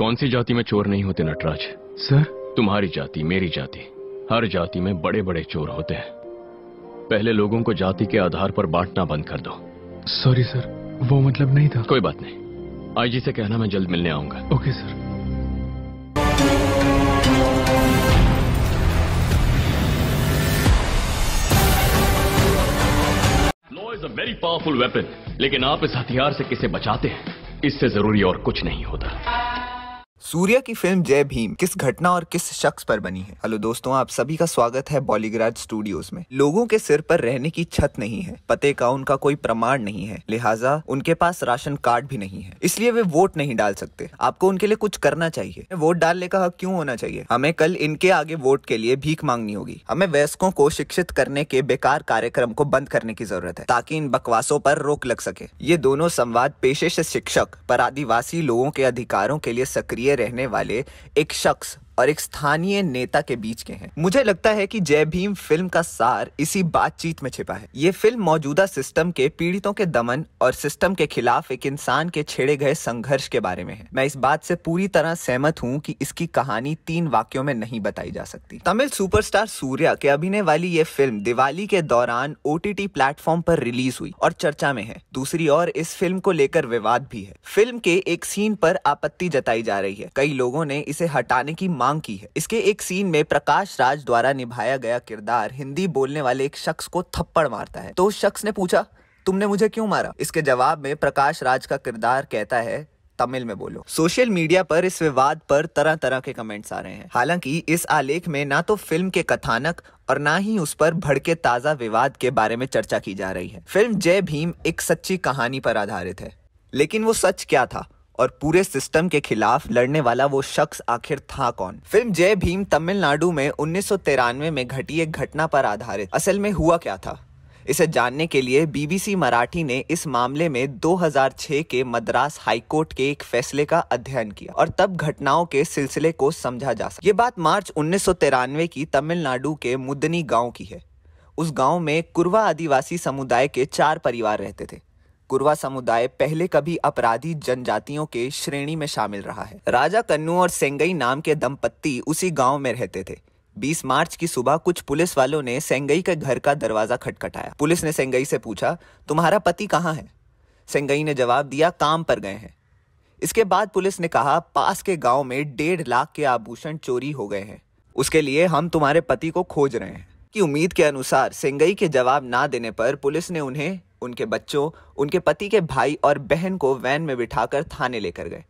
कौन सी जाति में चोर नहीं होते नटराज सर तुम्हारी जाति मेरी जाति हर जाति में बड़े बड़े चोर होते हैं पहले लोगों को जाति के आधार पर बांटना बंद कर दो सॉरी सर वो मतलब नहीं था कोई बात नहीं आईजी से कहना मैं जल्द मिलने आऊंगा okay sir is a very powerful weapon लेकिन आप इस हथियार से किसे बचाते हैं इससे जरूरी और कुछ नहीं होता सूर्या की फिल्म जय भीम किस घटना और किस शख्स पर बनी है हेलो दोस्तों आप सभी का स्वागत है बॉलीग्राज स्टूडियोज में लोगों के सिर पर रहने की छत नहीं है पते का उनका कोई प्रमाण नहीं है लिहाजा उनके पास राशन कार्ड भी नहीं है इसलिए वे वोट नहीं डाल सकते आपको उनके लिए कुछ करना चाहिए वोट डालने का हक क्यों होना चाहिए हमें कल इनके आगे वोट के लिए भीख मांगनी होगी हमें वयस्कों को शिक्षित करने के बेकार कार्यक्रम को बंद करने की जरूरत है ताकि इन बकवासों पर रोक लग सके ये दोनों संवाद पेशे से शिक्षक पर आदिवासी लोगों के अधिकारों के लिए सक्रिय लिए रहने वाले एक शख्स और एक स्थानीय नेता के बीच के हैं मुझे लगता है कि जय भीम फिल्म का सार इसी बातचीत में छिपा है ये फिल्म मौजूदा सिस्टम के पीड़ितों के दमन और सिस्टम के खिलाफ एक इंसान के छेड़े गए संघर्ष के बारे में है मैं इस बात से पूरी तरह सहमत हूँ की इसकी कहानी तीन वाक्यों में नहीं बताई जा सकती तमिल सुपरस्टार सूर्या के अभिनय वाली ये फिल्म दिवाली के दौरान ओ प्लेटफॉर्म पर रिलीज हुई और चर्चा में है दूसरी ओर इस फिल्म को लेकर विवाद भी है फिल्म के एक सीन पर आपत्ति जताई जा रही है कई लोगों ने इसे हटाने की मांग मांग की है इसके एक सीन में प्रकाश राज द्वारा निभाया गया किरदार हिंदी बोलने वाले एक शख्स को थप्पड़ मारता है तो उस शख्स ने पूछा तुमने मुझे क्यों मारा इसके जवाब में प्रकाश राज का किरदार कहता है तमिल में बोलो सोशल मीडिया पर इस विवाद पर तरह तरह के कमेंट्स आ रहे हैं हालांकि इस आलेख में ना तो फिल्म के कथानक और ना ही उस पर भड़के ताजा विवाद के बारे में चर्चा की जा रही है फिल्म जय भीम एक सच्ची कहानी पर आधारित है लेकिन वो सच क्या था और पूरे सिस्टम के खिलाफ लड़ने वाला वो शख्स आखिर था कौन फिल्म जय भीम तमिलनाडु में उन्नीस में घटी एक घटना पर आधारित असल में हुआ क्या था इसे जानने के लिए बीबीसी मराठी ने इस मामले में 2006 के मद्रास हाईकोर्ट के एक फैसले का अध्ययन किया और तब घटनाओं के सिलसिले को समझा जा सका ये बात मार्च उन्नीस की तमिलनाडु के मुदनी गांव की है उस गांव में कुरवा आदिवासी समुदाय के चार परिवार रहते थे कुरवा समुदाय पहले कभी अपराधी जनजातियों के श्रेणी में शामिल रहा है राजा कन्नू और सेंगई नाम के दंपत्ति उसी गांव में रहते थे 20 मार्च की सुबह कुछ पुलिस वालों ने सेंगई के घर का दरवाजा खटखटाया पुलिस ने सेंगई से पूछा तुम्हारा पति कहाँ है सेंगई ने जवाब दिया काम पर गए हैं इसके बाद पुलिस ने कहा पास के गांव में डेढ़ लाख के आभूषण चोरी हो गए हैं उसके लिए हम तुम्हारे पति को खोज रहे हैं की उम्मीद के अनुसार सेंगई के जवाब ना देने पर पुलिस ने उन्हें उनके बच्चों उनके पति के भाई और बहन को वैन में बिठाकर थाने लेकर गए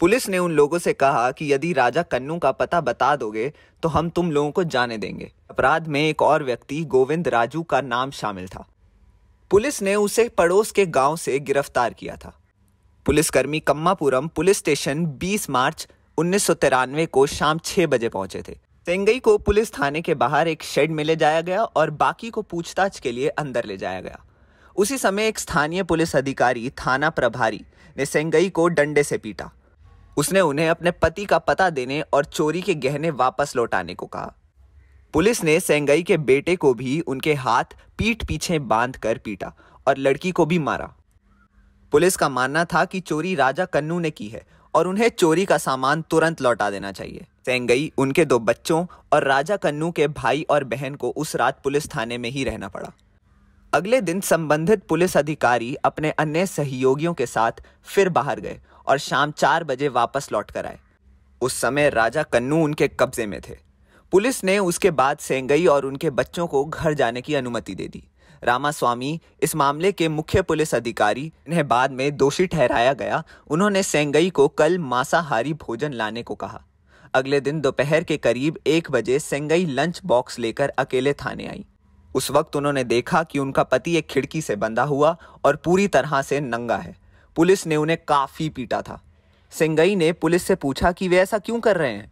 पुलिस ने उन लोगों से कहा कि यदि राजा कन्नू का पता बता दोगे तो हम तुम लोगों को जाने देंगे अपराध में एक और व्यक्ति गोविंद राजू का नाम शामिल था पुलिस ने उसे पड़ोस के गांव से गिरफ्तार किया था पुलिसकर्मी कम्मापुरम पुलिस स्टेशन 20 मार्च उन्नीस को शाम छः बजे पहुंचे थे सेंगई को पुलिस थाने के बाहर एक शेड में ले जाया गया और बाकी को पूछताछ के लिए अंदर ले जाया गया उसी समय एक स्थानीय पुलिस अधिकारी थाना प्रभारी ने सेंगई को डंडे से पीटा उसने उन्हें अपने पति का पता देने और चोरी के गहने वापस लौटाने को कहा पुलिस ने सेंगई के बेटे को भी उनके हाथ पीठ पीछे बांध कर पीटा और लड़की को भी मारा पुलिस का मानना था कि चोरी राजा कन्नू ने की है और उन्हें चोरी का सामान तुरंत लौटा देना चाहिए सेंगई उनके दो बच्चों और राजा कन्नू के भाई और बहन को उस रात पुलिस थाने में ही रहना पड़ा अगले दिन संबंधित पुलिस अधिकारी अपने अन्य सहयोगियों के साथ फिर बाहर गए और शाम चार बजे वापस लौट कर आए उस समय राजा कन्नू उनके कब्जे में थे पुलिस ने उसके बाद सेंगई और उनके बच्चों को घर जाने की अनुमति दे दी रामास्वामी इस मामले के मुख्य पुलिस अधिकारी इन्हें बाद में दोषी ठहराया गया उन्होंने सेंगई को कल मांसाहारी भोजन लाने को कहा अगले दिन दोपहर के करीब एक बजे सेंगई लंच बॉक्स लेकर अकेले थाने आई उस वक्त उन्होंने देखा कि उनका पति एक खिड़की से बंधा हुआ और पूरी तरह से नंगा है पुलिस ने उन्हें काफ़ी पीटा था सिंगई ने पुलिस से पूछा कि वे ऐसा क्यों कर रहे हैं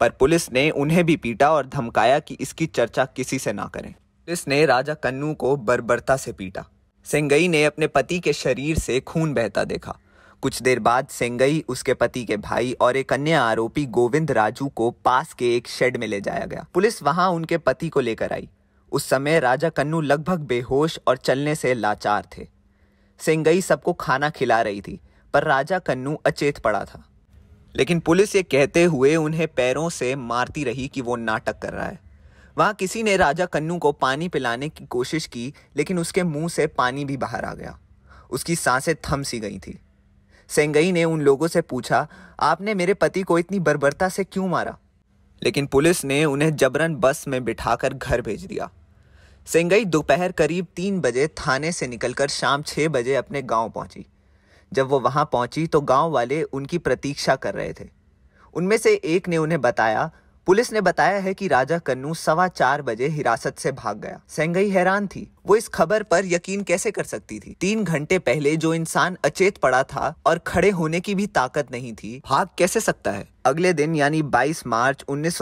पर पुलिस ने उन्हें भी पीटा और धमकाया कि इसकी चर्चा किसी से ना करें पुलिस ने राजा कन्नू को बर्बरता से पीटा सेंगई ने अपने पति के शरीर से खून बहता देखा कुछ देर बाद सेंगई उसके पति के भाई और एक अन्य आरोपी गोविंद राजू को पास के एक शेड में ले जाया गया पुलिस वहां उनके पति को लेकर आई उस समय राजा कन्नू लगभग बेहोश और चलने से लाचार थे सिंगई सबको खाना खिला रही थी पर राजा कन्नू अचेत पड़ा था लेकिन पुलिस ये कहते हुए उन्हें पैरों से मारती रही कि वो नाटक कर रहा है वहाँ किसी ने राजा कन्नू को पानी पिलाने की कोशिश की लेकिन उसके मुंह से पानी भी बाहर आ गया उसकी सांसें थम सी गई थी सेंगई ने उन लोगों से पूछा आपने मेरे पति को इतनी बर्बरता से क्यों मारा लेकिन पुलिस ने उन्हें जबरन बस में बिठाकर घर भेज दिया सिंगई दोपहर करीब तीन बजे थाने से निकलकर शाम छः बजे अपने गांव पहुंची जब वो वहां पहुंची तो गांव वाले उनकी प्रतीक्षा कर रहे थे उनमें से एक ने उन्हें बताया पुलिस ने बताया है कि राजा कन्नू सवा चार बजे हिरासत से भाग गया सेंगई हैरान थी वो इस खबर पर यकीन कैसे कर सकती थी तीन घंटे पहले जो इंसान अचेत पड़ा था और खड़े होने की भी ताकत नहीं थी भाग कैसे सकता है अगले दिन यानी 22 मार्च उन्नीस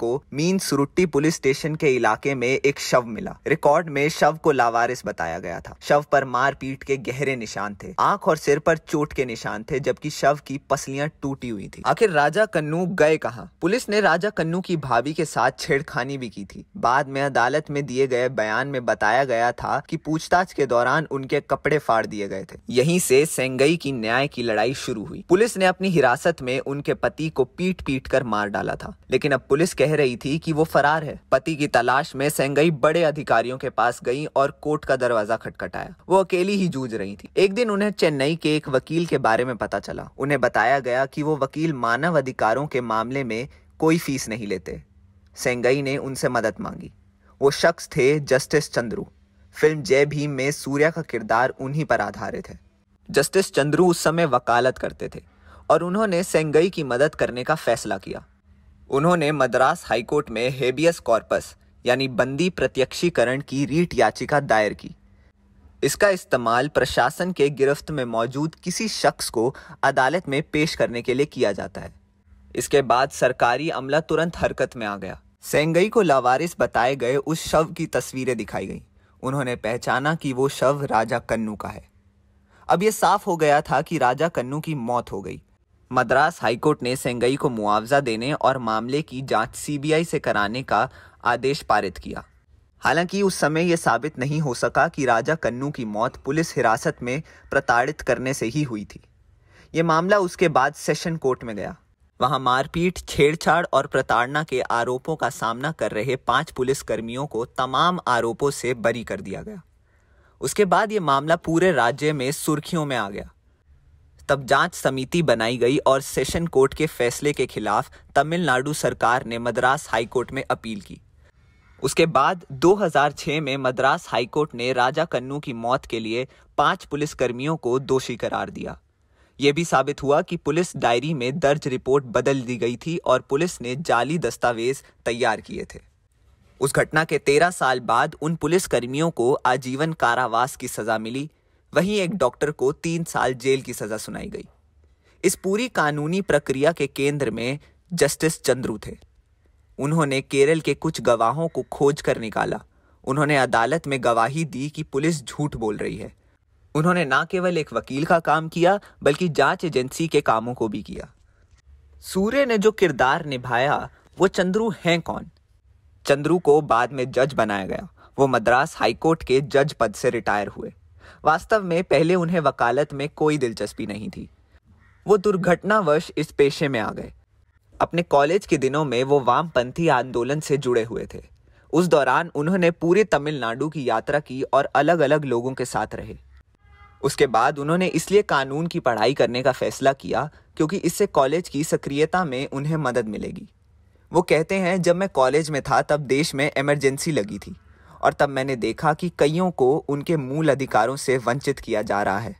को मीन सुरुट्टी पुलिस स्टेशन के इलाके में एक शव मिला रिकॉर्ड में शव को लावारिस बताया गया था शव पर मार पीट के गहरे निशान थे आंख और सिर पर चोट के निशान थे जबकि शव की पसलियां टूटी हुई थी आखिर राजा कन्नू गए कहा पुलिस ने राजा कन्नू की भाभी के साथ छेड़खानी भी की थी बाद में अदालत में दिए गए बयान में बताया गया था कि पूछताछ के दौरान उनके कपड़े फाड़ दिए गए थे यहीं से सेंगई की न्याय की लड़ाई शुरू हुई पुलिस ने अपनी हिरासत में उनके पति को पीट पीट कर मार डाला था लेकिन अब पुलिस कह रही थी कि वो फरार है पति की तलाश में सेंगई बड़े अधिकारियों के पास गई और कोर्ट का दरवाजा खटखटाया वो अकेली ही जूझ रही थी एक दिन उन्हें चेन्नई के एक वकील के बारे में पता चला उन्हें बताया गया कि वो वकील मानव अधिकारों के मामले में कोई फीस नहीं लेते सेंगई ने उनसे मदद मांगी वो शख्स थे जस्टिस चंद्रू फिल्म जय भीम में सूर्या का किरदार उन्हीं पर आधारित है जस्टिस चंद्रू उस समय वकालत करते थे और उन्होंने सेंगई की मदद करने का फैसला किया उन्होंने मद्रास हाईकोर्ट में हेबियस कॉर्पस यानी बंदी प्रत्यक्षीकरण की रीट याचिका दायर की इसका इस्तेमाल प्रशासन के गिरफ्त में मौजूद किसी शख्स को अदालत में पेश करने के लिए किया जाता है इसके बाद सरकारी अमला तुरंत हरकत में आ गया सेंगई को लावारिस बताए गए उस शव की तस्वीरें दिखाई गई उन्होंने पहचाना कि वो शव राजा कन्नू का है अब यह साफ हो गया था कि राजा कन्नू की मौत हो गई मद्रास हाईकोर्ट ने सेंगई को मुआवजा देने और मामले की जांच सीबीआई से कराने का आदेश पारित किया हालांकि उस समय यह साबित नहीं हो सका कि राजा कन्नू की मौत पुलिस हिरासत में प्रताड़ित करने से ही हुई थी ये मामला उसके बाद सेशन कोर्ट में गया वहां मारपीट छेड़छाड़ और प्रताड़ना के आरोपों का सामना कर रहे पांच पुलिसकर्मियों को तमाम आरोपों से बरी कर दिया गया उसके बाद ये मामला पूरे राज्य में सुर्खियों में आ गया तब जांच समिति बनाई गई और सेशन कोर्ट के फैसले के खिलाफ तमिलनाडु सरकार ने मद्रास हाईकोर्ट में अपील की उसके बाद 2006 में मद्रास हाईकोर्ट ने राजा कन्नू की मौत के लिए पांच पुलिसकर्मियों को दोषी करार दिया ये भी साबित हुआ कि पुलिस डायरी में दर्ज रिपोर्ट बदल दी गई थी और पुलिस ने जाली दस्तावेज तैयार किए थे उस घटना के तेरह साल बाद उन पुलिसकर्मियों को आजीवन कारावास की सजा मिली वहीं एक डॉक्टर को तीन साल जेल की सजा सुनाई गई इस पूरी कानूनी प्रक्रिया के केंद्र में जस्टिस चंद्रू थे उन्होंने केरल के कुछ गवाहों को खोज कर निकाला उन्होंने अदालत में गवाही दी कि पुलिस झूठ बोल रही है उन्होंने न केवल एक वकील का काम किया बल्कि जांच एजेंसी के कामों को भी किया सूर्य ने जो किरदार निभाया वो चंद्रू हैं कौन चंद्रू को बाद में जज बनाया गया वो मद्रास हाईकोर्ट के जज पद से रिटायर हुए वास्तव में पहले उन्हें वकालत में कोई दिलचस्पी नहीं थी वो दुर्घटनावश इस पेशे में आ गए अपने कॉलेज के दिनों में वो वामपंथी आंदोलन से जुड़े हुए थे उस दौरान उन्होंने पूरे तमिलनाडु की यात्रा की और अलग अलग लोगों के साथ रहे उसके बाद उन्होंने इसलिए कानून की पढ़ाई करने का फैसला किया क्योंकि इससे कॉलेज की सक्रियता में उन्हें मदद मिलेगी वो कहते हैं जब मैं कॉलेज में था तब देश में इमरजेंसी लगी थी और तब मैंने देखा कि कईयों को उनके मूल अधिकारों से वंचित किया जा रहा है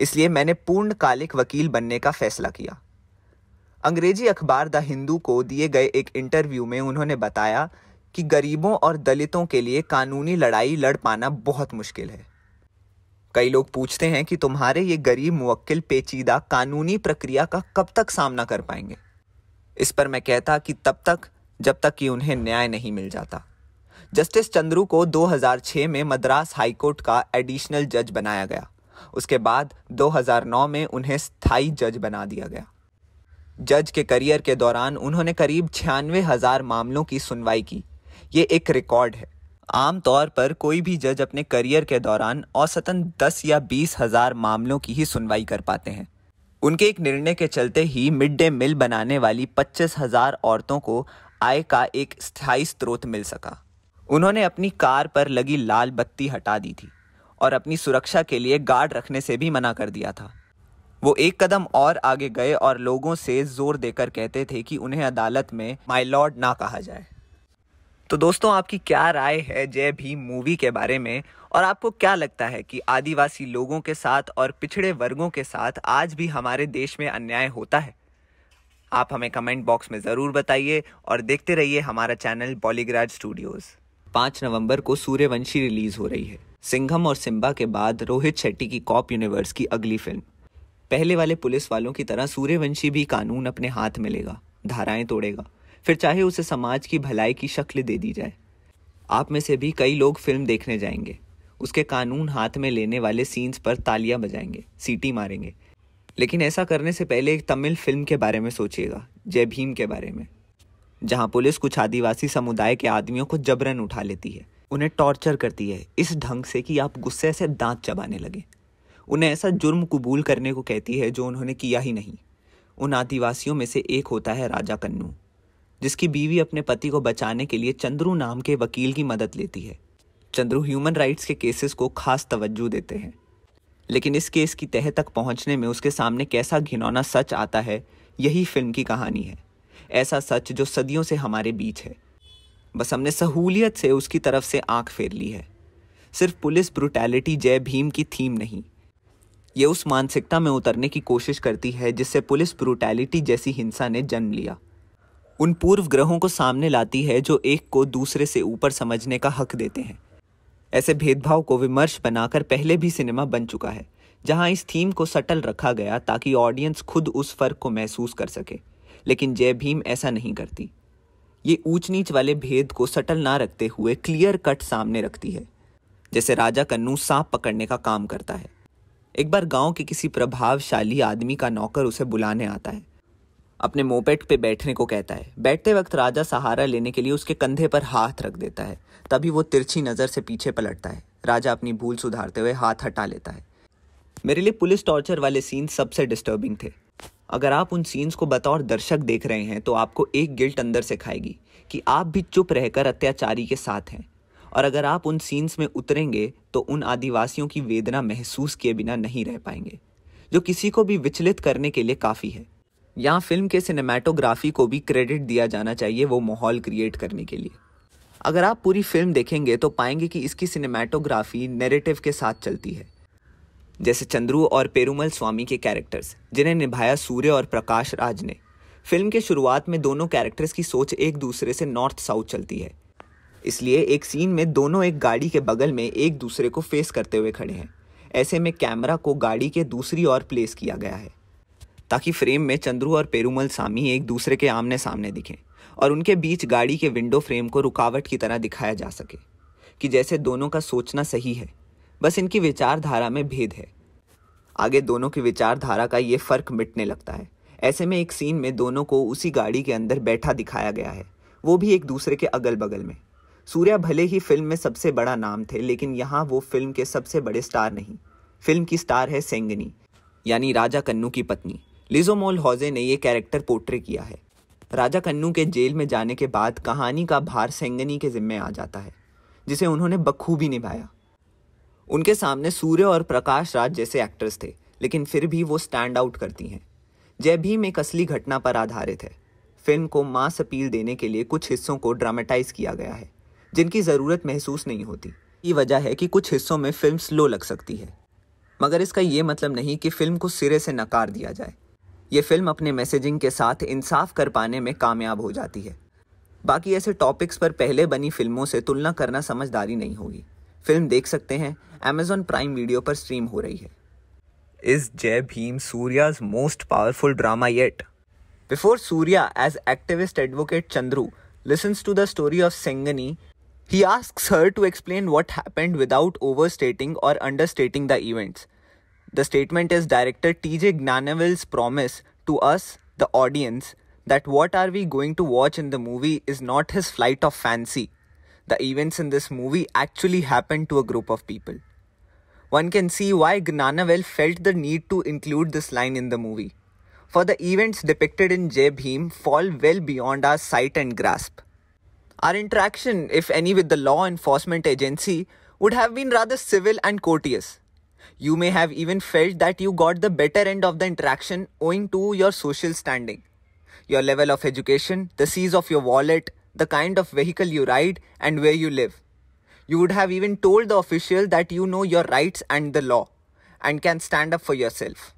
इसलिए मैंने पूर्णकालिक वकील बनने का फैसला किया अंग्रेजी अखबार द हिंदू को दिए गए एक इंटरव्यू में उन्होंने बताया कि गरीबों और दलितों के लिए कानूनी लड़ाई लड़ पाना बहुत मुश्किल है कई लोग पूछते हैं कि तुम्हारे ये गरीब मुवक्किल पेचीदा कानूनी प्रक्रिया का कब तक सामना कर पाएंगे इस पर मैं कहता कि तब तक जब तक कि उन्हें न्याय नहीं मिल जाता जस्टिस चंद्रू को 2006 में मद्रास हाईकोर्ट का एडिशनल जज बनाया गया उसके बाद 2009 में उन्हें स्थायी जज बना दिया गया जज के करियर के दौरान उन्होंने करीब छियानवे हजार मामलों की सुनवाई की ये एक रिकॉर्ड है आमतौर पर कोई भी जज अपने करियर के दौरान औसतन दस या बीस हजार मामलों की ही सुनवाई कर पाते हैं उनके एक निर्णय के चलते ही मिड डे मील बनाने वाली पच्चीस हजार औरतों को आय का एक स्थायी स्रोत मिल सका उन्होंने अपनी कार पर लगी लाल बत्ती हटा दी थी और अपनी सुरक्षा के लिए गार्ड रखने से भी मना कर दिया था वो एक कदम और आगे गए और लोगों से जोर देकर कहते थे कि उन्हें अदालत में माई लॉर्ड ना कहा जाए तो दोस्तों आपकी क्या राय है जय भीम मूवी के बारे में और आपको क्या लगता है कि आदिवासी लोगों के साथ और पिछड़े वर्गों के साथ आज भी हमारे देश में अन्याय होता है आप हमें कमेंट बॉक्स में ज़रूर बताइए और देखते रहिए हमारा चैनल बॉलीग्राज स्टूडियोज़ पाँच नवंबर को सूर्यवंशी रिलीज़ हो रही है सिंघम और सिम्बा के बाद रोहित शेट्टी की कॉप यूनिवर्स की अगली फिल्म पहले वाले पुलिस वालों की तरह सूर्यवंशी भी कानून अपने हाथ में लेगा धाराएं तोड़ेगा फिर चाहे उसे समाज की भलाई की शक्ल दे दी जाए आप में से भी कई लोग फिल्म देखने जाएंगे उसके कानून हाथ में लेने वाले सीन्स पर तालियां बजाएंगे सीटी मारेंगे लेकिन ऐसा करने से पहले एक तमिल फिल्म के बारे में सोचिएगा जय भीम के बारे में जहां पुलिस कुछ आदिवासी समुदाय के आदमियों को जबरन उठा लेती है उन्हें टॉर्चर करती है इस ढंग से कि आप गुस्से से दांत चबाने लगे उन्हें ऐसा जुर्म कबूल करने को कहती है जो उन्होंने किया ही नहीं उन आदिवासियों में से एक होता है राजा कन्नू जिसकी बीवी अपने पति को बचाने के लिए चंद्रू नाम के वकील की मदद लेती है चंद्रू ह्यूमन राइट्स के केसेस को खास तवज्जो देते हैं लेकिन इस केस की तह तक पहुंचने में उसके सामने कैसा घिनौना सच आता है यही फिल्म की कहानी है ऐसा सच जो सदियों से हमारे बीच है बस हमने सहूलियत से उसकी तरफ से आंख फेर ली है सिर्फ पुलिस ब्रुटैलिटी जय भीम की थीम नहीं ये उस मानसिकता में उतरने की कोशिश करती है जिससे पुलिस ब्रुटैलिटी जैसी हिंसा ने जन्म लिया उन पूर्व ग्रहों को सामने लाती है जो एक को दूसरे से ऊपर समझने का हक देते हैं ऐसे भेदभाव को विमर्श बनाकर पहले भी सिनेमा बन चुका है जहां इस थीम को सटल रखा गया ताकि ऑडियंस खुद उस फर्क को महसूस कर सके लेकिन जय भीम ऐसा नहीं करती ये ऊंच नीच वाले भेद को सटल ना रखते हुए क्लियर कट सामने रखती है जैसे राजा कन्नू सांप पकड़ने का काम करता है एक बार गांव के किसी प्रभावशाली आदमी का नौकर उसे बुलाने आता है अपने मोपेट पे बैठने को कहता है बैठते वक्त राजा सहारा लेने के लिए उसके कंधे पर हाथ रख देता है तभी वो तिरछी नज़र से पीछे पलटता है राजा अपनी भूल सुधारते हुए हाथ हटा लेता है मेरे लिए पुलिस टॉर्चर वाले सीन सबसे डिस्टर्बिंग थे अगर आप उन सीन्स को बतौर दर्शक देख रहे हैं तो आपको एक गिल्ट अंदर से खाएगी कि आप भी चुप रहकर अत्याचारी के साथ हैं और अगर आप उन सीन्स में उतरेंगे तो उन आदिवासियों की वेदना महसूस किए बिना नहीं रह पाएंगे जो किसी को भी विचलित करने के लिए काफ़ी है यहाँ फिल्म के सिनेमाटोग्राफी को भी क्रेडिट दिया जाना चाहिए वो माहौल क्रिएट करने के लिए अगर आप पूरी फिल्म देखेंगे तो पाएंगे कि इसकी सिनेमाटोग्राफी नेरेटिव के साथ चलती है जैसे चंद्रू और पेरूमल स्वामी के कैरेक्टर्स जिन्हें निभाया सूर्य और प्रकाश राज ने फिल्म के शुरुआत में दोनों कैरेक्टर्स की सोच एक दूसरे से नॉर्थ साउथ चलती है इसलिए एक सीन में दोनों एक गाड़ी के बगल में एक दूसरे को फेस करते हुए खड़े हैं ऐसे में कैमरा को गाड़ी के दूसरी ओर प्लेस किया गया है ताकि फ्रेम में चंद्रू और पेरूमल सामी एक दूसरे के आमने सामने दिखें और उनके बीच गाड़ी के विंडो फ्रेम को रुकावट की तरह दिखाया जा सके कि जैसे दोनों का सोचना सही है बस इनकी विचारधारा में भेद है आगे दोनों की विचारधारा का ये फर्क मिटने लगता है ऐसे में एक सीन में दोनों को उसी गाड़ी के अंदर बैठा दिखाया गया है वो भी एक दूसरे के अगल बगल में सूर्या भले ही फिल्म में सबसे बड़ा नाम थे लेकिन यहाँ वो फिल्म के सबसे बड़े स्टार नहीं फिल्म की स्टार है सेंगनी यानी राजा कन्नू की पत्नी लिजोमोल हौजे ने यह कैरेक्टर पोर्ट्रे किया है राजा कन्नू के जेल में जाने के बाद कहानी का भार सेंगनी के जिम्मे आ जाता है जिसे उन्होंने बखूबी निभाया उनके सामने सूर्य और प्रकाश राज जैसे एक्टर्स थे लेकिन फिर भी वो स्टैंड आउट करती हैं जय भीम एक असली घटना पर आधारित है फिल्म को मास अपील देने के लिए कुछ हिस्सों को ड्रामेटाइज किया गया है जिनकी ज़रूरत महसूस नहीं होती ये वजह है कि कुछ हिस्सों में फिल्म स्लो लग सकती है मगर इसका ये मतलब नहीं कि फिल्म को सिरे से नकार दिया जाए ये फिल्म अपने मैसेजिंग के साथ इंसाफ कर पाने में कामयाब हो जाती है बाकी ऐसे टॉपिक्स पर पहले बनी फिल्मों से तुलना करना समझदारी नहीं होगी फिल्म देख सकते हैं अमेजोन प्राइम वीडियो पर स्ट्रीम हो रही है is Jai Bhim Suriya's most powerful drama yet before Suriya as activist advocate Chandru the story of सेंगनी he ask he to explain to happened without overstating or understating the events The statement is director TJ Gnanavel's promise to us, the audience, that what are we going to watch in the movie is not his flight of fancy. The events in this movie actually happened to a group of people. One can see why Gnanavel felt the need to include this line in the movie. For the events depicted in Jai Bhim fall well beyond our sight and grasp. Our interaction, if any, with the law enforcement agency would have been rather civil and courteous. You may have even felt that you got the better end of the interaction owing to your social standing, your level of education, the size of your wallet, the kind of vehicle you ride, and where you live. You would have even told the official that you know your rights and the law and can stand up for yourself.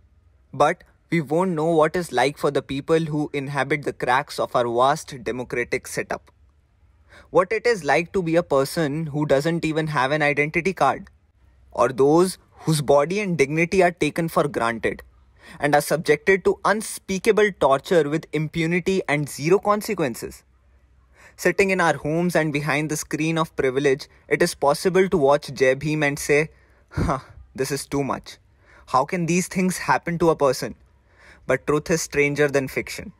But we won't know what is like for the people who inhabit the cracks of our vast democratic setup. What it is like to be a person who doesn't even have an identity card, or those whose body and dignity are taken for granted and are subjected to unspeakable torture with impunity and zero consequences. Sitting in our homes and behind the screen of privilege, it is possible to watch Jai Bhim and say, huh, this is too much. How can these things happen to a person? But truth is stranger than fiction.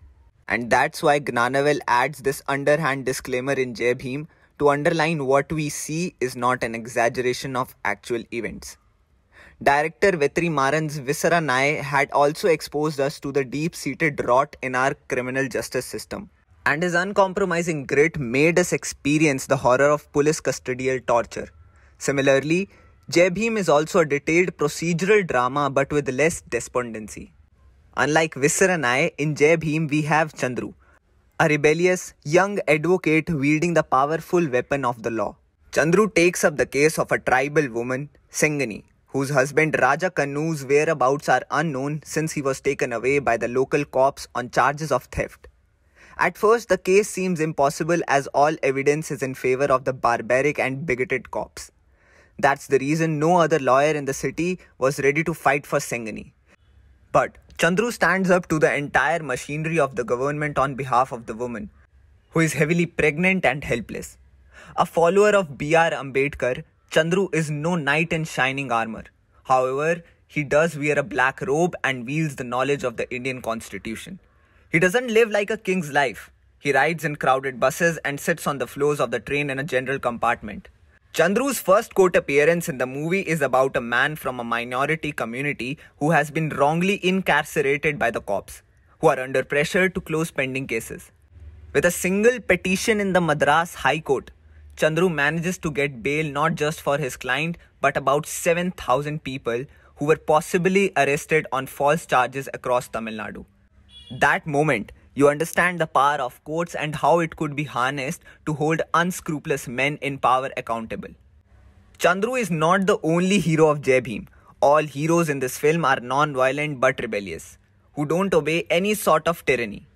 And that's why Gnanavel adds this underhand disclaimer in Jai Bhim to underline what we see is not an exaggeration of actual events. Director Vetrimaran's Visara Nai had also exposed us to the deep-seated rot in our criminal justice system. And his uncompromising grit made us experience the horror of police custodial torture. Similarly, Jai Bhim is also a detailed procedural drama but with less despondency. Unlike Visaranai, and I, in Jai Bhim we have Chandru, a rebellious young advocate wielding the powerful weapon of the law. Chandru takes up the case of a tribal woman, Sengani, whose husband Raja Kanu's whereabouts are unknown since he was taken away by the local cops on charges of theft. At first, the case seems impossible as all evidence is in favor of the barbaric and bigoted cops. That's the reason no other lawyer in the city was ready to fight for Sengani. But Chandru stands up to the entire machinery of the government on behalf of the woman, who is heavily pregnant and helpless. A follower of B.R. Ambedkar, Chandru is no knight in shining armor. However, he does wear a black robe and wields the knowledge of the Indian constitution. He doesn't live like a king's life. He rides in crowded buses and sits on the floors of the train in a general compartment. Chandru's first court appearance in the movie is about a man from a minority community who has been wrongly incarcerated by the cops, who are under pressure to close pending cases. With a single petition in the Madras High Court, Chandru manages to get bail not just for his client but about 7,000 people who were possibly arrested on false charges across Tamil Nadu. That moment, you understand the power of courts and how it could be harnessed to hold unscrupulous men in power accountable. Chandru is not the only hero of Jai Bhim. All heroes in this film are non-violent but rebellious, who don't obey any sort of tyranny.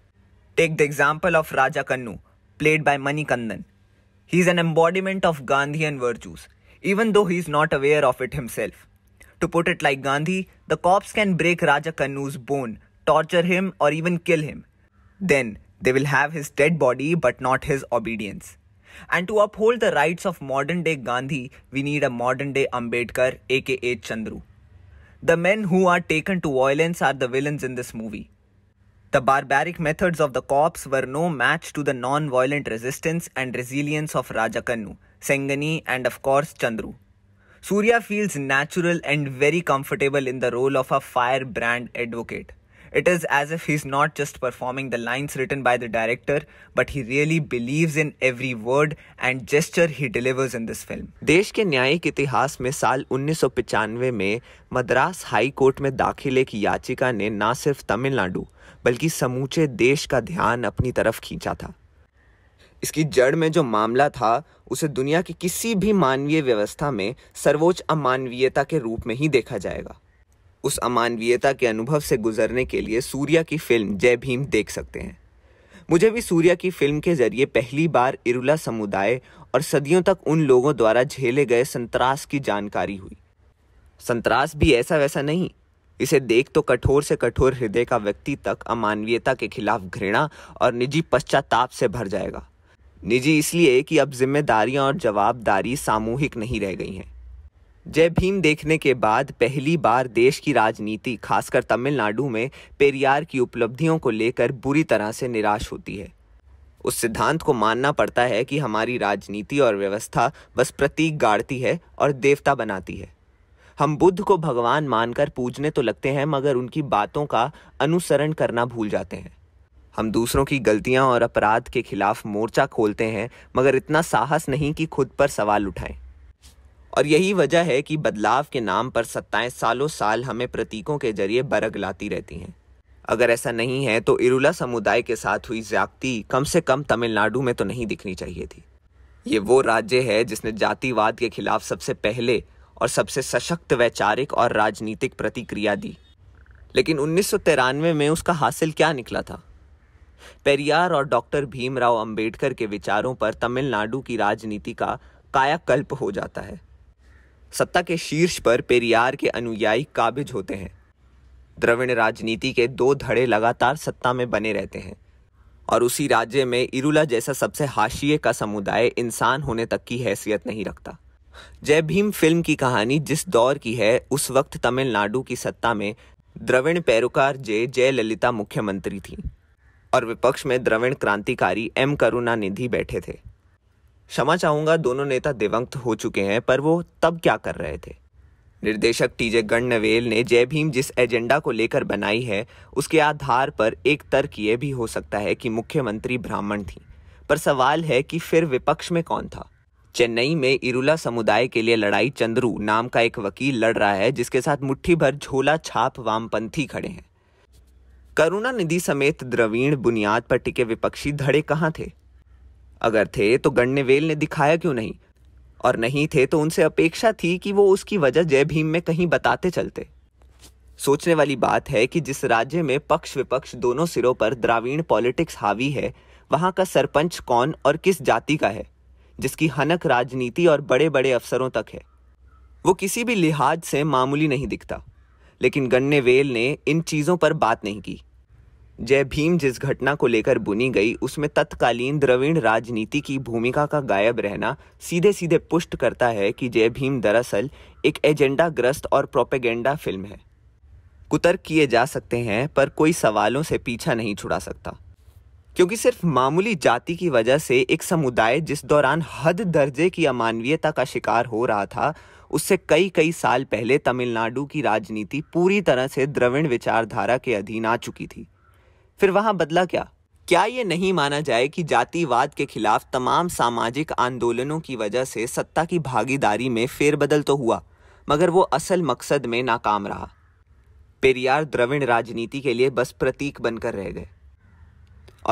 Take the example of Raja Kannu, played by Manikandan. He is an embodiment of Gandhian virtues even though he is not aware of it himself. To put it like Gandhi, the cops can break Raja Kannu's bone, torture him, or even kill him. Then they will have his dead body but not his obedience. And to uphold the rights of modern day Gandhi, we need a modern day Ambedkar aka Chandru. The men who are taken to violence are the villains in this movie. The barbaric methods of the cops were no match to the non violent resistance and resilience of Raja Kannu, Sengani, and of course Chandru. Surya feels natural and very comfortable in the role of a fire brand advocate. It is as if he's not just performing the lines written by the director, but he really believes in every word and gesture he delivers in this film. देश के न्यायिक इतिहास में साल 1995 में Madras high court में दाखिल एक याचिका ने ना सिर्फ तमिलनाडु बल्कि समूचे देश का ध्यान अपनी तरफ खींचा था इसकी जड़ में जो मामला था उसे दुनिया की किसी भी मानवीय व्यवस्था में सर्वोच्च अमानवीयता के रूप में ही देखा जाएगा उस अमानवीयता के अनुभव से गुजरने के लिए सूर्या की फिल्म जय भीम देख सकते हैं मुझे भी सूर्या की फिल्म के जरिए पहली बार इरुला समुदाय और सदियों तक उन लोगों द्वारा झेले गए संतरास की जानकारी हुई संतरास भी ऐसा वैसा नहीं इसे देख तो कठोर से कठोर हृदय का व्यक्ति तक अमानवीयता के खिलाफ घृणा और निजी पश्चाताप से भर जाएगा निजी इसलिए कि अब जिम्मेदारियां और जवाबदारी सामूहिक नहीं रह गई हैं जय भीम देखने के बाद पहली बार देश की राजनीति खासकर तमिलनाडु में पेरियार की उपलब्धियों को लेकर बुरी तरह से निराश होती है उस सिद्धांत को मानना पड़ता है कि हमारी राजनीति और व्यवस्था बस प्रतीक गाड़ती है और देवता बनाती है हम बुद्ध को भगवान मानकर पूजने तो लगते हैं मगर उनकी बातों का अनुसरण करना भूल जाते हैं हम दूसरों की गलतियां और अपराध के खिलाफ मोर्चा खोलते हैं मगर इतना साहस नहीं कि खुद पर सवाल उठाएं और यही वजह है कि बदलाव के नाम पर सत्ताएं सालों साल हमें प्रतीकों के जरिए बरग लाती रहती हैं अगर ऐसा नहीं है तो इरुला समुदाय के साथ हुई ज्यादती कम से कम तमिलनाडु में तो नहीं दिखनी चाहिए थी ये वो राज्य है जिसने जातिवाद के खिलाफ सबसे पहले और सबसे सशक्त वैचारिक और राजनीतिक प्रतिक्रिया दी लेकिन उन्नीस में उसका हासिल क्या निकला था पेरियार और डॉक्टर भीमराव अंबेडकर के विचारों पर तमिलनाडु की राजनीति का कायाकल्प हो जाता है सत्ता के शीर्ष पर पेरियार के अनुयायी काबिज होते हैं द्रविड़ राजनीति के दो धड़े लगातार सत्ता में बने रहते हैं और उसी राज्य में इरुला जैसा सबसे हाशिए का समुदाय इंसान होने तक की हैसियत नहीं रखता जय भीम फिल्म की कहानी जिस दौर की है उस वक्त तमिलनाडु की सत्ता में द्रविण पैरोकार जय जयललिता मुख्यमंत्री थीं और विपक्ष में द्रविण क्रांतिकारी एम करुणानिधि बैठे थे क्षमा चाहूंगा दोनों नेता दिवंगत हो चुके हैं पर वो तब क्या कर रहे थे निर्देशक टीजे गणनवेल ने जय भीम जिस एजेंडा को लेकर बनाई है उसके आधार पर एक तर्क यह भी हो सकता है कि मुख्यमंत्री ब्राह्मण थी पर सवाल है कि फिर विपक्ष में कौन था चेन्नई में इरुला समुदाय के लिए लड़ाई चंद्रू नाम का एक वकील लड़ रहा है जिसके साथ मुट्ठी भर झोला छाप वामपंथी खड़े हैं निधि समेत द्रवीण बुनियाद पर टिके विपक्षी धड़े कहाँ थे अगर थे तो गण्यवेल ने दिखाया क्यों नहीं और नहीं थे तो उनसे अपेक्षा थी कि वो उसकी वजह जय भीम में कहीं बताते चलते सोचने वाली बात है कि जिस राज्य में पक्ष विपक्ष दोनों सिरों पर द्राविण पॉलिटिक्स हावी है वहां का सरपंच कौन और किस जाति का है जिसकी हनक राजनीति और बड़े बड़े अफसरों तक है वो किसी भी लिहाज से मामूली नहीं दिखता लेकिन गन्ने वेल ने इन चीज़ों पर बात नहीं की जय भीम जिस घटना को लेकर बुनी गई उसमें तत्कालीन द्रविड़ राजनीति की भूमिका का गायब रहना सीधे सीधे पुष्ट करता है कि जय भीम दरअसल एक एजेंडा ग्रस्त और प्रोपेगेंडा फिल्म है कुतर्क किए जा सकते हैं पर कोई सवालों से पीछा नहीं छुड़ा सकता क्योंकि सिर्फ मामूली जाति की वजह से एक समुदाय जिस दौरान हद दर्जे की अमानवीयता का शिकार हो रहा था उससे कई कई साल पहले तमिलनाडु की राजनीति पूरी तरह से द्रविड़ विचारधारा के अधीन आ चुकी थी फिर वहां बदला क्या क्या ये नहीं माना जाए कि जातिवाद के खिलाफ तमाम सामाजिक आंदोलनों की वजह से सत्ता की भागीदारी में फेरबदल तो हुआ मगर वो असल मकसद में नाकाम रहा पेरियार द्रविण राजनीति के लिए बस प्रतीक बनकर रह गए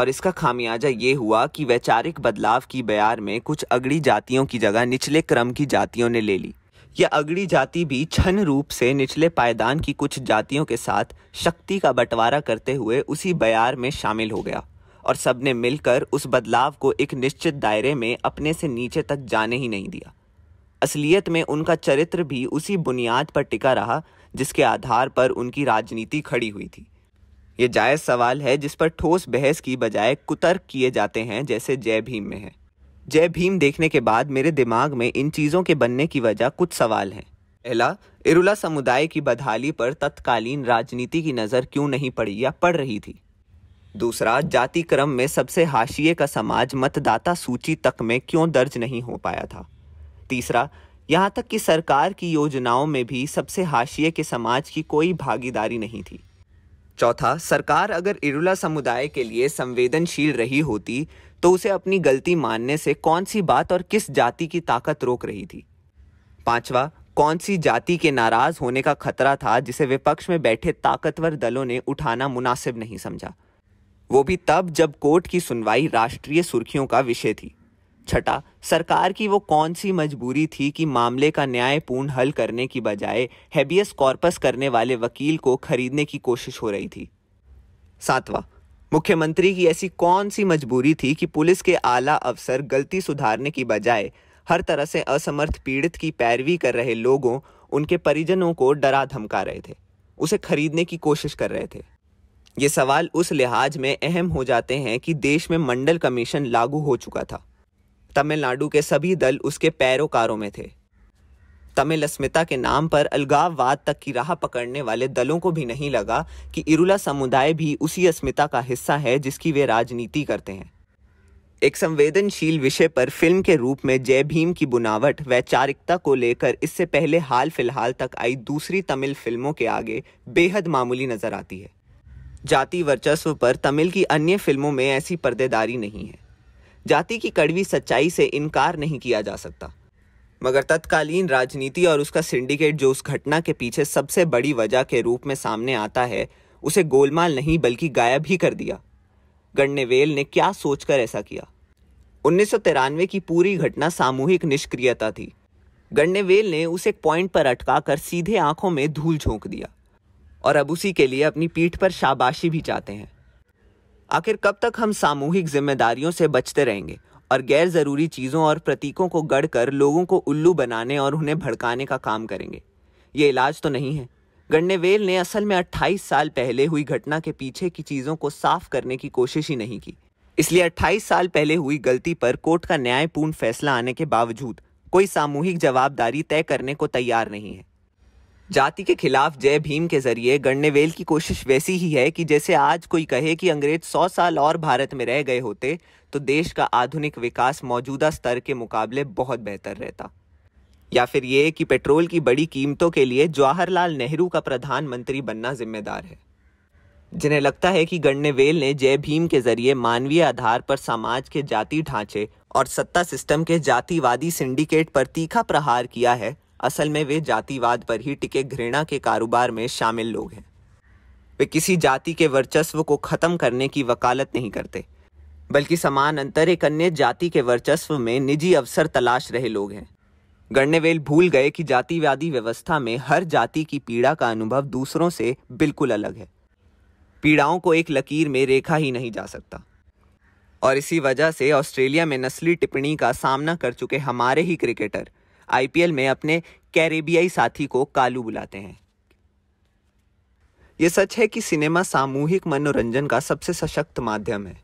और इसका खामियाजा ये हुआ कि वैचारिक बदलाव की बयार में कुछ अगड़ी जातियों की जगह निचले क्रम की जातियों ने ले ली यह अगड़ी जाति भी छन रूप से निचले पायदान की कुछ जातियों के साथ शक्ति का बंटवारा करते हुए उसी बयार में शामिल हो गया और सबने मिलकर उस बदलाव को एक निश्चित दायरे में अपने से नीचे तक जाने ही नहीं दिया असलियत में उनका चरित्र भी उसी बुनियाद पर टिका रहा जिसके आधार पर उनकी राजनीति खड़ी हुई थी ये जायज़ सवाल है जिस पर ठोस बहस की बजाय कुतर्क किए जाते हैं जैसे जय भीम में है जय भीम देखने के बाद मेरे दिमाग में इन चीज़ों के बनने की वजह कुछ सवाल हैं पहला इरुला समुदाय की बदहाली पर तत्कालीन राजनीति की नज़र क्यों नहीं पड़ी या पड़ रही थी दूसरा जाति क्रम में सबसे हाशिए का समाज मतदाता सूची तक में क्यों दर्ज नहीं हो पाया था तीसरा यहाँ तक कि सरकार की योजनाओं में भी सबसे हाशिए के समाज की कोई भागीदारी नहीं थी चौथा सरकार अगर इरुला समुदाय के लिए संवेदनशील रही होती तो उसे अपनी गलती मानने से कौन सी बात और किस जाति की ताकत रोक रही थी पांचवा कौन सी जाति के नाराज होने का खतरा था जिसे विपक्ष में बैठे ताकतवर दलों ने उठाना मुनासिब नहीं समझा वो भी तब जब कोर्ट की सुनवाई राष्ट्रीय सुर्खियों का विषय थी छठा सरकार की वो कौन सी मजबूरी थी कि मामले का न्यायपूर्ण हल करने की बजाय हैबियस कॉर्पस करने वाले वकील को खरीदने की कोशिश हो रही थी सातवां मुख्यमंत्री की ऐसी कौन सी मजबूरी थी कि पुलिस के आला अफसर गलती सुधारने की बजाय हर तरह से असमर्थ पीड़ित की पैरवी कर रहे लोगों उनके परिजनों को डरा धमका रहे थे उसे खरीदने की कोशिश कर रहे थे ये सवाल उस लिहाज में अहम हो जाते हैं कि देश में मंडल कमीशन लागू हो चुका था तमिलनाडु के सभी दल उसके पैरोकारों में थे तमिल अस्मिता के नाम पर अलगाववाद तक की राह पकड़ने वाले दलों को भी नहीं लगा कि इरुला समुदाय भी उसी अस्मिता का हिस्सा है जिसकी वे राजनीति करते हैं एक संवेदनशील विषय पर फिल्म के रूप में जय भीम की बुनावट वैचारिकता को लेकर इससे पहले हाल फिलहाल तक आई दूसरी तमिल फिल्मों के आगे बेहद मामूली नजर आती है जाति वर्चस्व पर तमिल की अन्य फिल्मों में ऐसी पर्देदारी नहीं है जाति की कड़वी सच्चाई से इनकार नहीं किया जा सकता मगर तत्कालीन राजनीति और उसका सिंडिकेट जो उस घटना के पीछे सबसे बड़ी वजह के रूप में सामने आता है उसे गोलमाल नहीं बल्कि गायब ही कर दिया गणनेवेल ने क्या सोचकर ऐसा किया उन्नीस की पूरी घटना सामूहिक निष्क्रियता थी गणनेवेल ने उसे एक पॉइंट पर अटकाकर सीधे आंखों में धूल झोंक दिया और अब उसी के लिए अपनी पीठ पर शाबाशी भी चाहते हैं आखिर कब तक हम सामूहिक जिम्मेदारियों से बचते रहेंगे और गैर ज़रूरी चीज़ों और प्रतीकों को गढ़कर लोगों को उल्लू बनाने और उन्हें भड़काने का काम करेंगे ये इलाज तो नहीं है गन्नेवेल ने असल में 28 साल पहले हुई घटना के पीछे की चीज़ों को साफ करने की कोशिश ही नहीं की इसलिए 28 साल पहले हुई गलती पर कोर्ट का न्यायपूर्ण फैसला आने के बावजूद कोई सामूहिक जवाबदारी तय करने को तैयार नहीं है जाति के खिलाफ जय भीम के जरिए गणनेवेल की कोशिश वैसी ही है कि जैसे आज कोई कहे कि अंग्रेज सौ साल और भारत में रह गए होते तो देश का आधुनिक विकास मौजूदा स्तर के मुकाबले बहुत बेहतर रहता या फिर ये कि पेट्रोल की बड़ी कीमतों के लिए जवाहरलाल नेहरू का प्रधानमंत्री बनना जिम्मेदार है जिन्हें लगता है कि गणनेवेल ने जय भीम के जरिए मानवीय आधार पर समाज के जाति ढांचे और सत्ता सिस्टम के जातिवादी सिंडिकेट पर तीखा प्रहार किया है असल में वे जातिवाद पर ही टिके घृणा के कारोबार में शामिल लोग हैं वे किसी जाति के वर्चस्व को ख़त्म करने की वकालत नहीं करते बल्कि समान अंतर एक अन्य जाति के वर्चस्व में निजी अवसर तलाश रहे लोग हैं गणनेवेल भूल गए कि जातिवादी व्यवस्था में हर जाति की पीड़ा का अनुभव दूसरों से बिल्कुल अलग है पीड़ाओं को एक लकीर में रेखा ही नहीं जा सकता और इसी वजह से ऑस्ट्रेलिया में नस्ली टिप्पणी का सामना कर चुके हमारे ही क्रिकेटर आईपीएल में अपने कैरेबियाई साथी को कालू बुलाते हैं यह सच है कि सिनेमा सामूहिक मनोरंजन का सबसे सशक्त माध्यम है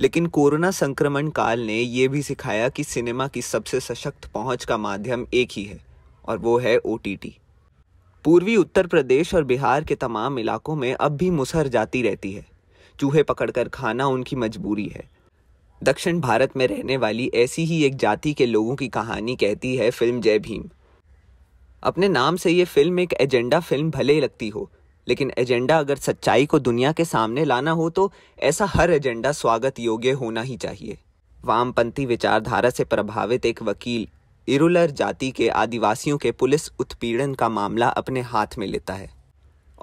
लेकिन कोरोना संक्रमण काल ने यह भी सिखाया कि सिनेमा की सबसे सशक्त पहुंच का माध्यम एक ही है और वो है ओ पूर्वी उत्तर प्रदेश और बिहार के तमाम इलाकों में अब भी मुसहर जाती रहती है चूहे पकड़कर खाना उनकी मजबूरी है दक्षिण भारत में रहने वाली ऐसी ही एक जाति के लोगों की कहानी कहती है फिल्म जय भीम अपने नाम से ये फिल्म एक एजेंडा फिल्म भले ही लगती हो लेकिन एजेंडा अगर सच्चाई को दुनिया के सामने लाना हो तो ऐसा हर एजेंडा स्वागत योग्य होना ही चाहिए वामपंथी विचारधारा से प्रभावित एक वकील इरुलर जाति के आदिवासियों के पुलिस उत्पीड़न का मामला अपने हाथ में लेता है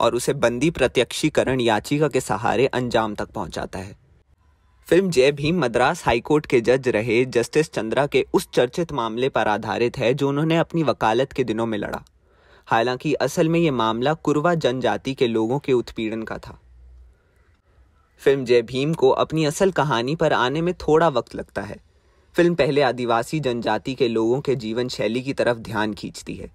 और उसे बंदी प्रत्यक्षीकरण याचिका के सहारे अंजाम तक पहुंचाता है फिल्म जय भीम मद्रास हाईकोर्ट के जज रहे जस्टिस चंद्रा के उस चर्चित मामले पर आधारित है जो उन्होंने अपनी वकालत के दिनों में लड़ा हालांकि असल में ये मामला कुरवा जनजाति के लोगों के उत्पीड़न का था फिल्म जय भीम को अपनी असल कहानी पर आने में थोड़ा वक्त लगता है फिल्म पहले आदिवासी जनजाति के लोगों के जीवन शैली की तरफ ध्यान खींचती है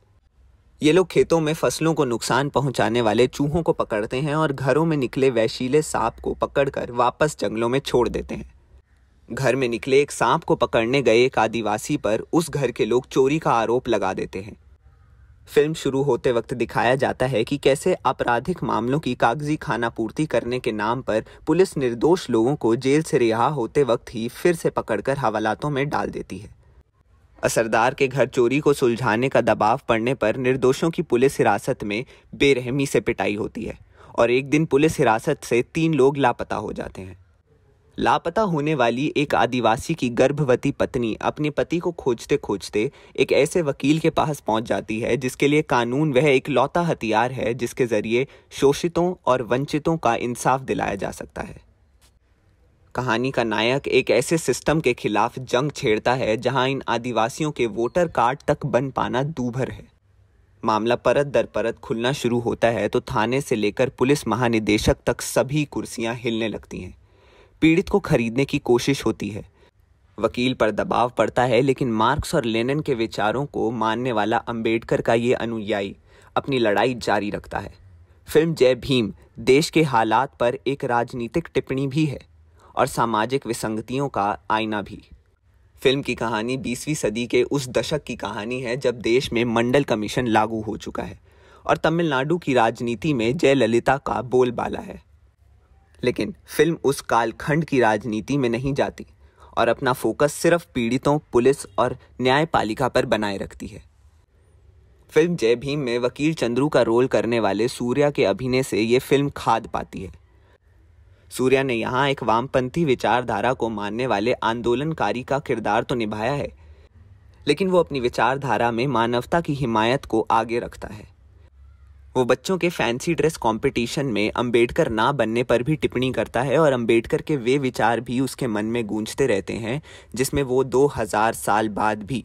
ये लोग खेतों में फसलों को नुकसान पहुंचाने वाले चूहों को पकड़ते हैं और घरों में निकले वैशीले सांप को पकड़कर वापस जंगलों में छोड़ देते हैं घर में निकले एक सांप को पकड़ने गए एक आदिवासी पर उस घर के लोग चोरी का आरोप लगा देते हैं फिल्म शुरू होते वक्त दिखाया जाता है कि कैसे आपराधिक मामलों की कागजी खाना पूर्ति करने के नाम पर पुलिस निर्दोष लोगों को जेल से रिहा होते वक्त ही फिर से पकड़कर हवालातों में डाल देती है असरदार के घर चोरी को सुलझाने का दबाव पड़ने पर निर्दोषों की पुलिस हिरासत में बेरहमी से पिटाई होती है और एक दिन पुलिस हिरासत से तीन लोग लापता हो जाते हैं लापता होने वाली एक आदिवासी की गर्भवती पत्नी अपने पति को खोजते खोजते एक ऐसे वकील के पास पहुंच जाती है जिसके लिए कानून वह एक लौता हथियार है जिसके जरिए शोषितों और वंचितों का इंसाफ दिलाया जा सकता है कहानी का नायक एक ऐसे सिस्टम के खिलाफ जंग छेड़ता है जहां इन आदिवासियों के वोटर कार्ड तक बन पाना दूभर है मामला परत दर परत खुलना शुरू होता है तो थाने से लेकर पुलिस महानिदेशक तक सभी कुर्सियां हिलने लगती हैं पीड़ित को खरीदने की कोशिश होती है वकील पर दबाव पड़ता है लेकिन मार्क्स और लेनिन के विचारों को मानने वाला अंबेडकर का ये अनुयायी अपनी लड़ाई जारी रखता है फिल्म जय भीम देश के हालात पर एक राजनीतिक टिप्पणी भी है और सामाजिक विसंगतियों का आईना भी फिल्म की कहानी 20वीं सदी के उस दशक की कहानी है जब देश में मंडल कमीशन लागू हो चुका है और तमिलनाडु की राजनीति में जयललिता का बोलबाला है लेकिन फिल्म उस कालखंड की राजनीति में नहीं जाती और अपना फोकस सिर्फ पीड़ितों पुलिस और न्यायपालिका पर बनाए रखती है फिल्म जय भीम में वकील चंद्रू का रोल करने वाले सूर्या के अभिनय से ये फिल्म खाद पाती है सूर्या ने यहाँ एक वामपंथी विचारधारा को मानने वाले आंदोलनकारी का किरदार तो निभाया है लेकिन वो अपनी विचारधारा में मानवता की हिमायत को आगे रखता है वो बच्चों के फैंसी ड्रेस कंपटीशन में अंबेडकर ना बनने पर भी टिप्पणी करता है और अंबेडकर के वे विचार भी उसके मन में गूंजते रहते हैं जिसमें वो 2000 साल बाद भी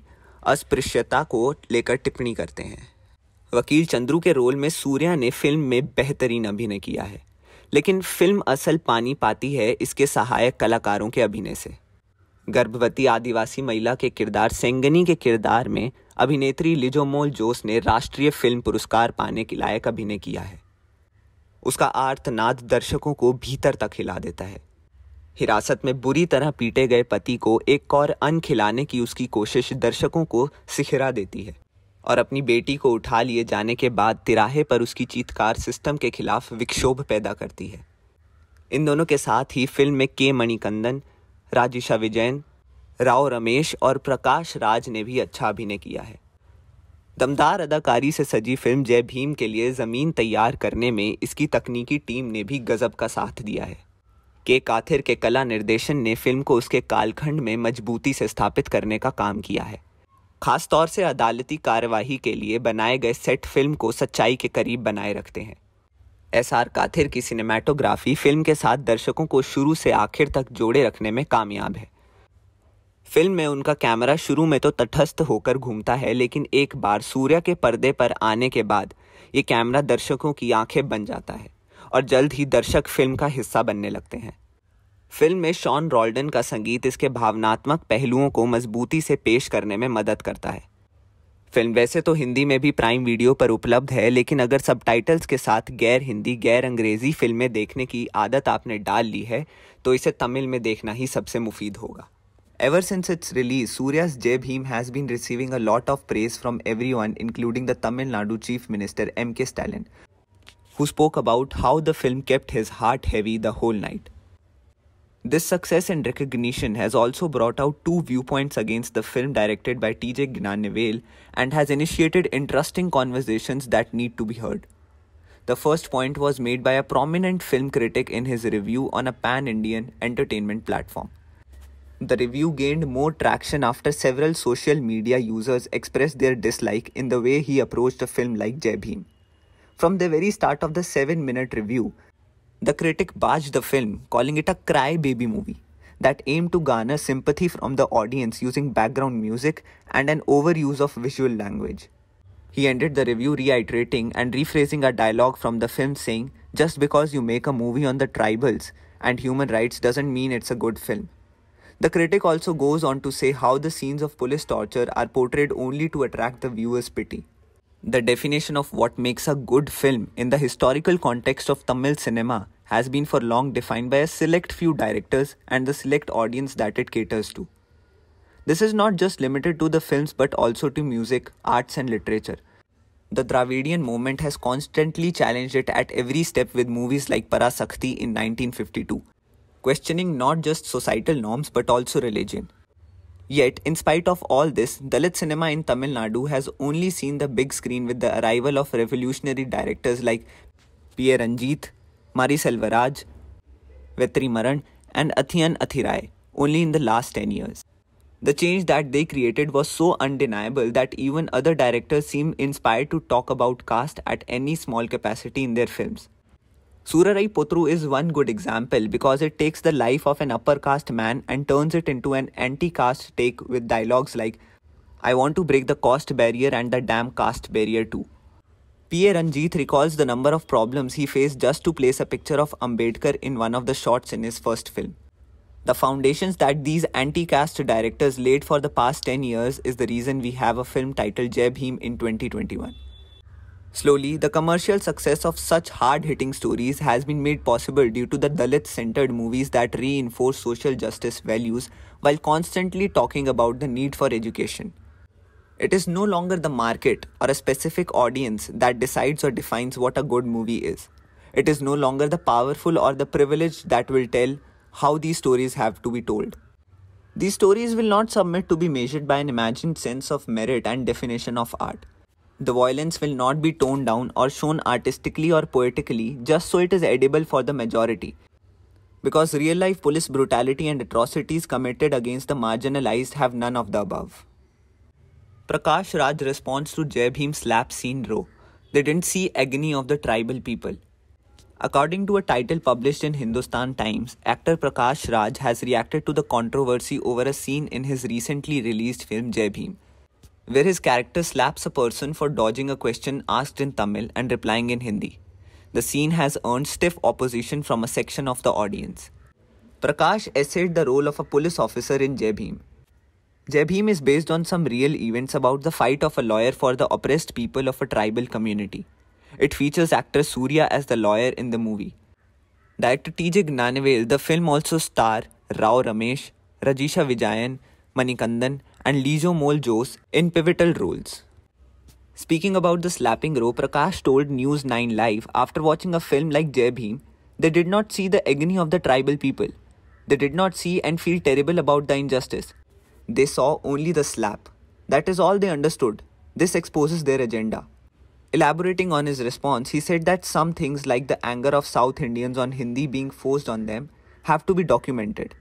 अस्पृश्यता को लेकर टिप्पणी करते हैं वकील चंद्रू के रोल में सूर्या ने फिल्म में बेहतरीन अभिनय किया है लेकिन फिल्म असल पानी पाती है इसके सहायक कलाकारों के अभिनय से गर्भवती आदिवासी महिला के किरदार सेंगनी के किरदार में अभिनेत्री लिजोमोल जोस ने राष्ट्रीय फिल्म पुरस्कार पाने के लायक अभिनय किया है उसका आर्तनाद दर्शकों को भीतर तक हिला देता है हिरासत में बुरी तरह पीटे गए पति को एक और अन खिलाने की उसकी कोशिश दर्शकों को सिखरा देती है और अपनी बेटी को उठा लिए जाने के बाद तिराहे पर उसकी चीतकार सिस्टम के खिलाफ विक्षोभ पैदा करती है इन दोनों के साथ ही फिल्म में के मणिकंदन राजिशा विजयन राव रमेश और प्रकाश राज ने भी अच्छा अभिनय किया है दमदार अदाकारी से सजी फिल्म जय भीम के लिए ज़मीन तैयार करने में इसकी तकनीकी टीम ने भी गज़ब का साथ दिया है के काथिर के कला निर्देशन ने फिल्म को उसके कालखंड में मजबूती से स्थापित करने का काम किया है खासतौर से अदालती कार्यवाही के लिए बनाए गए सेट फिल्म को सच्चाई के करीब बनाए रखते हैं एस आर काथिर की सिनेमाटोग्राफी फिल्म के साथ दर्शकों को शुरू से आखिर तक जोड़े रखने में कामयाब है फिल्म में उनका कैमरा शुरू में तो तटस्थ होकर घूमता है लेकिन एक बार सूर्य के पर्दे पर आने के बाद ये कैमरा दर्शकों की आंखें बन जाता है और जल्द ही दर्शक फिल्म का हिस्सा बनने लगते हैं फिल्म में शॉन रॉल्डन का संगीत इसके भावनात्मक पहलुओं को मजबूती से पेश करने में मदद करता है फिल्म वैसे तो हिंदी में भी प्राइम वीडियो पर उपलब्ध है लेकिन अगर सब के साथ गैर हिंदी गैर अंग्रेजी फिल्में देखने की आदत आपने डाल ली है तो इसे तमिल में देखना ही सबसे मुफीद होगा ever since its release Suriya's Jai Bhim has been receiving a lot of praise from everyone including the Tamil Nadu chief minister M K Stalin who spoke about how the film kept his heart heavy the whole night This success and recognition has also brought out two viewpoints against the film directed by TJ Gnanavel and has initiated interesting conversations that need to be heard. The first point was made by a prominent film critic in his review on a pan Indian entertainment platform. The review gained more traction after several social media users expressed their dislike in the way he approached a film like Jai From the very start of the 7 minute review, the critic bashed the film, calling it a crybaby movie that aimed to garner sympathy from the audience using background music and an overuse of visual language. He ended the review reiterating and rephrasing a dialogue from the film saying, Just because you make a movie on the tribals and human rights doesn't mean it's a good film. The critic also goes on to say how the scenes of police torture are portrayed only to attract the viewer's pity. The definition of what makes a good film in the historical context of Tamil cinema has been for long defined by a select few directors and the select audience that it caters to. This is not just limited to the films but also to music, arts, and literature. The Dravidian movement has constantly challenged it at every step with movies like Parasakti in 1952, questioning not just societal norms but also religion. Yet, in spite of all this, Dalit cinema in Tamil Nadu has only seen the big screen with the arrival of revolutionary directors like P. Ranjit, Mari Selvaraj, Vetri Maran, and Athiyan Athirai only in the last 10 years. The change that they created was so undeniable that even other directors seem inspired to talk about caste at any small capacity in their films. Surarai Potru is one good example because it takes the life of an upper caste man and turns it into an anti caste take with dialogues like, I want to break the caste barrier and the damn caste barrier too. P.A. Ranjit recalls the number of problems he faced just to place a picture of Ambedkar in one of the shots in his first film. The foundations that these anti-caste directors laid for the past 10 years is the reason we have a film titled Jai in 2021. Slowly, the commercial success of such hard-hitting stories has been made possible due to the Dalit-centered movies that reinforce social justice values while constantly talking about the need for education. It is no longer the market or a specific audience that decides or defines what a good movie is. It is no longer the powerful or the privileged that will tell how these stories have to be told. These stories will not submit to be measured by an imagined sense of merit and definition of art. The violence will not be toned down or shown artistically or poetically just so it is edible for the majority. Because real life police brutality and atrocities committed against the marginalized have none of the above. Prakash Raj responds to Jai slap scene row. They didn't see agony of the tribal people. According to a title published in Hindustan Times, actor Prakash Raj has reacted to the controversy over a scene in his recently released film Jai Bhim, where his character slaps a person for dodging a question asked in Tamil and replying in Hindi. The scene has earned stiff opposition from a section of the audience. Prakash essayed the role of a police officer in Jai Bhim, Jai is based on some real events about the fight of a lawyer for the oppressed people of a tribal community. It features actress Surya as the lawyer in the movie. Director T.J. Gnanavel, the film also star Rao Ramesh, Rajisha Vijayan, Manikandan and Lijo Mol Jose in pivotal roles. Speaking about the slapping row, Prakash told News 9 Live after watching a film like Jai Bhim, they did not see the agony of the tribal people. They did not see and feel terrible about the injustice. They saw only the slap. That is all they understood. This exposes their agenda. Elaborating on his response, he said that some things like the anger of South Indians on Hindi being forced on them have to be documented.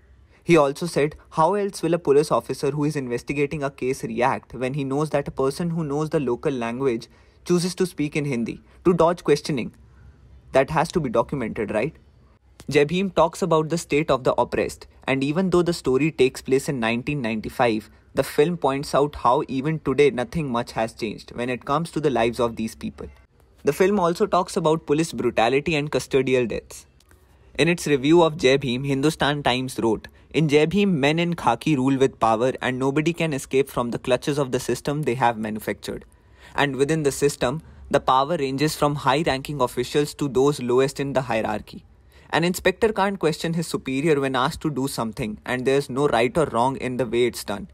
He also said, How else will a police officer who is investigating a case react when he knows that a person who knows the local language chooses to speak in Hindi to dodge questioning? That has to be documented, right? Jai talks about the state of the oppressed, and even though the story takes place in 1995, the film points out how even today nothing much has changed when it comes to the lives of these people. The film also talks about police brutality and custodial deaths. In its review of Jai Hindustan Times wrote, In Jai men in khaki rule with power and nobody can escape from the clutches of the system they have manufactured. And within the system, the power ranges from high-ranking officials to those lowest in the hierarchy. An inspector can't question his superior when asked to do something, and there's no right or wrong in the way it's done.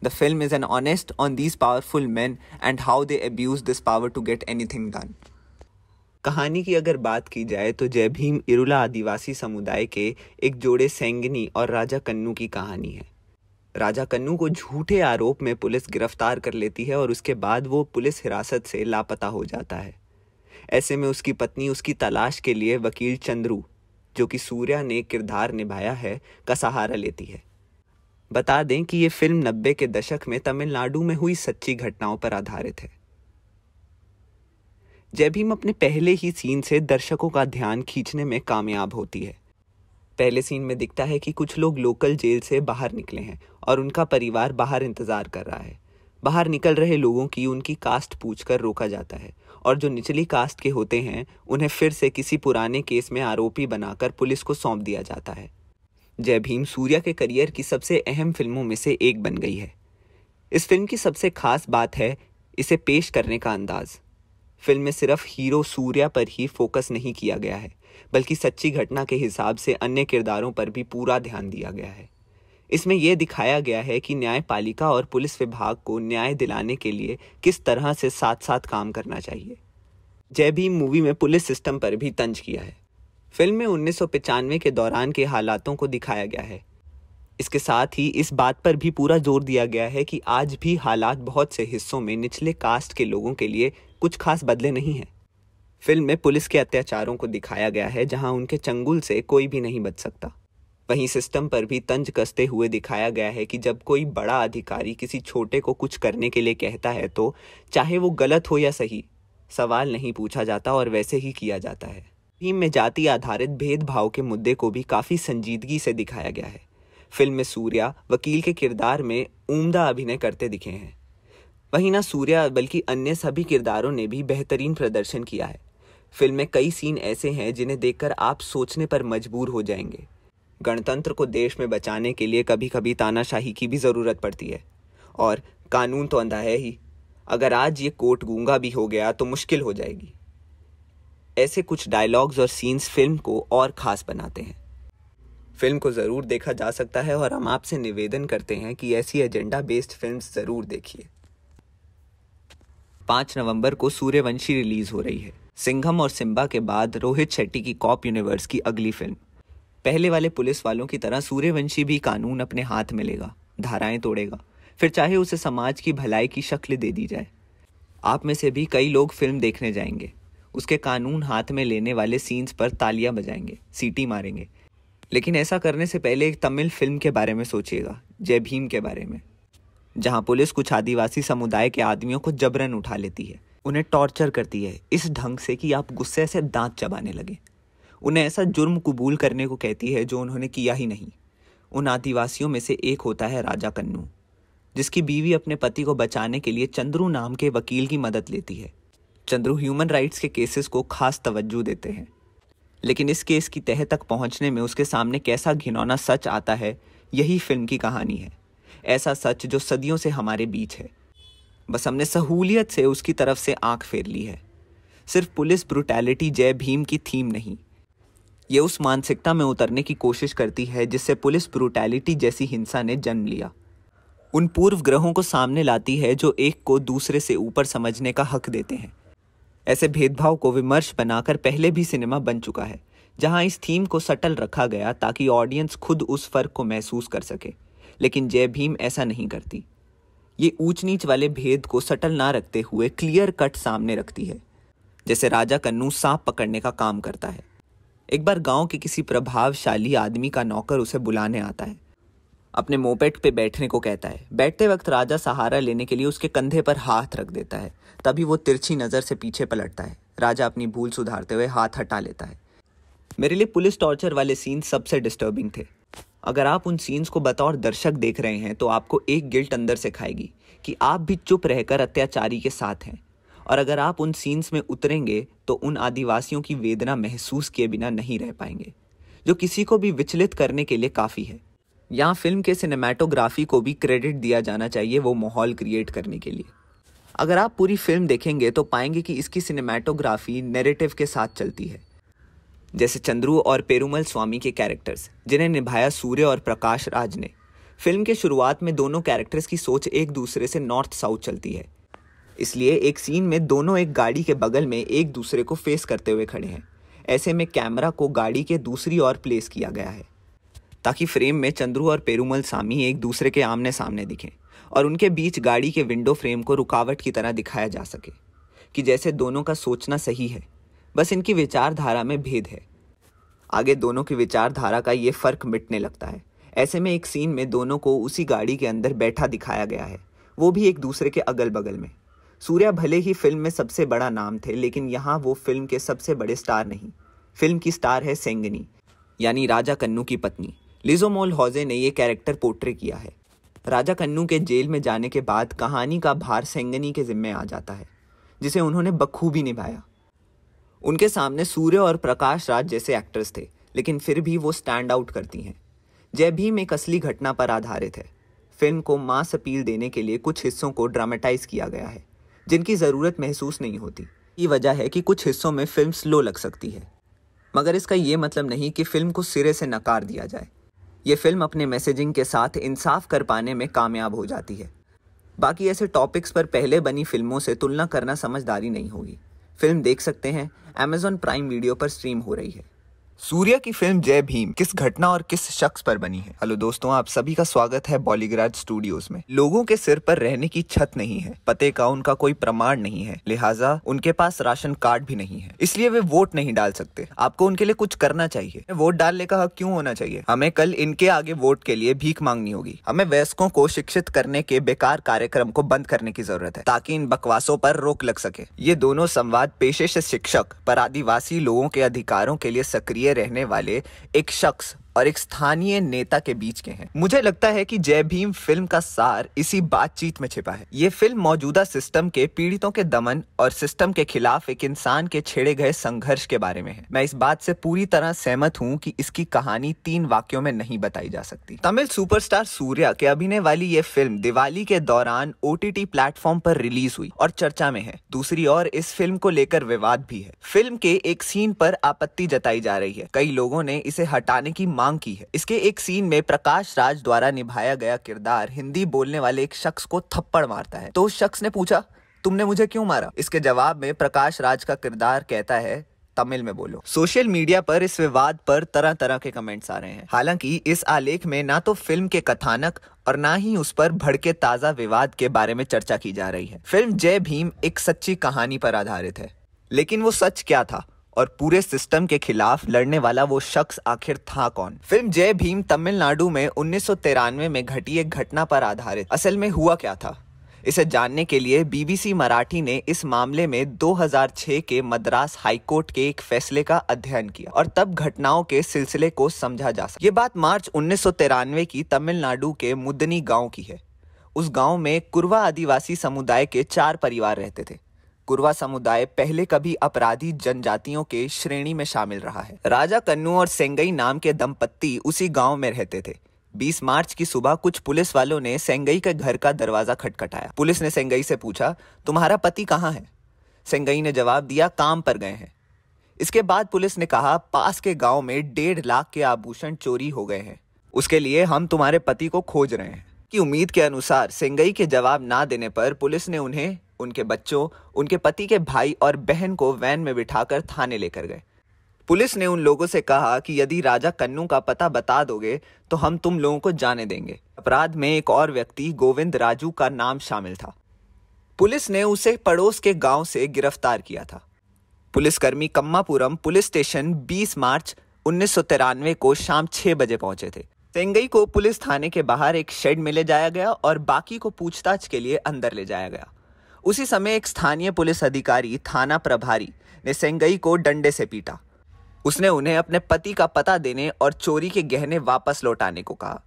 The film is an honest on these powerful men and how they abuse this power to get anything done. कहानी की अगर बात की जाए तो जय भीम इरुला आदिवासी समुदाय के एक जोड़े सेंगनी और राजा कन्नू की कहानी है राजा कन्नू को झूठे आरोप में पुलिस गिरफ्तार कर लेती है और उसके बाद वो पुलिस हिरासत से लापता हो जाता है ऐसे में उसकी पत्नी उसकी तलाश के लिए वकील चंद्रू जो कि सूर्या ने किरदार निभाया है का सहारा लेती है बता दें कि ये फिल्म नब्बे के दशक में तमिलनाडु में हुई सच्ची घटनाओं पर आधारित है जय भीम अपने पहले ही सीन से दर्शकों का ध्यान खींचने में कामयाब होती है पहले सीन में दिखता है कि कुछ लोग लोकल जेल से बाहर निकले हैं और उनका परिवार बाहर इंतजार कर रहा है बाहर निकल रहे लोगों की उनकी कास्ट पूछकर रोका जाता है और जो निचली कास्ट के होते हैं उन्हें फिर से किसी पुराने केस में आरोपी बनाकर पुलिस को सौंप दिया जाता है जय भीम सूर्या के करियर की सबसे अहम फिल्मों में से एक बन गई है इस फिल्म की सबसे खास बात है इसे पेश करने का अंदाज फिल्म में सिर्फ हीरो सूर्या पर ही फोकस नहीं किया गया है बल्कि सच्ची घटना के हिसाब से अन्य किरदारों पर भी पूरा ध्यान दिया गया है इसमें यह दिखाया गया है कि न्यायपालिका और पुलिस विभाग को न्याय दिलाने के लिए किस तरह से साथ साथ काम करना चाहिए जय भीम मूवी में पुलिस सिस्टम पर भी तंज किया है फिल्म में उन्नीस के दौरान के हालातों को दिखाया गया है इसके साथ ही इस बात पर भी पूरा जोर दिया गया है कि आज भी हालात बहुत से हिस्सों में निचले कास्ट के लोगों के लिए कुछ खास बदले नहीं हैं फिल्म में पुलिस के अत्याचारों को दिखाया गया है जहां उनके चंगुल से कोई भी नहीं बच सकता वहीं सिस्टम पर भी तंज कसते हुए दिखाया गया है कि जब कोई बड़ा अधिकारी किसी छोटे को कुछ करने के लिए कहता है तो चाहे वो गलत हो या सही सवाल नहीं पूछा जाता और वैसे ही किया जाता है फिल्म में जाति आधारित भेदभाव के मुद्दे को भी काफ़ी संजीदगी से दिखाया गया है फिल्म में सूर्या वकील के किरदार में उम्दा अभिनय करते दिखे हैं वहीं ना सूर्या बल्कि अन्य सभी किरदारों ने भी बेहतरीन प्रदर्शन किया है फिल्म में कई सीन ऐसे हैं जिन्हें देखकर आप सोचने पर मजबूर हो जाएंगे गणतंत्र को देश में बचाने के लिए कभी कभी तानाशाही की भी ज़रूरत पड़ती है और कानून तो अंधा है ही अगर आज ये कोर्ट गूंगा भी हो गया तो मुश्किल हो जाएगी ऐसे कुछ डायलॉग्स और सीन्स फिल्म को और ख़ास बनाते हैं फिल्म को ज़रूर देखा जा सकता है और हम आपसे निवेदन करते हैं कि ऐसी एजेंडा बेस्ड फिल्म ज़रूर देखिए पाँच नवंबर को सूर्यवंशी रिलीज़ हो रही है सिंघम और सिम्बा के बाद रोहित शेट्टी की कॉप यूनिवर्स की अगली फिल्म पहले वाले पुलिस वालों की तरह सूर्यवंशी भी कानून अपने हाथ में लेगा धाराएं तोड़ेगा फिर चाहे उसे समाज की भलाई की शक्ल दे दी जाए आप में से भी कई लोग फिल्म देखने जाएंगे उसके कानून हाथ में लेने वाले सीन्स पर तालियां बजाएंगे सीटी मारेंगे लेकिन ऐसा करने से पहले एक तमिल फिल्म के बारे में सोचिएगा जय भीम के बारे में जहां पुलिस कुछ आदिवासी समुदाय के आदमियों को जबरन उठा लेती है उन्हें टॉर्चर करती है इस ढंग से कि आप गुस्से से दांत चबाने लगे उन्हें ऐसा जुर्म कबूल करने को कहती है जो उन्होंने किया ही नहीं उन आदिवासियों में से एक होता है राजा कन्नू जिसकी बीवी अपने पति को बचाने के लिए चंद्रू नाम के वकील की मदद लेती है चंद्रू ह्यूमन राइट्स के केसेस को खास तवज्जो देते हैं लेकिन इस केस की तह तक पहुंचने में उसके सामने कैसा घिनौना सच आता है यही फिल्म की कहानी है ऐसा सच जो सदियों से हमारे बीच है बस हमने सहूलियत से उसकी तरफ से आंख फेर ली है सिर्फ पुलिस ब्रुटैलिटी जय भीम की थीम नहीं ये उस मानसिकता में उतरने की कोशिश करती है जिससे पुलिस ब्रूटैलिटी जैसी हिंसा ने जन्म लिया उन पूर्व ग्रहों को सामने लाती है जो एक को दूसरे से ऊपर समझने का हक देते हैं ऐसे भेदभाव को विमर्श बनाकर पहले भी सिनेमा बन चुका है जहां इस थीम को सटल रखा गया ताकि ऑडियंस खुद उस फर्क को महसूस कर सके लेकिन जय भीम ऐसा नहीं करती ये ऊंच नीच वाले भेद को सटल ना रखते हुए क्लियर कट सामने रखती है जैसे राजा कन्नू सांप पकड़ने का काम करता है एक बार गांव के किसी प्रभावशाली आदमी का नौकर उसे बुलाने आता है अपने मोपेट पे बैठने को कहता है बैठते वक्त राजा सहारा लेने के लिए उसके कंधे पर हाथ रख देता है तभी वो तिरछी नज़र से पीछे पलटता है राजा अपनी भूल सुधारते हुए हाथ हटा लेता है मेरे लिए पुलिस टॉर्चर वाले सीन सबसे डिस्टर्बिंग थे अगर आप उन सीन्स को बतौर दर्शक देख रहे हैं तो आपको एक गिल्ट अंदर से खाएगी कि आप भी चुप रहकर अत्याचारी के साथ हैं और अगर आप उन सीन्स में उतरेंगे तो उन आदिवासियों की वेदना महसूस किए बिना नहीं रह पाएंगे जो किसी को भी विचलित करने के लिए काफ़ी है यहाँ फिल्म के सिनेमाटोग्राफी को भी क्रेडिट दिया जाना चाहिए वो माहौल क्रिएट करने के लिए अगर आप पूरी फिल्म देखेंगे तो पाएंगे कि इसकी सिनेमाटोग्राफी नेरेटिव के साथ चलती है जैसे चंद्रू और पेरूमल स्वामी के कैरेक्टर्स जिन्हें निभाया सूर्य और प्रकाश राज ने फिल्म के शुरुआत में दोनों कैरेक्टर्स की सोच एक दूसरे से नॉर्थ साउथ चलती है इसलिए एक सीन में दोनों एक गाड़ी के बगल में एक दूसरे को फेस करते हुए खड़े हैं ऐसे में कैमरा को गाड़ी के दूसरी ओर प्लेस किया गया है ताकि फ्रेम में चंद्रू और पेरूमल सामी एक दूसरे के आमने सामने दिखें और उनके बीच गाड़ी के विंडो फ्रेम को रुकावट की तरह दिखाया जा सके कि जैसे दोनों का सोचना सही है बस इनकी विचारधारा में भेद है आगे दोनों की विचारधारा का ये फर्क मिटने लगता है ऐसे में एक सीन में दोनों को उसी गाड़ी के अंदर बैठा दिखाया गया है वो भी एक दूसरे के अगल बगल में सूर्या भले ही फिल्म में सबसे बड़ा नाम थे लेकिन यहाँ वो फिल्म के सबसे बड़े स्टार नहीं फिल्म की स्टार है सेंगनी यानी राजा कन्नू की पत्नी लिजोमोल हौजे ने ये कैरेक्टर पोर्ट्रे किया है राजा कन्नू के जेल में जाने के बाद कहानी का भार सेंगनी के जिम्मे आ जाता है जिसे उन्होंने बखूबी निभाया उनके सामने सूर्य और प्रकाश राज जैसे एक्टर्स थे लेकिन फिर भी वो स्टैंड आउट करती हैं जय भीम एक असली घटना पर आधारित है फिल्म को मास अपील देने के लिए कुछ हिस्सों को ड्रामेटाइज किया गया है जिनकी ज़रूरत महसूस नहीं होती ये वजह है कि कुछ हिस्सों में फिल्म स्लो लग सकती है मगर इसका ये मतलब नहीं कि फिल्म को सिरे से नकार दिया जाए ये फिल्म अपने मैसेजिंग के साथ इंसाफ कर पाने में कामयाब हो जाती है बाकी ऐसे टॉपिक्स पर पहले बनी फिल्मों से तुलना करना समझदारी नहीं होगी फिल्म देख सकते हैं अमेजोन प्राइम वीडियो पर स्ट्रीम हो रही है सूर्या की फिल्म जय भीम किस घटना और किस शख्स पर बनी है हेलो दोस्तों आप सभी का स्वागत है बॉलीग्राज स्टूडियोज में लोगों के सिर पर रहने की छत नहीं है पते का उनका कोई प्रमाण नहीं है लिहाजा उनके पास राशन कार्ड भी नहीं है इसलिए वे वोट नहीं डाल सकते आपको उनके लिए कुछ करना चाहिए वोट डालने का हक क्यों होना चाहिए हमें कल इनके आगे वोट के लिए भीख मांगनी होगी हमें वयस्कों को शिक्षित करने के बेकार कार्यक्रम को बंद करने की जरूरत है ताकि इन बकवासों पर रोक लग सके ये दोनों संवाद पेशे से शिक्षक पर आदिवासी लोगों के अधिकारों के लिए सक्रिय लिए रहने वाले एक शख्स और एक स्थानीय नेता के बीच के हैं मुझे लगता है कि जय भीम फिल्म का सार इसी बातचीत में छिपा है ये फिल्म मौजूदा सिस्टम के पीड़ितों के दमन और सिस्टम के खिलाफ एक इंसान के छेड़े गए संघर्ष के बारे में है मैं इस बात से पूरी तरह सहमत हूँ की इसकी कहानी तीन वाक्यों में नहीं बताई जा सकती तमिल सुपरस्टार सूर्या के अभिनय वाली ये फिल्म दिवाली के दौरान ओ टी प्लेटफॉर्म पर रिलीज हुई और चर्चा में है दूसरी ओर इस फिल्म को लेकर विवाद भी है फिल्म के एक सीन पर आपत्ति जताई जा रही है कई लोगों ने इसे हटाने की मांग मांग की है इसके एक सीन में प्रकाश राज द्वारा निभाया गया किरदार हिंदी बोलने वाले एक शख्स को थप्पड़ मारता है तो उस शख्स ने पूछा तुमने मुझे क्यों मारा इसके जवाब में प्रकाश राज का किरदार कहता है तमिल में बोलो सोशल मीडिया पर इस विवाद पर तरह तरह के कमेंट्स आ रहे हैं हालांकि इस आलेख में ना तो फिल्म के कथानक और ना ही उस पर भड़के ताजा विवाद के बारे में चर्चा की जा रही है फिल्म जय भीम एक सच्ची कहानी पर आधारित है लेकिन वो सच क्या था और पूरे सिस्टम के खिलाफ लड़ने वाला वो शख्स आखिर था कौन फिल्म जय भीम तमिलनाडु में उन्नीस में घटी एक घटना पर आधारित असल में हुआ क्या था इसे जानने के लिए बीबीसी मराठी ने इस मामले में 2006 के मद्रास हाईकोर्ट के एक फैसले का अध्ययन किया और तब घटनाओं के सिलसिले को समझा जा सका ये बात मार्च उन्नीस की तमिलनाडु के मुदनी गांव की है उस गांव में कुरवा आदिवासी समुदाय के चार परिवार रहते थे कुरवा समुदाय पहले कभी अपराधी जनजातियों के श्रेणी में शामिल रहा है राजा कन्नू और सेंगई नाम के दंपत्ति उसी गांव में रहते थे 20 मार्च की सुबह कुछ पुलिस वालों ने सेंगई के घर का दरवाजा खटखटाया पुलिस ने सेंगई से पूछा तुम्हारा पति कहाँ है सेंगई ने जवाब दिया काम पर गए हैं इसके बाद पुलिस ने कहा पास के गांव में डेढ़ लाख के आभूषण चोरी हो गए हैं उसके लिए हम तुम्हारे पति को खोज रहे हैं की उम्मीद के अनुसार सिंगई के जवाब ना देने पर पुलिस ने उन्हें उनके बच्चों उनके पति के भाई और बहन को वैन में बिठाकर थाने लेकर गए पुलिस ने उन लोगों से कहा कि यदि राजा कन्नू का पता बता दोगे तो हम तुम लोगों को जाने देंगे अपराध में एक और व्यक्ति गोविंद राजू का नाम शामिल था पुलिस ने उसे पड़ोस के गांव से गिरफ्तार किया था पुलिसकर्मी कम्मापुरम पुलिस स्टेशन 20 मार्च उन्नीस को शाम 6 बजे पहुंचे थे वेंगई को पुलिस थाने के बाहर एक शेड में ले जाया गया और बाकी को पूछताछ के लिए अंदर ले जाया गया उसी समय एक स्थानीय पुलिस अधिकारी थाना प्रभारी ने सेंगई को डंडे से पीटा उसने उन्हें अपने पति का पता देने और चोरी के गहने वापस लौटाने को कहा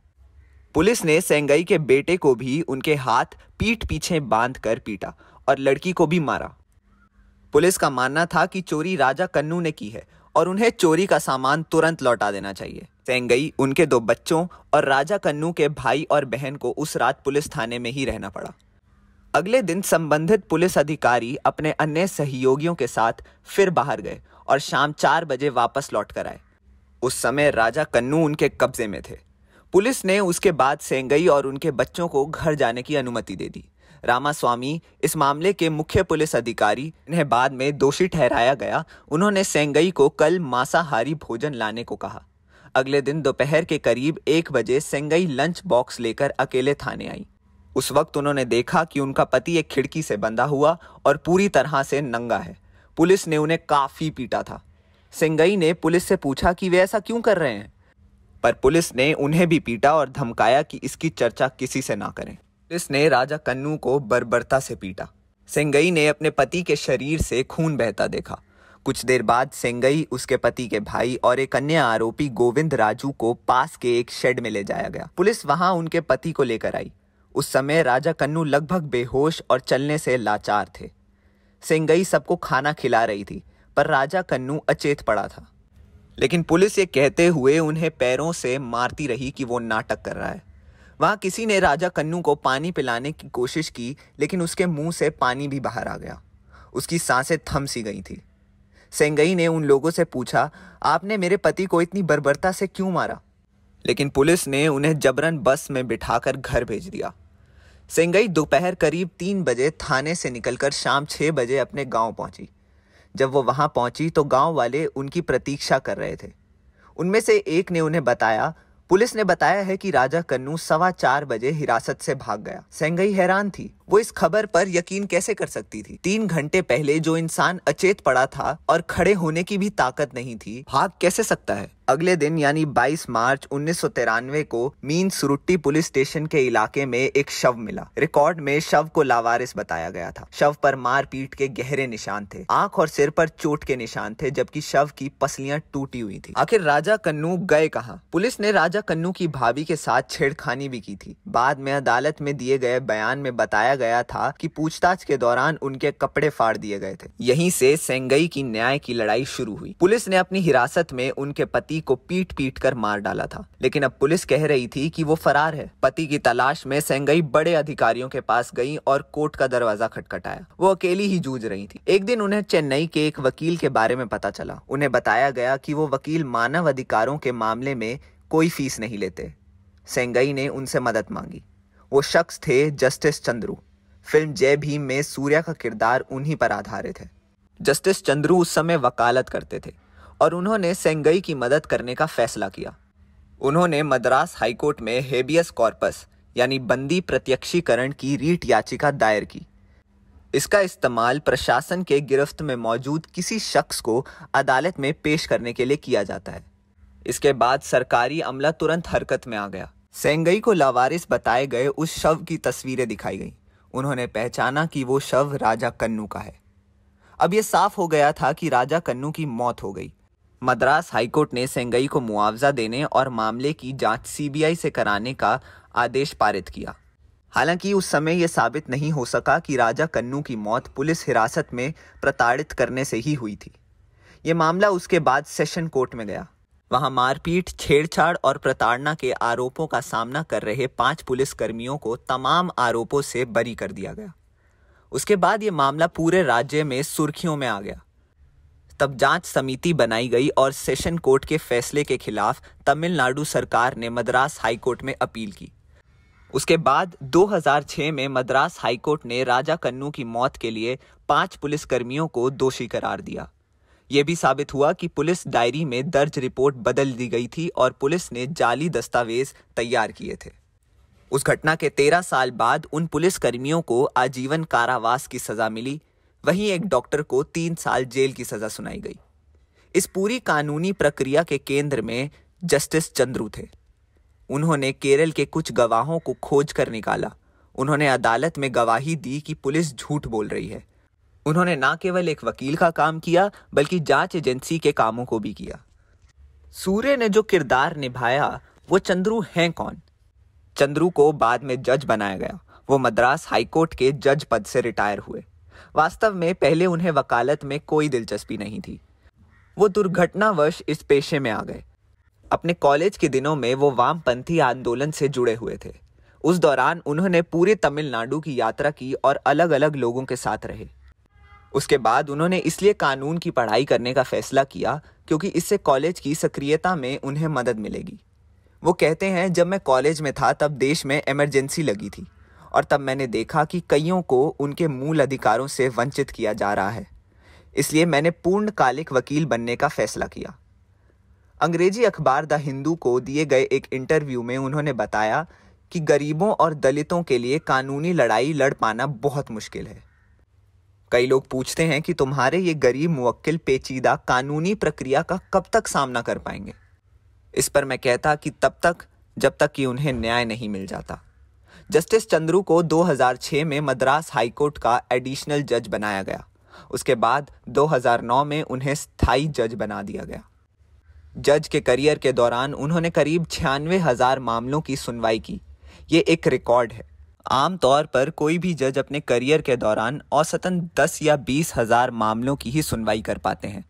पुलिस ने सेंगई के बेटे को भी उनके हाथ पीठ पीछे बांध कर पीटा और लड़की को भी मारा पुलिस का मानना था कि चोरी राजा कन्नू ने की है और उन्हें चोरी का सामान तुरंत लौटा देना चाहिए सेंगई उनके दो बच्चों और राजा कन्नू के भाई और बहन को उस रात पुलिस थाने में ही रहना पड़ा अगले दिन संबंधित पुलिस अधिकारी अपने अन्य सहयोगियों के साथ फिर बाहर गए और शाम चार बजे वापस लौट कर आए उस समय राजा कन्नू उनके कब्जे में थे पुलिस ने उसके बाद सेंगई और उनके बच्चों को घर जाने की अनुमति दे दी रामास्वामी इस मामले के मुख्य पुलिस अधिकारी इन्हें बाद में दोषी ठहराया गया उन्होंने सेंगई को कल मांसाहारी भोजन लाने को कहा अगले दिन दोपहर के करीब एक बजे सेंगई लंच बॉक्स लेकर अकेले थाने आई उस वक्त उन्होंने देखा कि उनका पति एक खिड़की से बंधा हुआ और पूरी तरह से नंगा है पुलिस ने उन्हें काफ़ी पीटा था सेंगई ने पुलिस से पूछा कि वे ऐसा क्यों कर रहे हैं पर पुलिस ने उन्हें भी पीटा और धमकाया कि इसकी चर्चा किसी से ना करें ने राजा कन्नू को बर्बरता से पीटा सेंगई ने अपने पति के शरीर से खून बहता देखा कुछ देर बाद सेंगई उसके पति के भाई और एक अन्य आरोपी गोविंद राजू को पास के एक शेड में ले जाया गया पुलिस वहां उनके पति को लेकर आई उस समय राजा कन्नू लगभग बेहोश और चलने से लाचार थे सेंगई सबको खाना खिला रही थी पर राजा कन्नू अचेत पड़ा था लेकिन पुलिस ये कहते हुए उन्हें पैरों से मारती रही कि वो नाटक कर रहा है वहाँ किसी ने राजा कन्नू को पानी पिलाने की कोशिश की लेकिन उसके मुंह से पानी भी बाहर आ गया उसकी सांसें थम सी गई थी सेंगई ने उन लोगों से पूछा आपने मेरे पति को इतनी बर्बरता से क्यों मारा लेकिन पुलिस ने उन्हें जबरन बस में बिठाकर घर भेज दिया सेंगई दोपहर करीब तीन बजे थाने से निकलकर शाम छः बजे अपने गांव पहुंची जब वो वहां पहुंची तो गांव वाले उनकी प्रतीक्षा कर रहे थे उनमें से एक ने उन्हें बताया पुलिस ने बताया है कि राजा कन्नू सवा चार बजे हिरासत से भाग गया सेंगई हैरान थी वो इस खबर पर यकीन कैसे कर सकती थी तीन घंटे पहले जो इंसान अचेत पड़ा था और खड़े होने की भी ताकत नहीं थी भाग कैसे सकता है अगले दिन यानी 22 मार्च उन्नीस को मीन सुरुट्टी पुलिस स्टेशन के इलाके में एक शव मिला रिकॉर्ड में शव को लावारिस बताया गया था शव पर मारपीट के गहरे निशान थे आंख और सिर पर चोट के निशान थे जबकि शव की पसलियां टूटी हुई थी आखिर राजा कन्नू गए कहा पुलिस ने राजा कन्नू की भाभी के साथ छेड़खानी भी की थी बाद में अदालत में दिए गए बयान में बताया गया था की पूछताछ के दौरान उनके कपड़े फाड़ दिए गए थे यही से सेंगई की न्याय की लड़ाई शुरू हुई पुलिस ने अपनी हिरासत में उनके पति पति को पीट पीट कर मार डाला था लेकिन अब पुलिस कह रही थी कि वो फरार है पति की तलाश में सेंगई बड़े अधिकारियों के पास गई और कोर्ट का दरवाजा खटखटाया वो अकेली ही जूझ रही थी एक दिन उन्हें चेन्नई के एक वकील के बारे में पता चला उन्हें बताया गया कि वो वकील मानव अधिकारों के मामले में कोई फीस नहीं लेते सेंगई ने उनसे मदद मांगी वो शख्स थे जस्टिस चंद्रू फिल्म जय भीम में सूर्या का किरदार उन्हीं पर आधारित है जस्टिस चंद्रू उस समय वकालत करते थे और उन्होंने सेंगई की मदद करने का फैसला किया उन्होंने मद्रास हाईकोर्ट में हेबियस कॉर्पस यानी बंदी प्रत्यक्षीकरण की रीट याचिका दायर की इसका इस्तेमाल प्रशासन के गिरफ्त में मौजूद किसी शख्स को अदालत में पेश करने के लिए किया जाता है इसके बाद सरकारी अमला तुरंत हरकत में आ गया सेंगई को लावारिस बताए गए उस शव की तस्वीरें दिखाई गई उन्होंने पहचाना कि वो शव राजा कन्नू का है अब यह साफ हो गया था कि राजा कन्नू की मौत हो गई मद्रास हाईकोर्ट ने सेंगई को मुआवजा देने और मामले की जांच सीबीआई से कराने का आदेश पारित किया हालांकि उस समय यह साबित नहीं हो सका कि राजा कन्नू की मौत पुलिस हिरासत में प्रताड़ित करने से ही हुई थी ये मामला उसके बाद सेशन कोर्ट में गया वहां मारपीट छेड़छाड़ और प्रताड़ना के आरोपों का सामना कर रहे पांच पुलिसकर्मियों को तमाम आरोपों से बरी कर दिया गया उसके बाद ये मामला पूरे राज्य में सुर्खियों में आ गया तब जांच समिति बनाई गई और सेशन कोर्ट के फैसले के खिलाफ तमिलनाडु सरकार ने मद्रास हाईकोर्ट में अपील की उसके बाद 2006 में मद्रास हाईकोर्ट ने राजा कन्नू की मौत के लिए पांच पुलिसकर्मियों को दोषी करार दिया ये भी साबित हुआ कि पुलिस डायरी में दर्ज रिपोर्ट बदल दी गई थी और पुलिस ने जाली दस्तावेज तैयार किए थे उस घटना के तेरह साल बाद उन पुलिसकर्मियों को आजीवन कारावास की सजा मिली वहीं एक डॉक्टर को तीन साल जेल की सजा सुनाई गई इस पूरी कानूनी प्रक्रिया के केंद्र में जस्टिस चंद्रू थे उन्होंने केरल के कुछ गवाहों को खोज कर निकाला उन्होंने अदालत में गवाही दी कि पुलिस झूठ बोल रही है उन्होंने ना केवल एक वकील का काम किया बल्कि जांच एजेंसी के कामों को भी किया सूर्य ने जो किरदार निभाया वो चंद्रू हैं कौन चंद्रू को बाद में जज बनाया गया वो मद्रास हाईकोर्ट के जज पद से रिटायर हुए वास्तव में पहले उन्हें वकालत में कोई दिलचस्पी नहीं थी वो दुर्घटनावश इस पेशे में आ गए अपने कॉलेज के दिनों में वो वामपंथी आंदोलन से जुड़े हुए थे उस दौरान उन्होंने पूरे तमिलनाडु की यात्रा की और अलग अलग लोगों के साथ रहे उसके बाद उन्होंने इसलिए कानून की पढ़ाई करने का फैसला किया क्योंकि इससे कॉलेज की सक्रियता में उन्हें मदद मिलेगी वो कहते हैं जब मैं कॉलेज में था तब देश में इमरजेंसी लगी थी और तब मैंने देखा कि कईयों को उनके मूल अधिकारों से वंचित किया जा रहा है इसलिए मैंने पूर्णकालिक वकील बनने का फैसला किया अंग्रेजी अखबार द हिंदू को दिए गए एक इंटरव्यू में उन्होंने बताया कि गरीबों और दलितों के लिए कानूनी लड़ाई लड़ पाना बहुत मुश्किल है कई लोग पूछते हैं कि तुम्हारे ये गरीब मुवक्किल पेचीदा कानूनी प्रक्रिया का कब तक सामना कर पाएंगे इस पर मैं कहता कि तब तक जब तक कि उन्हें न्याय नहीं मिल जाता जस्टिस चंद्रू को 2006 में मद्रास हाईकोर्ट का एडिशनल जज बनाया गया उसके बाद 2009 में उन्हें स्थायी जज बना दिया गया जज के करियर के दौरान उन्होंने करीब छियानवे हजार मामलों की सुनवाई की ये एक रिकॉर्ड है आमतौर पर कोई भी जज अपने करियर के दौरान औसतन दस या बीस हजार मामलों की ही सुनवाई कर पाते हैं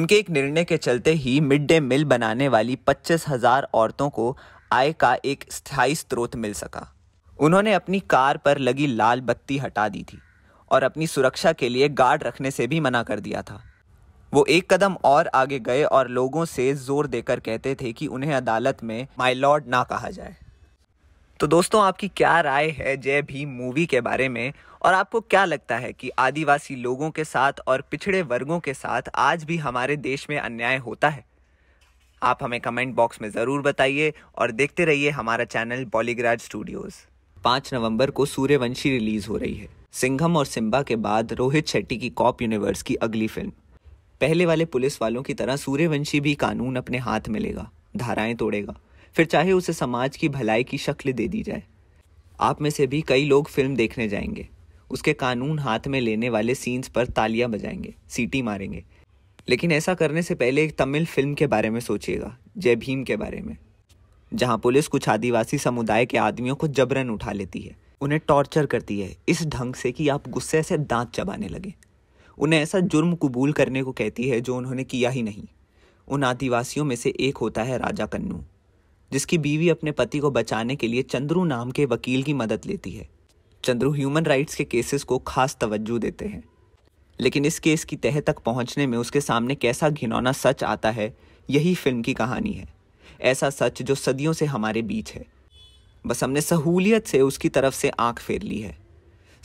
उनके एक निर्णय के चलते ही मिड डे मील बनाने वाली पच्चीस हजार औरतों को आय का एक स्थायी स्रोत मिल सका उन्होंने अपनी कार पर लगी लाल बत्ती हटा दी थी और अपनी सुरक्षा के लिए गार्ड रखने से भी मना कर दिया था वो एक कदम और आगे गए और लोगों से जोर देकर कहते थे कि उन्हें अदालत में माई लॉर्ड ना कहा जाए तो दोस्तों आपकी क्या राय है जय भीम मूवी के बारे में और आपको क्या लगता है कि आदिवासी लोगों के साथ और पिछड़े वर्गों के साथ आज भी हमारे देश में अन्याय होता है आप हमें कमेंट बॉक्स में ज़रूर बताइए और देखते रहिए हमारा चैनल बॉलीग्राज स्टूडियोज़ पांच नवंबर को सूर्यवंशी रिलीज हो रही है सिंघम और सिम्बा के बाद रोहित शेट्टी की कॉप यूनिवर्स की अगली फिल्म पहले वाले पुलिस वालों की तरह सूर्यवंशी भी कानून अपने हाथ में लेगा धाराएं तोड़ेगा फिर चाहे उसे समाज की भलाई की शक्ल दे दी जाए आप में से भी कई लोग फिल्म देखने जाएंगे उसके कानून हाथ में लेने वाले सीन्स पर तालियां बजाएंगे सीटी मारेंगे लेकिन ऐसा करने से पहले एक तमिल फिल्म के बारे में सोचिएगा जय भीम के बारे में जहां पुलिस कुछ आदिवासी समुदाय के आदमियों को जबरन उठा लेती है उन्हें टॉर्चर करती है इस ढंग से कि आप गुस्से से दांत चबाने लगे उन्हें ऐसा जुर्म कबूल करने को कहती है जो उन्होंने किया ही नहीं उन आदिवासियों में से एक होता है राजा कन्नू जिसकी बीवी अपने पति को बचाने के लिए चंद्रू नाम के वकील की मदद लेती है चंद्रू ह्यूमन राइट्स के केसेस को खास तवज्जो देते हैं लेकिन इस केस की तह तक पहुंचने में उसके सामने कैसा घिनौना सच आता है यही फिल्म की कहानी है ऐसा सच जो सदियों से हमारे बीच है बस हमने सहूलियत से उसकी तरफ से आंख फेर ली है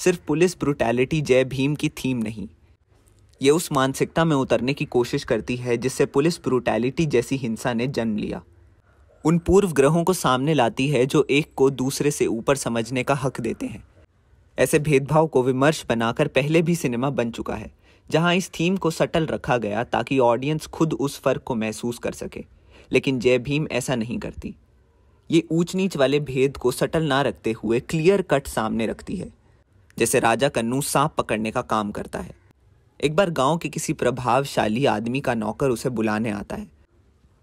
सिर्फ पुलिस ब्रुटैलिटी जय भीम की थीम नहीं ये उस मानसिकता में उतरने की कोशिश करती है जिससे पुलिस ब्रुटैलिटी जैसी हिंसा ने जन्म लिया उन पूर्व ग्रहों को सामने लाती है जो एक को दूसरे से ऊपर समझने का हक देते हैं ऐसे भेदभाव को विमर्श बनाकर पहले भी सिनेमा बन चुका है जहां इस थीम को सटल रखा गया ताकि ऑडियंस खुद उस फर्क को महसूस कर सके लेकिन जय भीम ऐसा नहीं करती ये ऊंच नीच वाले भेद को सटल ना रखते हुए क्लियर कट सामने रखती है जैसे राजा कन्नू सांप पकड़ने का काम करता है एक बार गांव के किसी प्रभावशाली आदमी का नौकर उसे बुलाने आता है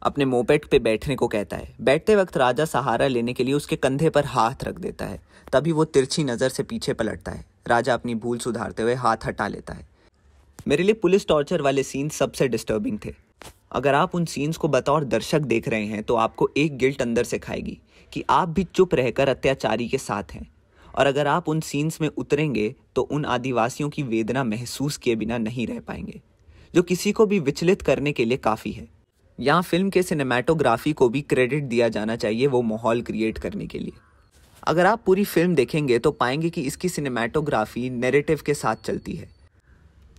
अपने मोपेट पे बैठने को कहता है बैठते वक्त राजा सहारा लेने के लिए उसके कंधे पर हाथ रख देता है तभी वो तिरछी नज़र से पीछे पलटता है राजा अपनी भूल सुधारते हुए हाथ हटा लेता है मेरे लिए पुलिस टॉर्चर वाले सीन सबसे डिस्टर्बिंग थे अगर आप उन सीन्स को बतौर दर्शक देख रहे हैं तो आपको एक गिल्ट अंदर से खाएगी कि आप भी चुप रहकर अत्याचारी के साथ हैं और अगर आप उन सीन्स में उतरेंगे तो उन आदिवासियों की वेदना महसूस किए बिना नहीं रह पाएंगे जो किसी को भी विचलित करने के लिए काफ़ी है यहाँ फिल्म के सिनेमाटोग्राफी को भी क्रेडिट दिया जाना चाहिए वो माहौल क्रिएट करने के लिए अगर आप पूरी फिल्म देखेंगे तो पाएंगे कि इसकी सिनेमाटोग्राफी नेरेटिव के साथ चलती है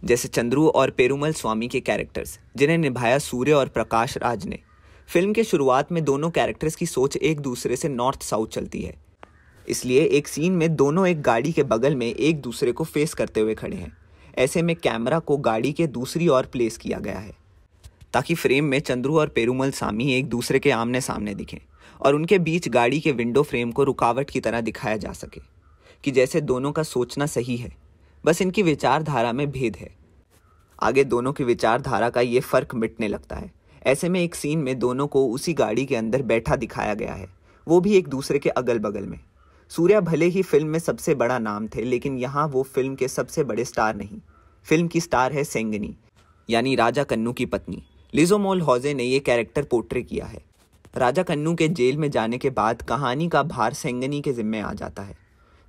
जैसे चंद्रू और पेरूमल स्वामी के कैरेक्टर्स जिन्हें निभाया सूर्य और प्रकाश राज ने फिल्म के शुरुआत में दोनों कैरेक्टर्स की सोच एक दूसरे से नॉर्थ साउथ चलती है इसलिए एक सीन में दोनों एक गाड़ी के बगल में एक दूसरे को फेस करते हुए खड़े हैं ऐसे में कैमरा को गाड़ी के दूसरी ओर प्लेस किया गया है ताकि फ्रेम में चंद्रू और पेरूमल सामी एक दूसरे के आमने सामने दिखें और उनके बीच गाड़ी के विंडो फ्रेम को रुकावट की तरह दिखाया जा सके कि जैसे दोनों का सोचना सही है बस इनकी विचारधारा में भेद है आगे दोनों की विचारधारा का ये फ़र्क मिटने लगता है ऐसे में एक सीन में दोनों को उसी गाड़ी के अंदर बैठा दिखाया गया है वो भी एक दूसरे के अगल बगल में सूर्या भले ही फिल्म में सबसे बड़ा नाम थे लेकिन यहाँ वो फिल्म के सबसे बड़े स्टार नहीं फिल्म की स्टार है सेंगनी यानी राजा कन्नू की पत्नी लिजोमोल हौजे ने ये कैरेक्टर पोर्ट्रे किया है राजा कन्नू के जेल में जाने के बाद कहानी का भार सेंगनी के जिम्मे आ जाता है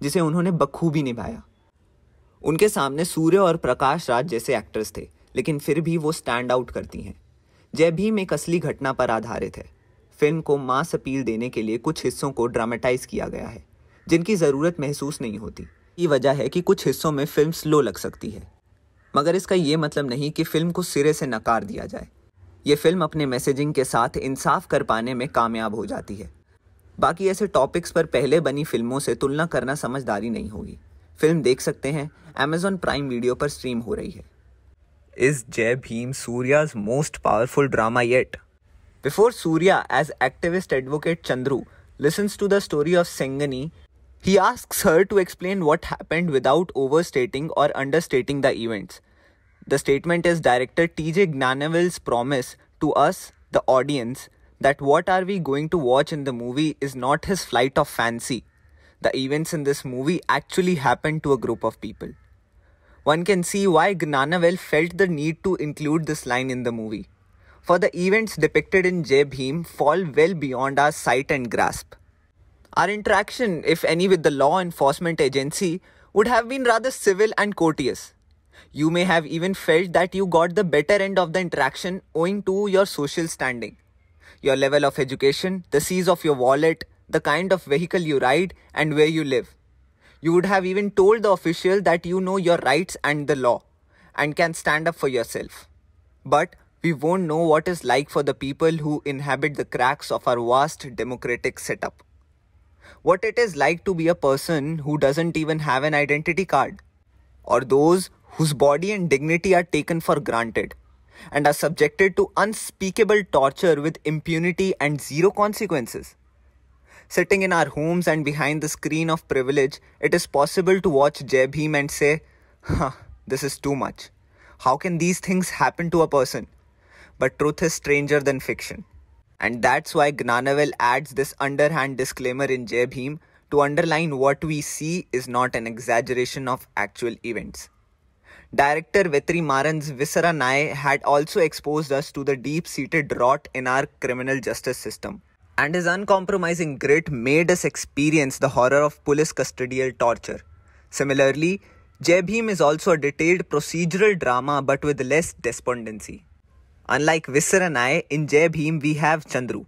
जिसे उन्होंने बखूबी निभाया उनके सामने सूर्य और प्रकाश राज जैसे एक्टर्स थे लेकिन फिर भी वो स्टैंड आउट करती हैं जय भीम एक असली घटना पर आधारित है फिल्म को मास अपील देने के लिए कुछ हिस्सों को ड्रामेटाइज किया गया है जिनकी ज़रूरत महसूस नहीं होती ये वजह है कि कुछ हिस्सों में फिल्म स्लो लग सकती है मगर इसका ये मतलब नहीं कि फिल्म को सिरे से नकार दिया जाए ये फिल्म अपने मैसेजिंग के साथ इंसाफ कर पाने में कामयाब हो जाती है बाकी ऐसे टॉपिक्स पर पहले बनी फिल्मों से तुलना करना समझदारी नहीं होगी फिल्म देख सकते हैं अमेजोन प्राइम वीडियो पर स्ट्रीम हो रही है is Jai Bhim Suriya most powerful drama yet before Suriya as activist advocate Chandru listens to the story of सेंगनी he ask sir to explain what happened without overstating or understating the events the statement is director T J Gnanavel's promise to us the audience that what are we going to watch in the movie is not his flight of fancy the events in this movie actually happened to a group of people. One can see why Gnanavel felt the need to include this line in the movie, for the events depicted in Jai Bhim fall well beyond our sight and grasp. Our interaction, if any, with the law enforcement agency would have been rather civil and courteous. You may have even felt that you got the better end of the interaction owing to your social standing, your level of education, the size of your wallet, the kind of vehicle you ride, and where you live. You would have even told the official that you know your rights and the law and can stand up for yourself. But we won't know what is like for the people who inhabit the cracks of our vast democratic setup. What it is like to be a person who doesn't even have an identity card, or those whose body and dignity are taken for granted and are subjected to unspeakable torture with impunity and zero consequences. Sitting in our homes and behind the screen of privilege, it is possible to watch Jai Bhim and say, huh, this is too much. How can these things happen to a person? But truth is stranger than fiction. And that's why Gnanavel adds this underhand disclaimer in Jai Bhim to underline what we see is not an exaggeration of actual events. Director Vetri Maran's Visara Nai had also exposed us to the deep seated rot in our criminal justice system and his uncompromising grit made us experience the horror of police custodial torture. Similarly, Jai Bhim is also a detailed procedural drama but with less despondency. Unlike Visser and I, in Jai Bhim we have Chandru,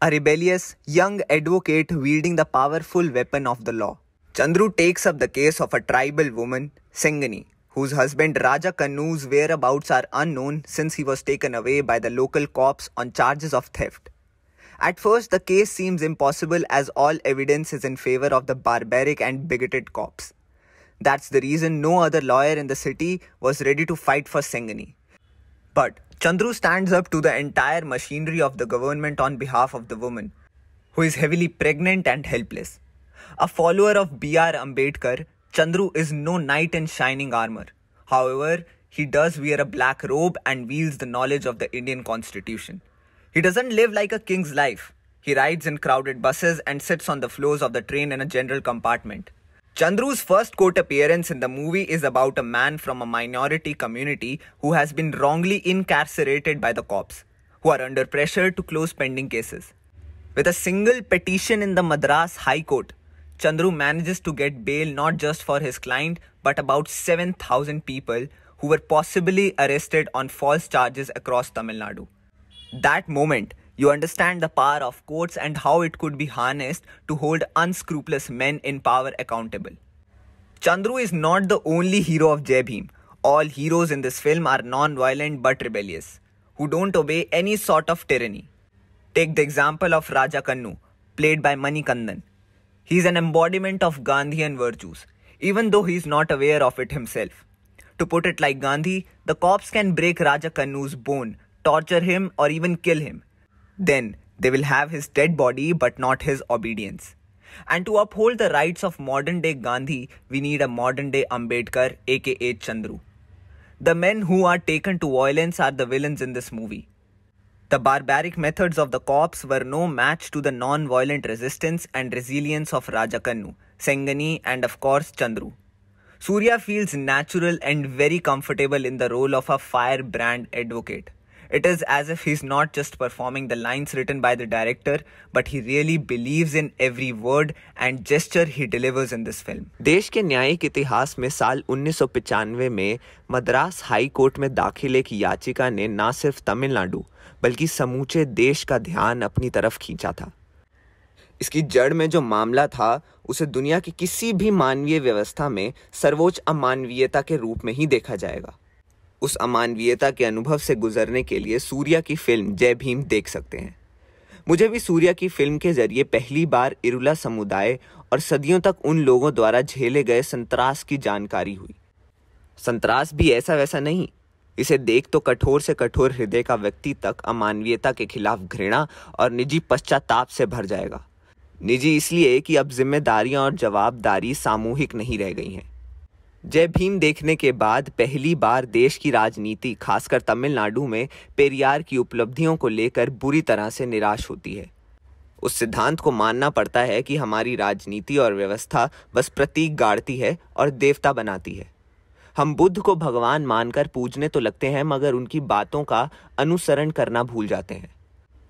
a rebellious young advocate wielding the powerful weapon of the law. Chandru takes up the case of a tribal woman, Sengani, whose husband Raja Kanu's whereabouts are unknown since he was taken away by the local cops on charges of theft. At first, the case seems impossible as all evidence is in favor of the barbaric and bigoted cops. That's the reason no other lawyer in the city was ready to fight for Sengani. But Chandru stands up to the entire machinery of the government on behalf of the woman, who is heavily pregnant and helpless. A follower of B.R. Ambedkar, Chandru is no knight in shining armor. However, he does wear a black robe and wields the knowledge of the Indian constitution. He doesn't live like a king's life. He rides in crowded buses and sits on the floors of the train in a general compartment. Chandru's first court appearance in the movie is about a man from a minority community who has been wrongly incarcerated by the cops, who are under pressure to close pending cases. With a single petition in the Madras High Court, Chandru manages to get bail not just for his client but about 7,000 people who were possibly arrested on false charges across Tamil Nadu. That moment, you understand the power of courts and how it could be harnessed to hold unscrupulous men in power accountable. Chandru is not the only hero of Jai Bhim. All heroes in this film are non-violent but rebellious, who don't obey any sort of tyranny. Take the example of Raja Kannu, played by Manikandan. He is an embodiment of Gandhian virtues, even though he is not aware of it himself. To put it like Gandhi, the cops can break Raja Kannu's bone torture him, or even kill him. Then they will have his dead body but not his obedience. And to uphold the rights of modern day Gandhi, we need a modern day Ambedkar aka Chandru. The men who are taken to violence are the villains in this movie. The barbaric methods of the cops were no match to the non violent resistance and resilience of Rajakannu, Sengani, and of course Chandru. Surya feels natural and very comfortable in the role of a firebrand advocate. It is as if he's not just performing the lines written by the director, but he really believes in every word and gesture he delivers in this film. देश के न्यायिक इतिहास में साल 1995 में Madras high court में दाखिल एक याचिका ने न सिर्फ तमिलनाडु बल्कि समूचे देश का ध्यान अपनी तरफ खींचा था इसकी जड़ में जो मामला था उसे दुनिया की किसी भी मानवीय व्यवस्था में सर्वोच्च अमानवीयता के रूप में ही देखा जाएगा उस अमानवीयता के अनुभव से गुजरने के लिए सूर्या की फिल्म जय भीम देख सकते हैं मुझे भी सूर्या की फिल्म के जरिए पहली बार इरुला समुदाय और सदियों तक उन लोगों द्वारा झेले गए संतरास की जानकारी हुई संतरास भी ऐसा वैसा नहीं इसे देख तो कठोर से कठोर हृदय का व्यक्ति तक अमानवीयता के खिलाफ घृणा और निजी पश्चाताप से भर जाएगा निजी इसलिए कि अब जिम्मेदारियां और जवाबदारी सामूहिक नहीं रह गई हैं जय भीम देखने के बाद पहली बार देश की राजनीति खासकर तमिलनाडु में पेरियार की उपलब्धियों को लेकर बुरी तरह से निराश होती है उस सिद्धांत को मानना पड़ता है कि हमारी राजनीति और व्यवस्था बस प्रतीक गाड़ती है और देवता बनाती है हम बुद्ध को भगवान मानकर पूजने तो लगते हैं मगर उनकी बातों का अनुसरण करना भूल जाते हैं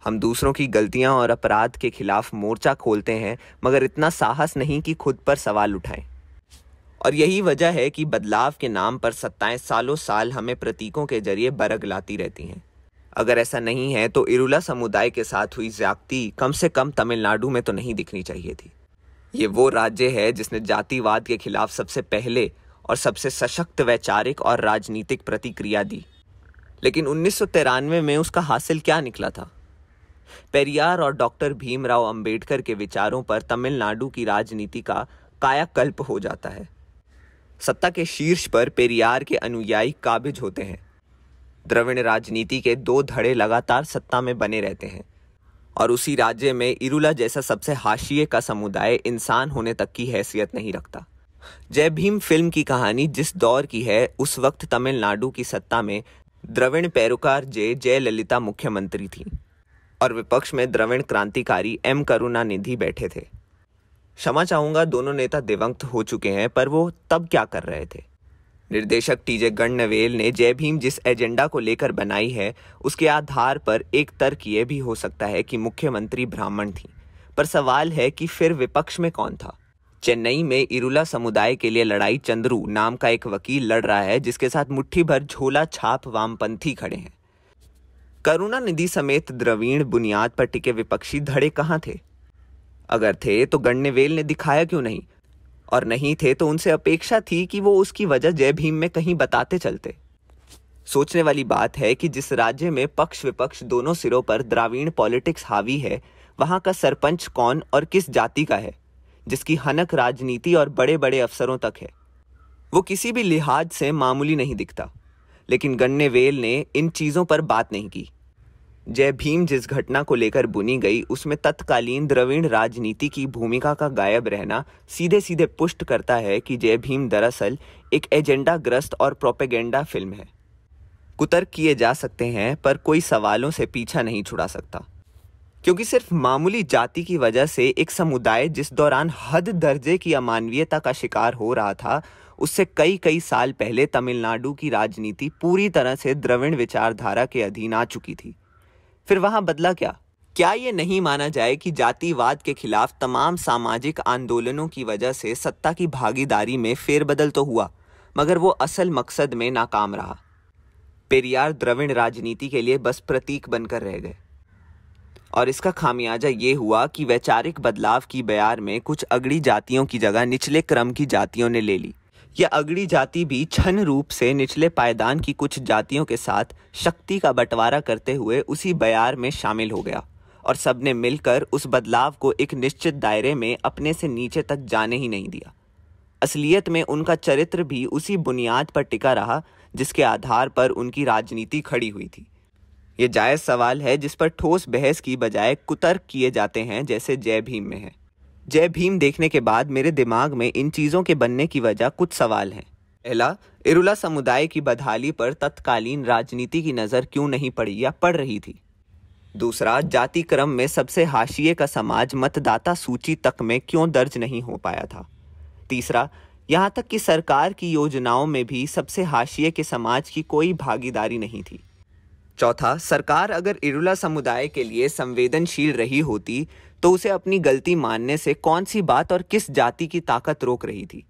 हम दूसरों की गलतियां और अपराध के खिलाफ मोर्चा खोलते हैं मगर इतना साहस नहीं कि खुद पर सवाल उठाएं और यही वजह है कि बदलाव के नाम पर सत्ताएं सालों साल हमें प्रतीकों के जरिए बरग लाती रहती हैं अगर ऐसा नहीं है तो इरुला समुदाय के साथ हुई ज्यादती कम से कम तमिलनाडु में तो नहीं दिखनी चाहिए थी ये वो राज्य है जिसने जातिवाद के खिलाफ सबसे पहले और सबसे सशक्त वैचारिक और राजनीतिक प्रतिक्रिया दी लेकिन उन्नीस में उसका हासिल क्या निकला था पेरियार और डॉक्टर भीमराव अंबेडकर के विचारों पर तमिलनाडु की राजनीति का कायाकल्प हो जाता है सत्ता के शीर्ष पर पेरियार के अनुयायी काबिज होते हैं द्रविड़ राजनीति के दो धड़े लगातार सत्ता में बने रहते हैं और उसी राज्य में इरुला जैसा सबसे हाशिए का समुदाय इंसान होने तक की हैसियत नहीं रखता जय भीम फिल्म की कहानी जिस दौर की है उस वक्त तमिलनाडु की सत्ता में द्रविण पैरोकार जे जयललिता मुख्यमंत्री थी और विपक्ष में द्रविण क्रांतिकारी एम करुणानिधि बैठे थे क्षमा चाहूंगा दोनों नेता दिवंगत हो चुके हैं पर वो तब क्या कर रहे थे निर्देशक टीजे गणनवेल ने जय भीम जिस एजेंडा को लेकर बनाई है उसके आधार पर एक तर्क ये भी हो सकता है कि मुख्यमंत्री ब्राह्मण थी पर सवाल है कि फिर विपक्ष में कौन था चेन्नई में इरुला समुदाय के लिए लड़ाई चंद्रू नाम का एक वकील लड़ रहा है जिसके साथ मुट्ठी भर झोला छाप वामपंथी खड़े हैं करुणा निधि समेत द्रवीण बुनियाद पर टिके विपक्षी धड़े कहाँ थे अगर थे तो गणनेवेल ने दिखाया क्यों नहीं और नहीं थे तो उनसे अपेक्षा थी कि वो उसकी वजह जय भीम में कहीं बताते चलते सोचने वाली बात है कि जिस राज्य में पक्ष विपक्ष दोनों सिरों पर द्रावीण पॉलिटिक्स हावी है वहां का सरपंच कौन और किस जाति का है जिसकी हनक राजनीति और बड़े बड़े अफसरों तक है वो किसी भी लिहाज से मामूली नहीं दिखता लेकिन गन्ने वेल ने इन चीज़ों पर बात नहीं की जय भीम जिस घटना को लेकर बुनी गई उसमें तत्कालीन द्रविड़ राजनीति की भूमिका का गायब रहना सीधे सीधे पुष्ट करता है कि जय भीम दरअसल एक एजेंडा ग्रस्त और प्रोपेगेंडा फिल्म है कुतर्क किए जा सकते हैं पर कोई सवालों से पीछा नहीं छुड़ा सकता क्योंकि सिर्फ मामूली जाति की वजह से एक समुदाय जिस दौरान हद दर्जे की अमानवीयता का शिकार हो रहा था उससे कई कई साल पहले तमिलनाडु की राजनीति पूरी तरह से द्रविड़ विचारधारा के अधीन आ चुकी थी फिर वहां बदला क्या क्या ये नहीं माना जाए कि जातिवाद के खिलाफ तमाम सामाजिक आंदोलनों की वजह से सत्ता की भागीदारी में फेरबदल तो हुआ मगर वो असल मकसद में नाकाम रहा पेरियार द्रविण राजनीति के लिए बस प्रतीक बनकर रह गए और इसका खामियाजा ये हुआ कि वैचारिक बदलाव की बयार में कुछ अगड़ी जातियों की जगह निचले क्रम की जातियों ने ले ली यह अगड़ी जाति भी छन रूप से निचले पायदान की कुछ जातियों के साथ शक्ति का बंटवारा करते हुए उसी बयार में शामिल हो गया और सबने मिलकर उस बदलाव को एक निश्चित दायरे में अपने से नीचे तक जाने ही नहीं दिया असलियत में उनका चरित्र भी उसी बुनियाद पर टिका रहा जिसके आधार पर उनकी राजनीति खड़ी हुई थी ये जायज़ सवाल है जिस पर ठोस बहस की बजाय कुतर्क किए जाते हैं जैसे जय भीम में है जय भीम देखने के बाद मेरे दिमाग में इन चीज़ों के बनने की वजह कुछ सवाल हैं पहला इरुला समुदाय की बदहाली पर तत्कालीन राजनीति की नज़र क्यों नहीं पड़ी या पड़ रही थी दूसरा जाति क्रम में सबसे हाशिए का समाज मतदाता सूची तक में क्यों दर्ज नहीं हो पाया था तीसरा यहाँ तक कि सरकार की योजनाओं में भी सबसे हाशिए के समाज की कोई भागीदारी नहीं थी चौथा सरकार अगर इरुला समुदाय के लिए संवेदनशील रही होती तो उसे अपनी गलती मानने से कौन सी बात और किस जाति की ताकत रोक रही थी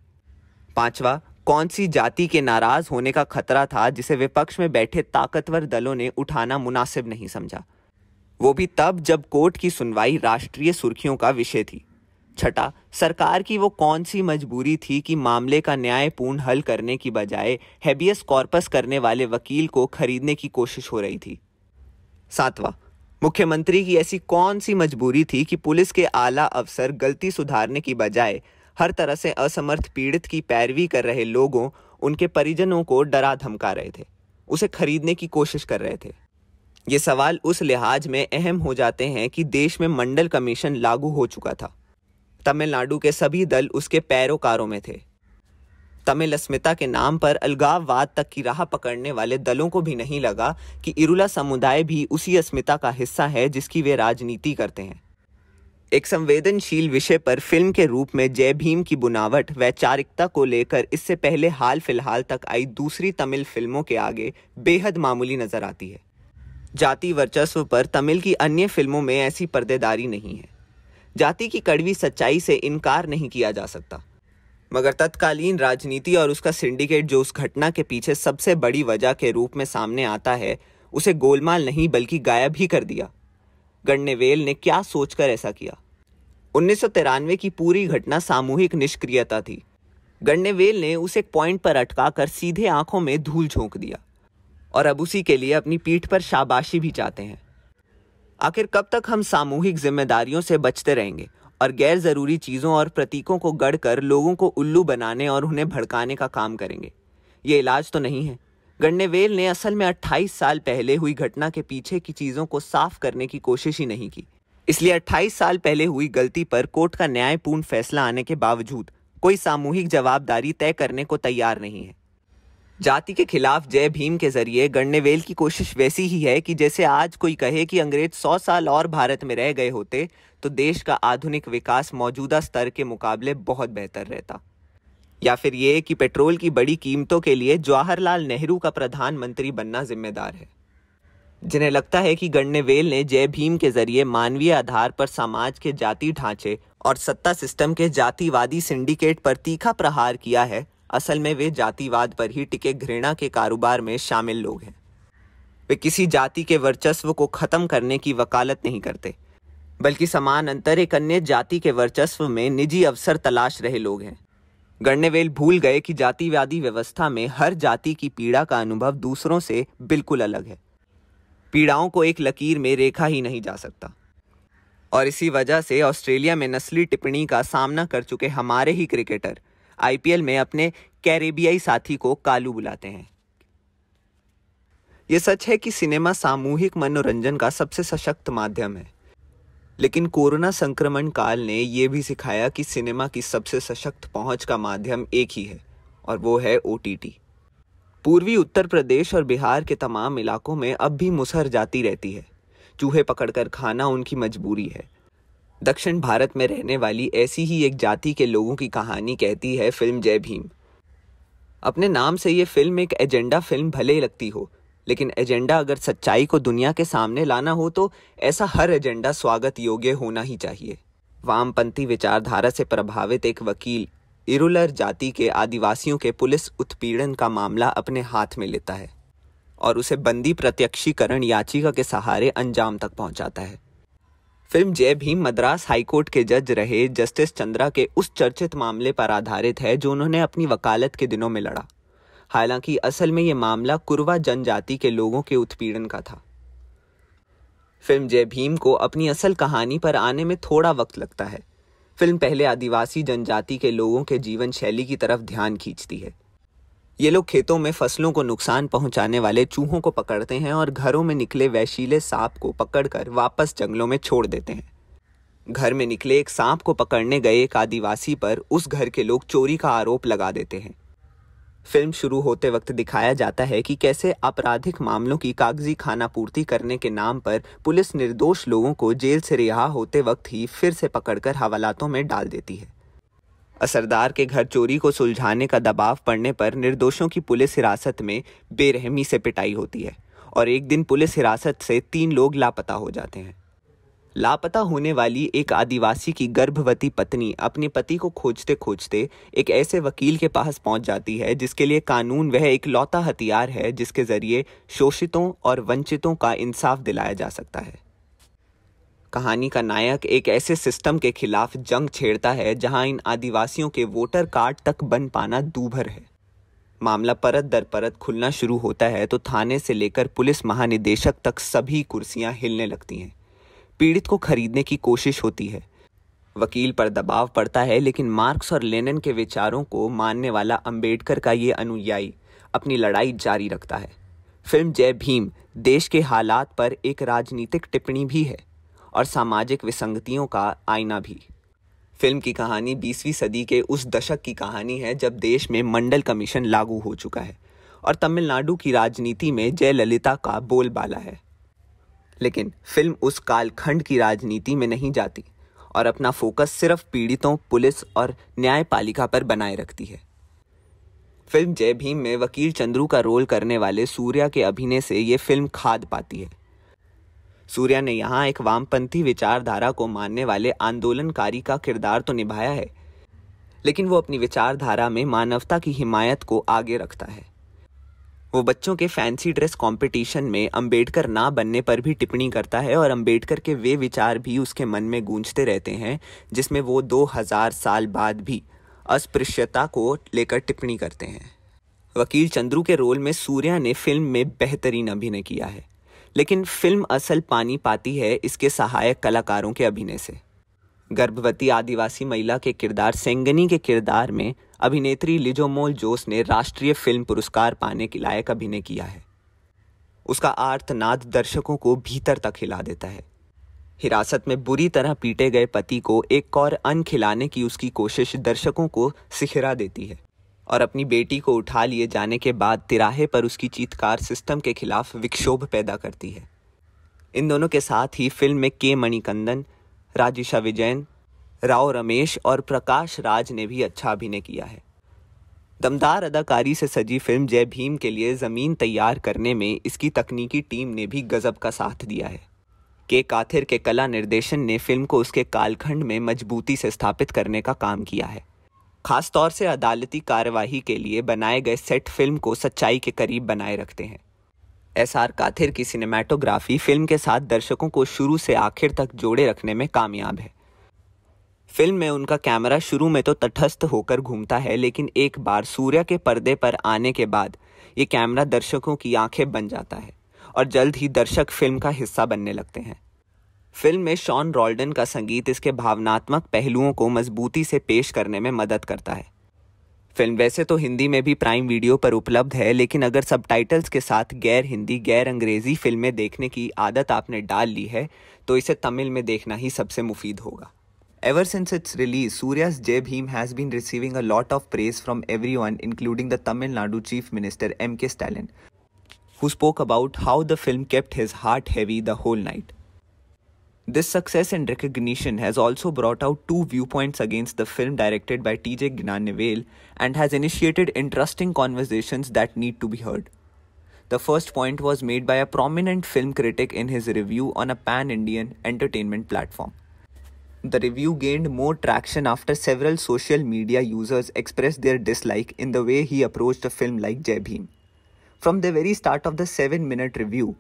पांचवा कौन सी जाति के नाराज होने का खतरा था जिसे विपक्ष में बैठे ताकतवर दलों ने उठाना मुनासिब नहीं समझा वो भी तब जब कोर्ट की सुनवाई राष्ट्रीय सुर्खियों का विषय थी छठा सरकार की वो कौन सी मजबूरी थी कि मामले का न्यायपूर्ण हल करने की बजाय हैबियस कॉर्पस करने वाले वकील को खरीदने की कोशिश हो रही थी सातवां मुख्यमंत्री की ऐसी कौन सी मजबूरी थी कि पुलिस के आला अफसर गलती सुधारने की बजाय हर तरह से असमर्थ पीड़ित की पैरवी कर रहे लोगों उनके परिजनों को डरा धमका रहे थे उसे खरीदने की कोशिश कर रहे थे ये सवाल उस लिहाज में अहम हो जाते हैं कि देश में मंडल कमीशन लागू हो चुका था तमिलनाडु के सभी दल उसके पैरोकारों में थे तमिल अस्मिता के नाम पर अलगाववाद तक की राह पकड़ने वाले दलों को भी नहीं लगा कि इरुला समुदाय भी उसी अस्मिता का हिस्सा है जिसकी वे राजनीति करते हैं एक संवेदनशील विषय पर फिल्म के रूप में जय भीम की बुनावट वैचारिकता को लेकर इससे पहले हाल फिलहाल तक आई दूसरी तमिल फिल्मों के आगे बेहद मामूली नजर आती है जाति वर्चस्व पर तमिल की अन्य फिल्मों में ऐसी पर्देदारी नहीं है जाति की कड़वी सच्चाई से इनकार नहीं किया जा सकता मगर तत्कालीन राजनीति और उसका सिंडिकेट जो उस घटना के पीछे सबसे बड़ी वजह के रूप में सामने आता है उसे गोलमाल नहीं बल्कि गायब ही कर दिया गणनेवेल ने क्या सोचकर ऐसा किया उन्नीस की पूरी घटना सामूहिक निष्क्रियता थी गणनेवेल ने उसे एक पॉइंट पर अटकाकर सीधे आंखों में धूल झोंक दिया और अब उसी के लिए अपनी पीठ पर शाबाशी भी चाहते हैं आखिर कब तक हम सामूहिक जिम्मेदारियों से बचते रहेंगे और गैर ज़रूरी चीज़ों और प्रतीकों को गढ़कर लोगों को उल्लू बनाने और उन्हें भड़काने का काम करेंगे ये इलाज तो नहीं है गन्नेवेल ने असल में 28 साल पहले हुई घटना के पीछे की चीज़ों को साफ करने की कोशिश ही नहीं की इसलिए 28 साल पहले हुई गलती पर कोर्ट का न्यायपूर्ण फैसला आने के बावजूद कोई सामूहिक जवाबदारी तय करने को तैयार नहीं है जाति के खिलाफ जय भीम के जरिए गणनेवेल की कोशिश वैसी ही है कि जैसे आज कोई कहे कि अंग्रेज सौ साल और भारत में रह गए होते तो देश का आधुनिक विकास मौजूदा स्तर के मुकाबले बहुत बेहतर रहता या फिर ये कि पेट्रोल की बड़ी कीमतों के लिए जवाहरलाल नेहरू का प्रधानमंत्री बनना जिम्मेदार है जिन्हें लगता है कि गणनेवेल ने जय भीम के जरिए मानवीय आधार पर समाज के जाति ढांचे और सत्ता सिस्टम के जातिवादी सिंडिकेट पर तीखा प्रहार किया है असल में वे जातिवाद पर ही टिके घृणा के कारोबार में शामिल लोग हैं वे किसी जाति के वर्चस्व को ख़त्म करने की वकालत नहीं करते बल्कि समान अंतर एक अन्य जाति के वर्चस्व में निजी अवसर तलाश रहे लोग हैं गणनेवेल भूल गए कि जातिवादी व्यवस्था में हर जाति की पीड़ा का अनुभव दूसरों से बिल्कुल अलग है पीड़ाओं को एक लकीर में रेखा ही नहीं जा सकता और इसी वजह से ऑस्ट्रेलिया में नस्ली टिप्पणी का सामना कर चुके हमारे ही क्रिकेटर आईपीएल में अपने कैरेबियाई साथी को कालू बुलाते हैं यह सच है कि सिनेमा सामूहिक मनोरंजन का सबसे सशक्त माध्यम है लेकिन कोरोना संक्रमण काल ने यह भी सिखाया कि सिनेमा की सबसे सशक्त पहुंच का माध्यम एक ही है और वो है ओ पूर्वी उत्तर प्रदेश और बिहार के तमाम इलाकों में अब भी मुसहर जाती रहती है चूहे पकड़कर खाना उनकी मजबूरी है दक्षिण भारत में रहने वाली ऐसी ही एक जाति के लोगों की कहानी कहती है फिल्म जय भीम अपने नाम से ये फिल्म एक एजेंडा फिल्म भले ही लगती हो लेकिन एजेंडा अगर सच्चाई को दुनिया के सामने लाना हो तो ऐसा हर एजेंडा स्वागत योग्य होना ही चाहिए वामपंथी विचारधारा से प्रभावित एक वकील इरुलर जाति के आदिवासियों के पुलिस उत्पीड़न का मामला अपने हाथ में लेता है और उसे बंदी प्रत्यक्षीकरण याचिका के सहारे अंजाम तक पहुंचाता है फिल्म जय भीम मद्रास हाईकोर्ट के जज रहे जस्टिस चंद्रा के उस चर्चित मामले पर आधारित है जो उन्होंने अपनी वकालत के दिनों में लड़ा हालांकि असल में ये मामला कुरवा जनजाति के लोगों के उत्पीड़न का था फिल्म जय भीम को अपनी असल कहानी पर आने में थोड़ा वक्त लगता है फिल्म पहले आदिवासी जनजाति के लोगों के जीवन शैली की तरफ ध्यान खींचती है ये लोग खेतों में फसलों को नुकसान पहुंचाने वाले चूहों को पकड़ते हैं और घरों में निकले वैशीले सांप को पकड़कर वापस जंगलों में छोड़ देते हैं घर में निकले एक सांप को पकड़ने गए एक आदिवासी पर उस घर के लोग चोरी का आरोप लगा देते हैं फिल्म शुरू होते वक्त दिखाया जाता है कि कैसे आपराधिक मामलों की कागजी खाना पूर्ति करने के नाम पर पुलिस निर्दोष लोगों को जेल से रिहा होते वक्त ही फिर से पकड़कर हवालातों में डाल देती है असरदार के घर चोरी को सुलझाने का दबाव पड़ने पर निर्दोषों की पुलिस हिरासत में बेरहमी से पिटाई होती है और एक दिन पुलिस हिरासत से तीन लोग लापता हो जाते हैं लापता होने वाली एक आदिवासी की गर्भवती पत्नी अपने पति को खोजते खोजते एक ऐसे वकील के पास पहुंच जाती है जिसके लिए कानून वह एक लौता हथियार है जिसके जरिए शोषितों और वंचितों का इंसाफ दिलाया जा सकता है कहानी का नायक एक ऐसे सिस्टम के खिलाफ जंग छेड़ता है जहां इन आदिवासियों के वोटर कार्ड तक बन पाना दूभर है मामला परत दर परत खुलना शुरू होता है तो थाने से लेकर पुलिस महानिदेशक तक सभी कुर्सियां हिलने लगती हैं पीड़ित को खरीदने की कोशिश होती है वकील पर दबाव पड़ता है लेकिन मार्क्स और लेनिन के विचारों को मानने वाला अंबेडकर का ये अनुयायी अपनी लड़ाई जारी रखता है फिल्म जय भीम देश के हालात पर एक राजनीतिक टिप्पणी भी है और सामाजिक विसंगतियों का आईना भी फिल्म की कहानी 20वीं सदी के उस दशक की कहानी है जब देश में मंडल कमीशन लागू हो चुका है और तमिलनाडु की राजनीति में जयललिता का बोलबाला है लेकिन फिल्म उस कालखंड की राजनीति में नहीं जाती और अपना फोकस सिर्फ पीड़ितों पुलिस और न्यायपालिका पर बनाए रखती है फिल्म जय भीम में वकील चंद्रू का रोल करने वाले सूर्या के अभिनय से ये फिल्म खाद पाती है सूर्या ने यहाँ एक वामपंथी विचारधारा को मानने वाले आंदोलनकारी का किरदार तो निभाया है लेकिन वो अपनी विचारधारा में मानवता की हिमायत को आगे रखता है वो बच्चों के फैंसी ड्रेस कंपटीशन में अंबेडकर ना बनने पर भी टिप्पणी करता है और अंबेडकर के वे विचार भी उसके मन में गूंजते रहते हैं जिसमें वो 2000 साल बाद भी अस्पृश्यता को लेकर टिप्पणी करते हैं वकील चंद्रू के रोल में सूर्या ने फिल्म में बेहतरीन अभिनय किया है लेकिन फिल्म असल पानी पाती है इसके सहायक कलाकारों के अभिनय से गर्भवती आदिवासी महिला के किरदार सेंगनी के किरदार में अभिनेत्री लिजोमोल जोस ने राष्ट्रीय फिल्म पुरस्कार पाने के लायक अभिनय किया है उसका आर्तनाद दर्शकों को भीतर तक हिला देता है हिरासत में बुरी तरह पीटे गए पति को एक और अन खिलाने की उसकी कोशिश दर्शकों को सिखरा देती है और अपनी बेटी को उठा लिए जाने के बाद तिराहे पर उसकी चीतकार सिस्टम के खिलाफ विक्षोभ पैदा करती है इन दोनों के साथ ही फिल्म में के मणिकंदन राजिशा विजयन राव रमेश और प्रकाश राज ने भी अच्छा अभिनय किया है दमदार अदाकारी से सजी फिल्म जय भीम के लिए ज़मीन तैयार करने में इसकी तकनीकी टीम ने भी गज़ब का साथ दिया है के काथिर के कला निर्देशन ने फिल्म को उसके कालखंड में मजबूती से स्थापित करने का काम किया है खासतौर से अदालती कार्यवाही के लिए बनाए गए सेट फिल्म को सच्चाई के करीब बनाए रखते हैं एस आर काथिर की सिनेमाटोग्राफी फिल्म के साथ दर्शकों को शुरू से आखिर तक जोड़े रखने में कामयाब है फिल्म में उनका कैमरा शुरू में तो तटस्थ होकर घूमता है लेकिन एक बार सूर्य के पर्दे पर आने के बाद ये कैमरा दर्शकों की आंखें बन जाता है और जल्द ही दर्शक फिल्म का हिस्सा बनने लगते हैं फिल्म में शॉन रॉल्डन का संगीत इसके भावनात्मक पहलुओं को मजबूती से पेश करने में मदद करता है फिल्म वैसे तो हिंदी में भी प्राइम वीडियो पर उपलब्ध है लेकिन अगर सब के साथ गैर हिंदी गैर अंग्रेजी फिल्में देखने की आदत आपने डाल ली है तो इसे तमिल में देखना ही सबसे मुफीद होगा ever since its release Suriya's Jai Bhim has been receiving a lot of praise from everyone including the Tamil Nadu chief minister M K Stalin who spoke about how the film kept his heart heavy the whole night This success and recognition has also brought out two viewpoints against the film directed by TJ Gnanevel and has initiated interesting conversations that need to be heard. The first point was made by a prominent film critic in his review on a pan Indian entertainment platform. The review gained more traction after several social media users expressed their dislike in the way he approached a film like Jai From the very start of the 7 minute review,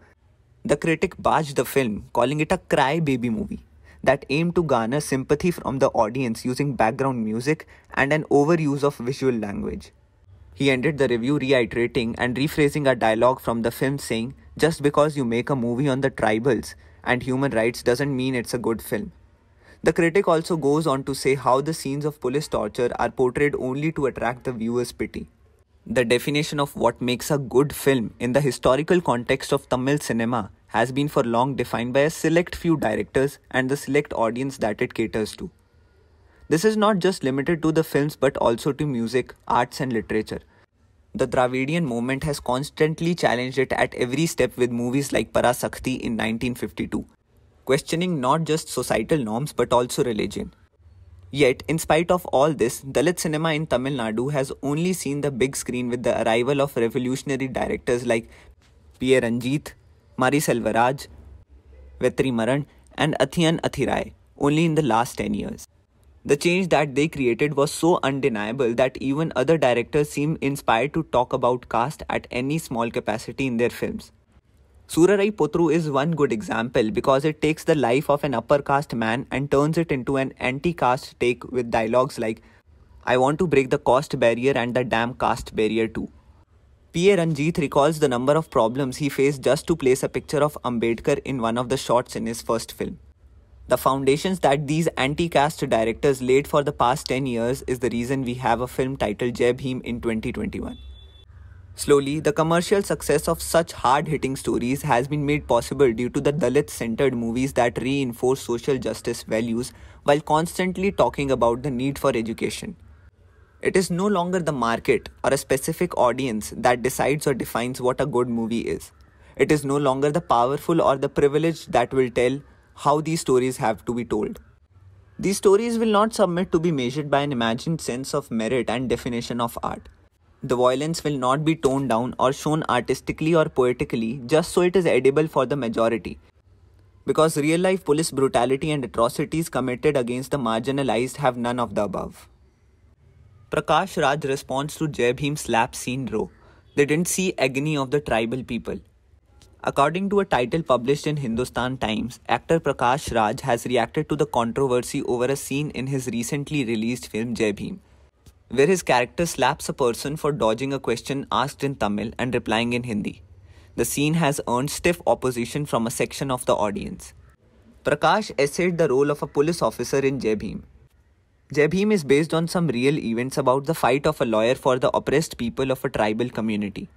the critic barged the film, calling it a crybaby movie that aimed to garner sympathy from the audience using background music and an overuse of visual language. He ended the review reiterating and rephrasing a dialogue from the film saying, Just because you make a movie on the tribals and human rights doesn't mean it's a good film. The critic also goes on to say how the scenes of police torture are portrayed only to attract the viewer's pity. The definition of what makes a good film in the historical context of Tamil cinema has been for long defined by a select few directors and the select audience that it caters to. This is not just limited to the films but also to music, arts, and literature. The Dravidian movement has constantly challenged it at every step with movies like Parasakti in 1952, questioning not just societal norms but also religion. Yet, in spite of all this, Dalit cinema in Tamil Nadu has only seen the big screen with the arrival of revolutionary directors like P.A. Ranjit, Mari Selvaraj, Vetri Maran, and Athiyan Athirai only in the last 10 years. The change that they created was so undeniable that even other directors seem inspired to talk about caste at any small capacity in their films. Surarai Potru is one good example because it takes the life of an upper caste man and turns it into an anti caste take with dialogues like, I want to break the caste barrier and the damn caste barrier too. Pierre Ranjit recalls the number of problems he faced just to place a picture of Ambedkar in one of the shots in his first film. The foundations that these anti caste directors laid for the past 10 years is the reason we have a film titled Jai Heem in 2021. Slowly, the commercial success of such hard hitting stories has been made possible due to the Dalit centered movies that reinforce social justice values while constantly talking about the need for education. It is no longer the market or a specific audience that decides or defines what a good movie is. It is no longer the powerful or the privileged that will tell how these stories have to be told. These stories will not submit to be measured by an imagined sense of merit and definition of art. The violence will not be toned down or shown artistically or poetically just so it is edible for the majority. Because real life police brutality and atrocities committed against the marginalized have none of the above. Prakash Raj responds to Jai slap scene row. They didn't see agony of the tribal people. According to a title published in Hindustan Times, actor Prakash Raj has reacted to the controversy over a scene in his recently released film Jai Bhim where his character slaps a person for dodging a question asked in Tamil and replying in Hindi. The scene has earned stiff opposition from a section of the audience. Prakash essayed the role of a police officer in Jai Bhim. Bhim is based on some real events about the fight of a lawyer for the oppressed people of a tribal community.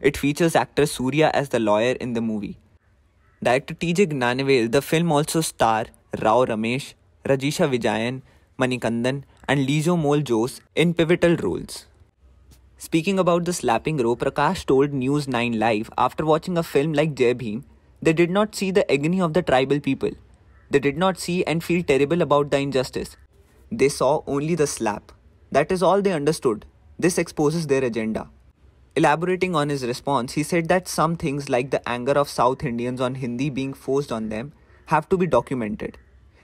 It features actress Surya as the lawyer in the movie. Director T.J. Gnanavel, the film also star Rao Ramesh, Rajisha Vijayan, Manikandan and Lizomol Jose in pivotal roles. Speaking about the slapping row, Prakash told News 9 Live after watching a film like Jai Bhim, they did not see the agony of the tribal people. They did not see and feel terrible about the injustice. They saw only the slap. That is all they understood. This exposes their agenda. Elaborating on his response, he said that some things like the anger of South Indians on Hindi being forced on them have to be documented.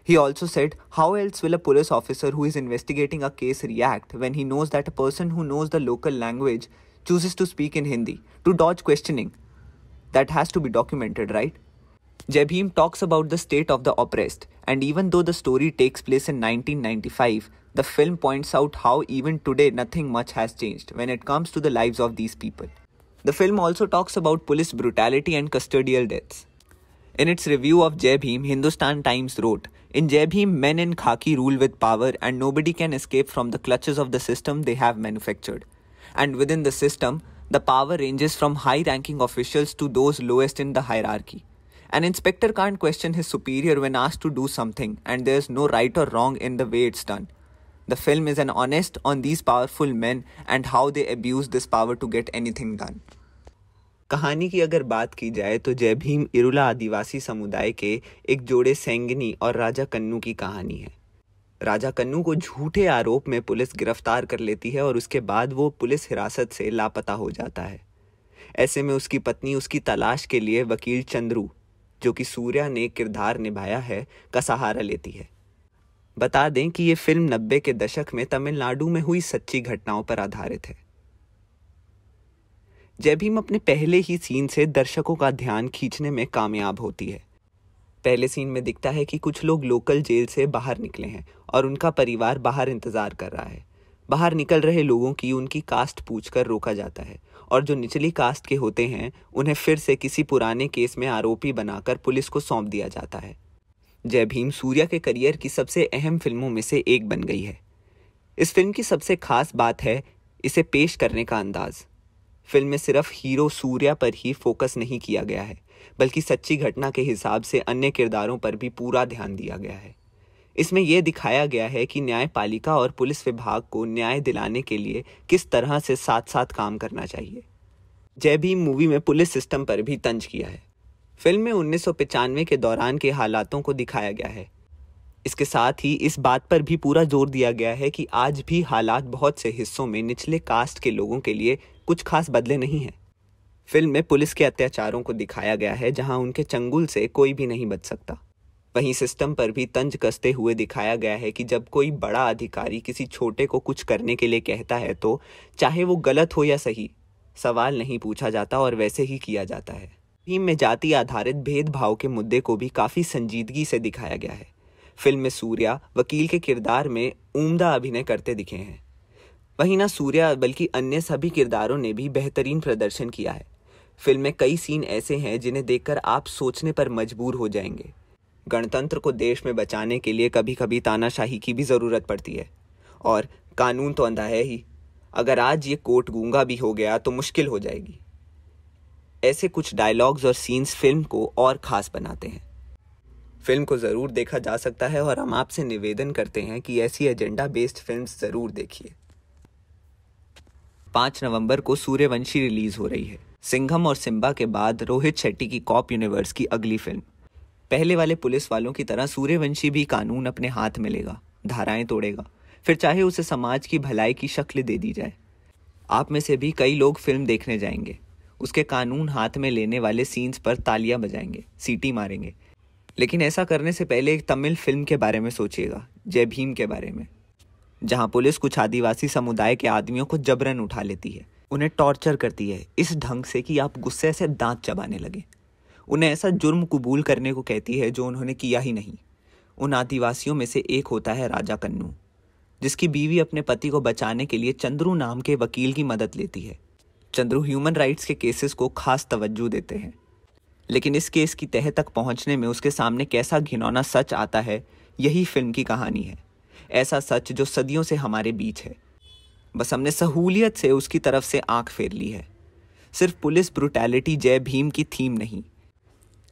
He also said, How else will a police officer who is investigating a case react when he knows that a person who knows the local language chooses to speak in Hindi to dodge questioning? That has to be documented, right? Jabhim talks about the state of the oppressed, and even though the story takes place in 1995, the film points out how even today nothing much has changed when it comes to the lives of these people. The film also talks about police brutality and custodial deaths. In its review of Jai Bhim, Hindustan Times wrote, In Jai Bhim, men in khaki rule with power and nobody can escape from the clutches of the system they have manufactured. And within the system, the power ranges from high-ranking officials to those lowest in the hierarchy. An inspector can't question his superior when asked to do something, and there's no right or wrong in the way it's done. The film is an honest on these powerful men and how they abuse this power to get anything done. कहानी की अगर बात की जाए तो जय भीम इरुला आदिवासी समुदाय के एक जोड़े सेंगनी और राजा कन्नू की कहानी है राजा कन्नू को झूठे आरोप में पुलिस गिरफ्तार कर लेती है और उसके बाद वो पुलिस हिरासत से लापता हो जाता है ऐसे में उसकी पत्नी उसकी तलाश के लिए वकील चंद्रू जो कि सूर्या ने किरदार निभाया है का सहारा लेती है बता दें कि ये फिल्म नब्बे के दशक में तमिलनाडु में हुई सच्ची घटनाओं पर आधारित है जय भीम अपने पहले ही सीन से दर्शकों का ध्यान खींचने में कामयाब होती है पहले सीन में दिखता है कि कुछ लोग लोकल जेल से बाहर निकले हैं और उनका परिवार बाहर इंतज़ार कर रहा है बाहर निकल रहे लोगों की उनकी कास्ट पूछकर रोका जाता है और जो निचली कास्ट के होते हैं उन्हें फिर से किसी पुराने केस में आरोपी बनाकर पुलिस को सौंप दिया जाता है जय भीम सूर्या के करियर की सबसे अहम फिल्मों में से एक बन गई है इस फिल्म की सबसे खास बात है इसे पेश करने का अंदाज़ फिल्म में सिर्फ हीरो सूर्या पर ही फोकस नहीं किया गया है बल्कि सच्ची घटना के हिसाब से अन्य किरदारों पर भी पूरा ध्यान दिया गया है इसमें यह दिखाया गया है कि न्यायपालिका और पुलिस विभाग को न्याय दिलाने के लिए किस तरह से साथ साथ काम करना चाहिए जय भीम मूवी में पुलिस सिस्टम पर भी तंज किया है फिल्म में उन्नीस के दौरान के हालातों को दिखाया गया है इसके साथ ही इस बात पर भी पूरा जोर दिया गया है कि आज भी हालात बहुत से हिस्सों में निचले कास्ट के लोगों के लिए कुछ खास बदले नहीं हैं फिल्म में पुलिस के अत्याचारों को दिखाया गया है जहां उनके चंगुल से कोई भी नहीं बच सकता वहीं सिस्टम पर भी तंज कसते हुए दिखाया गया है कि जब कोई बड़ा अधिकारी किसी छोटे को कुछ करने के लिए कहता है तो चाहे वो गलत हो या सही सवाल नहीं पूछा जाता और वैसे ही किया जाता है फिल्म में जाति आधारित भेदभाव के मुद्दे को भी काफ़ी संजीदगी से दिखाया गया है फिल्म में सूर्या वकील के किरदार में उम्दा अभिनय करते दिखे हैं वहीं ना सूर्या बल्कि अन्य सभी किरदारों ने भी बेहतरीन प्रदर्शन किया है फिल्म में कई सीन ऐसे हैं जिन्हें देखकर आप सोचने पर मजबूर हो जाएंगे गणतंत्र को देश में बचाने के लिए कभी कभी तानाशाही की भी ज़रूरत पड़ती है और कानून तो अंधा है ही अगर आज ये कोट गूंगा भी हो गया तो मुश्किल हो जाएगी ऐसे कुछ डायलॉग्स और सीन्स फिल्म को और ख़ास बनाते हैं फिल्म को ज़रूर देखा जा सकता है और हम आपसे निवेदन करते हैं कि ऐसी एजेंडा बेस्ड फिल्म ज़रूर देखिए पाँच नवंबर को सूर्यवंशी रिलीज हो रही है सिंघम और सिम्बा के बाद रोहित शेट्टी की कॉप यूनिवर्स की अगली फिल्म पहले वाले पुलिस वालों की तरह सूर्यवंशी भी कानून अपने हाथ में लेगा धाराएं तोड़ेगा फिर चाहे उसे समाज की भलाई की शक्ल दे दी जाए आप में से भी कई लोग फिल्म देखने जाएंगे उसके कानून हाथ में लेने वाले सीन्स पर तालियां बजाएंगे सीटी मारेंगे लेकिन ऐसा करने से पहले एक तमिल फिल्म के बारे में सोचिएगा जय भीम के बारे में जहां पुलिस कुछ आदिवासी समुदाय के आदमियों को जबरन उठा लेती है उन्हें टॉर्चर करती है इस ढंग से कि आप गुस्से से दांत चबाने लगे उन्हें ऐसा जुर्म कबूल करने को कहती है जो उन्होंने किया ही नहीं उन आदिवासियों में से एक होता है राजा कन्नू जिसकी बीवी अपने पति को बचाने के लिए चंद्रू नाम के वकील की मदद लेती है चंद्रू ह्यूमन राइट्स के केसेस को खास तवज्जो देते हैं लेकिन इस केस की तह तक पहुंचने में उसके सामने कैसा घिनौना सच आता है यही फिल्म की कहानी है ऐसा सच जो सदियों से हमारे बीच है बस हमने सहूलियत से उसकी तरफ से आंख फेर ली है सिर्फ पुलिस ब्रुटैलिटी जय भीम की थीम नहीं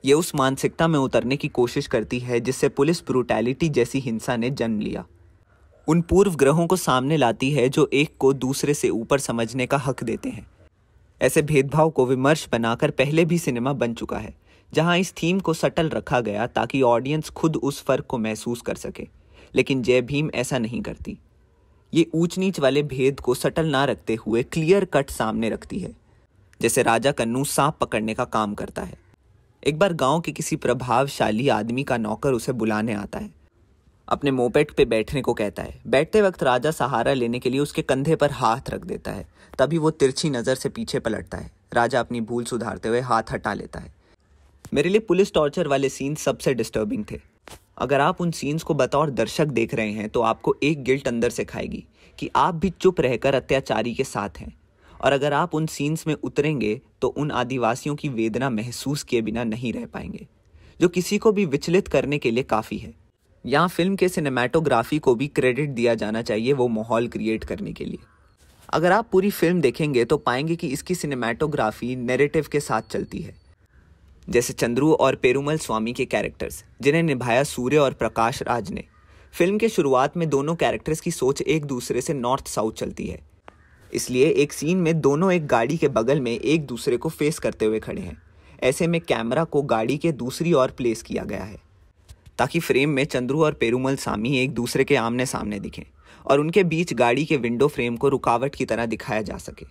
ये उस मानसिकता में उतरने की कोशिश करती है जिससे पुलिस ब्रुटैलिटी जैसी हिंसा ने जन्म लिया उन पूर्व ग्रहों को सामने लाती है जो एक को दूसरे से ऊपर समझने का हक देते हैं ऐसे भेदभाव को विमर्श बनाकर पहले भी सिनेमा बन चुका है जहां इस थीम को सटल रखा गया ताकि ऑडियंस खुद उस फर्क को महसूस कर सके लेकिन जय भीम ऐसा नहीं करती ये ऊंच नीच वाले भेद को सटल ना रखते हुए क्लियर कट सामने रखती है जैसे राजा कन्नू सांप पकड़ने का काम करता है एक बार गांव के किसी प्रभावशाली आदमी का नौकर उसे बुलाने आता है अपने मोपेट पे बैठने को कहता है बैठते वक्त राजा सहारा लेने के लिए उसके कंधे पर हाथ रख देता है तभी वो तिरछी नज़र से पीछे पलटता है राजा अपनी भूल सुधारते हुए हाथ हटा लेता है मेरे लिए पुलिस टॉर्चर वाले सीन सबसे डिस्टर्बिंग थे अगर आप उन सीन्स को बतौर दर्शक देख रहे हैं तो आपको एक गिल्ट अंदर से खाएगी कि आप भी चुप रहकर अत्याचारी के साथ हैं और अगर आप उन सीन्स में उतरेंगे तो उन आदिवासियों की वेदना महसूस किए बिना नहीं रह पाएंगे जो किसी को भी विचलित करने के लिए काफ़ी है यहाँ फिल्म के सिनेमाटोग्राफी को भी क्रेडिट दिया जाना चाहिए वो माहौल क्रिएट करने के लिए अगर आप पूरी फिल्म देखेंगे तो पाएंगे कि इसकी सिनेमाटोग्राफी नेरेटिव के साथ चलती है जैसे चंद्रू और पेरूमल स्वामी के कैरेक्टर्स जिन्हें निभाया सूर्य और प्रकाश राज ने फिल्म के शुरुआत में दोनों कैरेक्टर्स की सोच एक दूसरे से नॉर्थ साउथ चलती है इसलिए एक सीन में दोनों एक गाड़ी के बगल में एक दूसरे को फेस करते हुए खड़े हैं ऐसे में कैमरा को गाड़ी के दूसरी ओर प्लेस किया गया है ताकि फ्रेम में चंद्रू और पेरूमल सामी एक दूसरे के आमने सामने दिखें और उनके बीच गाड़ी के विंडो फ्रेम को रुकावट की तरह दिखाया जा सके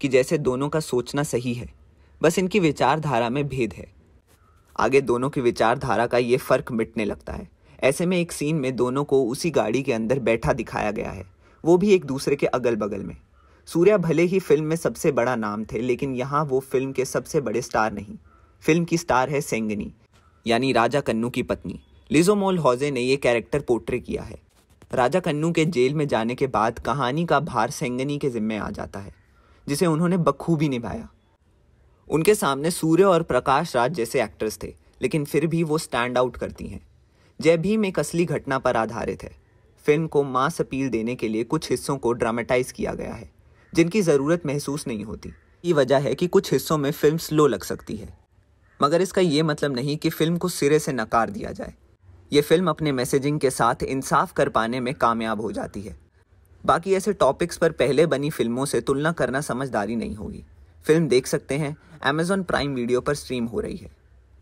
कि जैसे दोनों का सोचना सही है बस इनकी विचारधारा में भेद है आगे दोनों की विचारधारा का ये फर्क मिटने लगता है ऐसे में एक सीन में दोनों को उसी गाड़ी के अंदर बैठा दिखाया गया है वो भी एक दूसरे के अगल बगल में सूर्या भले ही फिल्म में सबसे बड़ा नाम थे लेकिन यहाँ वो फिल्म के सबसे बड़े स्टार नहीं फिल्म की स्टार है सेंगनी यानी राजा कन्नू की पत्नी लिजोमोल हौजे ने ये कैरेक्टर पोर्ट्रे किया है राजा कन्नू के जेल में जाने के बाद कहानी का भार सेंगनी के जिम्मे आ जाता है जिसे उन्होंने बखूबी निभाया उनके सामने सूर्य और प्रकाश राज जैसे एक्टर्स थे लेकिन फिर भी वो स्टैंड आउट करती हैं जय भीम एक असली घटना पर आधारित है फिल्म को मास अपील देने के लिए कुछ हिस्सों को ड्रामेटाइज किया गया है जिनकी ज़रूरत महसूस नहीं होती ये वजह है कि कुछ हिस्सों में फिल्म स्लो लग सकती है मगर इसका ये मतलब नहीं कि फिल्म को सिरे से नकार दिया जाए ये फिल्म अपने मैसेजिंग के साथ इंसाफ कर पाने में कामयाब हो जाती है बाकी ऐसे टॉपिक्स पर पहले बनी फिल्मों से तुलना करना समझदारी नहीं होगी फिल्म देख सकते हैं अमेजोन प्राइम वीडियो पर स्ट्रीम हो रही है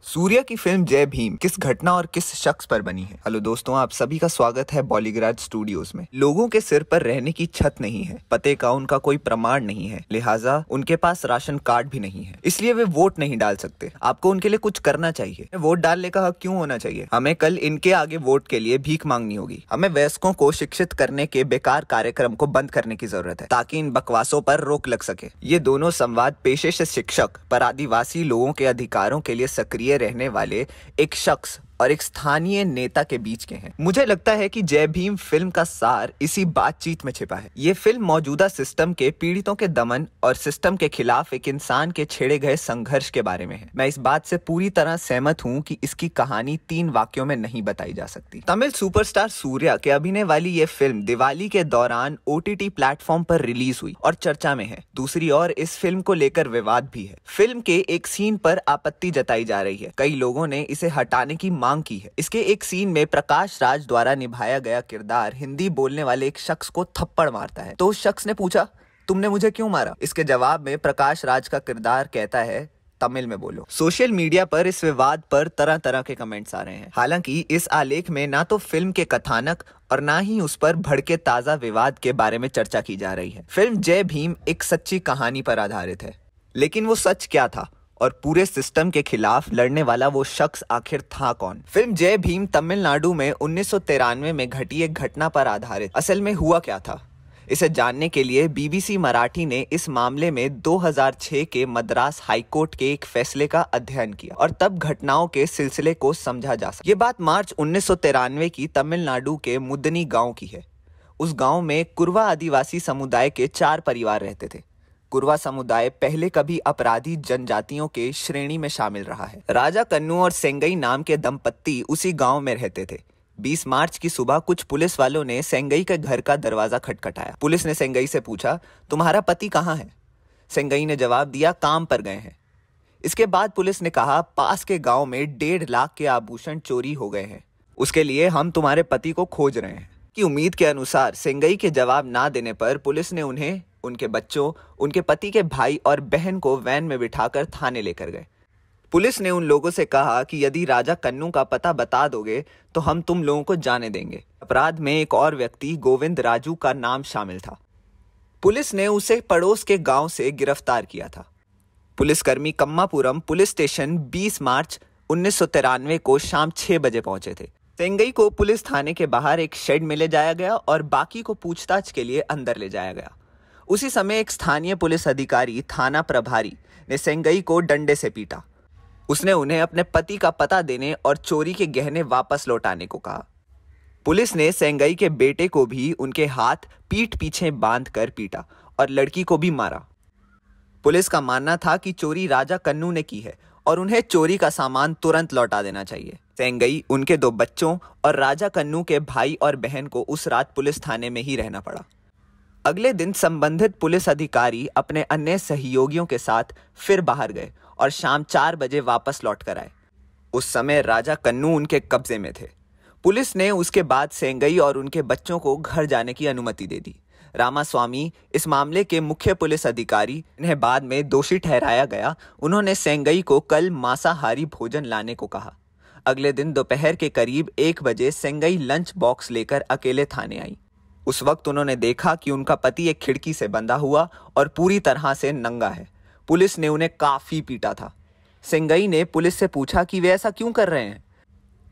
सूर्या की फिल्म जय भीम किस घटना और किस शख्स पर बनी है हेलो दोस्तों आप सभी का स्वागत है बॉलीग्राज स्टूडियोज में लोगों के सिर पर रहने की छत नहीं है पते का उनका कोई प्रमाण नहीं है लिहाजा उनके पास राशन कार्ड भी नहीं है इसलिए वे वोट नहीं डाल सकते आपको उनके लिए कुछ करना चाहिए वोट डालने का हक क्यूँ होना चाहिए हमें कल इनके आगे वोट के लिए भीख मांगनी होगी हमें वयस्कों को शिक्षित करने के बेकार कार्यक्रम को बंद करने की जरूरत है ताकि इन बकवासों पर रोक लग सके ये दोनों संवाद पेशे से शिक्षक पर आदिवासी लोगों के अधिकारों के लिए सक्रिय लिए रहने वाले एक शख्स और एक स्थानीय नेता के बीच के हैं मुझे लगता है कि जय भीम फिल्म का सार इसी बातचीत में छिपा है ये फिल्म मौजूदा सिस्टम के पीड़ितों के दमन और सिस्टम के खिलाफ एक इंसान के छेड़े गए संघर्ष के बारे में है मैं इस बात से पूरी तरह सहमत हूँ की इसकी कहानी तीन वाक्यों में नहीं बताई जा सकती तमिल सुपरस्टार सूर्या के अभिनय वाली ये फिल्म दिवाली के दौरान ओ प्लेटफॉर्म पर रिलीज हुई और चर्चा में है दूसरी ओर इस फिल्म को लेकर विवाद भी है फिल्म के एक सीन पर आपत्ति जताई जा रही है कई लोगों ने इसे हटाने की मांग मांग की है इसके एक सीन में प्रकाश राज द्वारा निभाया गया किरदार हिंदी बोलने वाले एक शख्स को थप्पड़ मारता है तो उस शख्स ने पूछा तुमने मुझे क्यों मारा इसके जवाब में प्रकाश राज का किरदार कहता है तमिल में बोलो सोशल मीडिया पर इस विवाद पर तरह तरह के कमेंट्स आ रहे हैं हालांकि इस आलेख में ना तो फिल्म के कथानक और ना ही उस पर भड़के ताजा विवाद के बारे में चर्चा की जा रही है फिल्म जय भीम एक सच्ची कहानी पर आधारित है लेकिन वो सच क्या था और पूरे सिस्टम के खिलाफ लड़ने वाला वो शख्स आखिर था कौन फिल्म जय भीम तमिलनाडु में उन्नीस में घटी एक घटना पर आधारित असल में हुआ क्या था इसे जानने के लिए बीबीसी मराठी ने इस मामले में 2006 के मद्रास हाईकोर्ट के एक फैसले का अध्ययन किया और तब घटनाओं के सिलसिले को समझा जा सका ये बात मार्च उन्नीस की तमिलनाडु के मुदनी गांव की है उस गांव में कुरवा आदिवासी समुदाय के चार परिवार रहते थे कुरवा समुदाय पहले कभी अपराधी जनजातियों के श्रेणी में शामिल रहा है राजा कन्नू और सेंगई नाम के दंपत्ति उसी गांव में रहते थे 20 मार्च की सुबह कुछ पुलिस वालों ने सेंगई के घर का दरवाजा खटखटाया पुलिस ने सेंगई से पूछा तुम्हारा पति कहाँ है सेंगई ने जवाब दिया काम पर गए हैं इसके बाद पुलिस ने कहा पास के गांव में डेढ़ लाख के आभूषण चोरी हो गए हैं उसके लिए हम तुम्हारे पति को खोज रहे हैं की उम्मीद के अनुसार सेंगई के जवाब ना देने पर पुलिस ने उन्हें उनके बच्चों उनके पति के भाई और बहन को वैन में बिठाकर थाने लेकर गए पुलिस ने उन लोगों से कहा कि यदि राजा कन्नू का पता बता दोगे तो हम तुम लोगों को जाने देंगे अपराध में एक और व्यक्ति गोविंद राजू का नाम शामिल था पुलिस ने उसे पड़ोस के गांव से गिरफ्तार किया था पुलिसकर्मी कम्मापुरम पुलिस स्टेशन 20 मार्च उन्नीस को शाम 6 बजे पहुंचे थे सेंगई को पुलिस थाने के बाहर एक शेड में ले जाया गया और बाकी को पूछताछ के लिए अंदर ले जाया गया उसी समय एक स्थानीय पुलिस अधिकारी थाना प्रभारी ने सेंगई को डंडे से पीटा उसने उन्हें अपने पति का पता देने और चोरी के गहने वापस लौटाने को कहा पुलिस ने सेंगई के बेटे को भी उनके हाथ पीठ पीछे बांध कर पीटा और लड़की को भी मारा पुलिस का मानना था कि चोरी राजा कन्नू ने की है और उन्हें चोरी का सामान तुरंत लौटा देना चाहिए सेंगई उनके दो बच्चों और राजा कन्नू के भाई और बहन को उस रात पुलिस थाने में ही रहना पड़ा अगले दिन संबंधित पुलिस अधिकारी अपने अन्य सहयोगियों के साथ फिर बाहर गए और शाम चार बजे वापस लौट कर आए उस समय राजा कन्नू उनके कब्जे में थे पुलिस ने उसके बाद सेंगई और उनके बच्चों को घर जाने की अनुमति दे दी रामास्वामी इस मामले के मुख्य पुलिस अधिकारी इन्हें बाद में दोषी ठहराया गया उन्होंने सेंगई को कल मांसाहारी भोजन लाने को कहा अगले दिन दोपहर के करीब एक बजे सेंगई लंच बॉक्स लेकर अकेले थाने आई उस वक्त उन्होंने देखा कि उनका पति एक खिड़की से बंधा हुआ और पूरी तरह से नंगा है पुलिस ने उन्हें काफ़ी पीटा था सिंगई ने पुलिस से पूछा कि वे ऐसा क्यों कर रहे हैं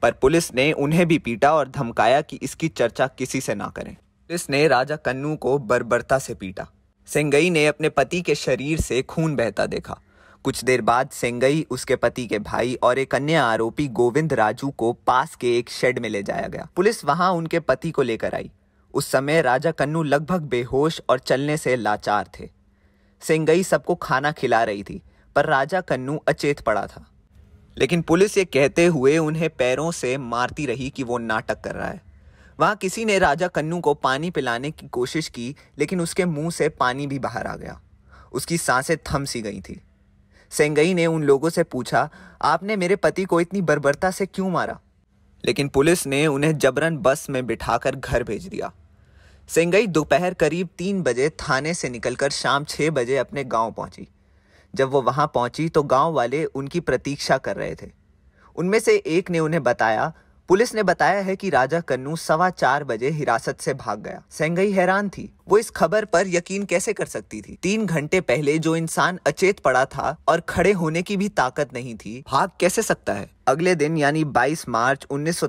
पर पुलिस ने उन्हें भी पीटा और धमकाया कि इसकी चर्चा किसी से ना करें पुलिस ने राजा कन्नू को बर्बरता से पीटा सेंगई ने अपने पति के शरीर से खून बहता देखा कुछ देर बाद सेंगई उसके पति के भाई और एक अन्य आरोपी गोविंद राजू को पास के एक शेड में ले जाया गया पुलिस वहां उनके पति को लेकर आई उस समय राजा कन्नू लगभग बेहोश और चलने से लाचार थे सिंगई सबको खाना खिला रही थी पर राजा कन्नू अचेत पड़ा था लेकिन पुलिस ये कहते हुए उन्हें पैरों से मारती रही कि वो नाटक कर रहा है वहाँ किसी ने राजा कन्नू को पानी पिलाने की कोशिश की लेकिन उसके मुंह से पानी भी बाहर आ गया उसकी सांसें थम सी गई थी सेंगई ने उन लोगों से पूछा आपने मेरे पति को इतनी बर्बरता से क्यों मारा लेकिन पुलिस ने उन्हें जबरन बस में बिठाकर घर भेज दिया सिंगई दोपहर करीब तीन बजे थाने से निकलकर शाम छः बजे अपने गांव पहुंची जब वो वहां पहुंची तो गांव वाले उनकी प्रतीक्षा कर रहे थे उनमें से एक ने उन्हें बताया पुलिस ने बताया है कि राजा कन्नू सवा चार बजे हिरासत से भाग गया सेंगई हैरान थी वो इस खबर पर यकीन कैसे कर सकती थी तीन घंटे पहले जो इंसान अचेत पड़ा था और खड़े होने की भी ताकत नहीं थी भाग कैसे सकता है अगले दिन यानी 22 मार्च उन्नीस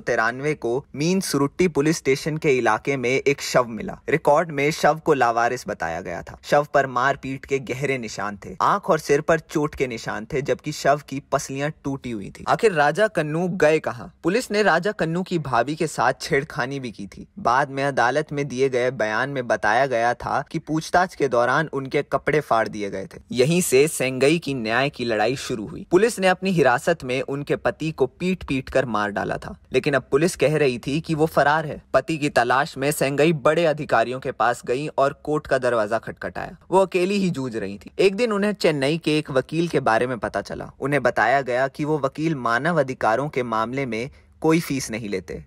को मीन सुरुट्टी पुलिस स्टेशन के इलाके में एक शव मिला रिकॉर्ड में शव को लावारिस बताया गया था शव पर मारपीट के गहरे निशान थे आंख और सिर पर चोट के निशान थे जबकि शव की पसलियां टूटी हुई थी आखिर राजा कन्नू गए कहा पुलिस ने राजा कन्नू की भाभी के साथ छेड़खानी भी की थी बाद में अदालत में दिए गए बयान में बताया गया था कि पूछताछ के दौरान उनके कपड़े फाड़ दिए गए थे यहीं से सेंगई की न्याय की लड़ाई शुरू हुई पुलिस ने अपनी हिरासत में उनके पति को पीट पीट कर मार डाला था लेकिन अब पुलिस कह रही थी कि वो फरार है पति की तलाश में सेंगई बड़े अधिकारियों के पास गई और कोर्ट का दरवाजा खटखटाया वो अकेली ही जूझ रही थी एक दिन उन्हें चेन्नई के एक वकील के बारे में पता चला उन्हें बताया गया कि वो वकील मानव अधिकारों के मामले में कोई फीस नहीं लेते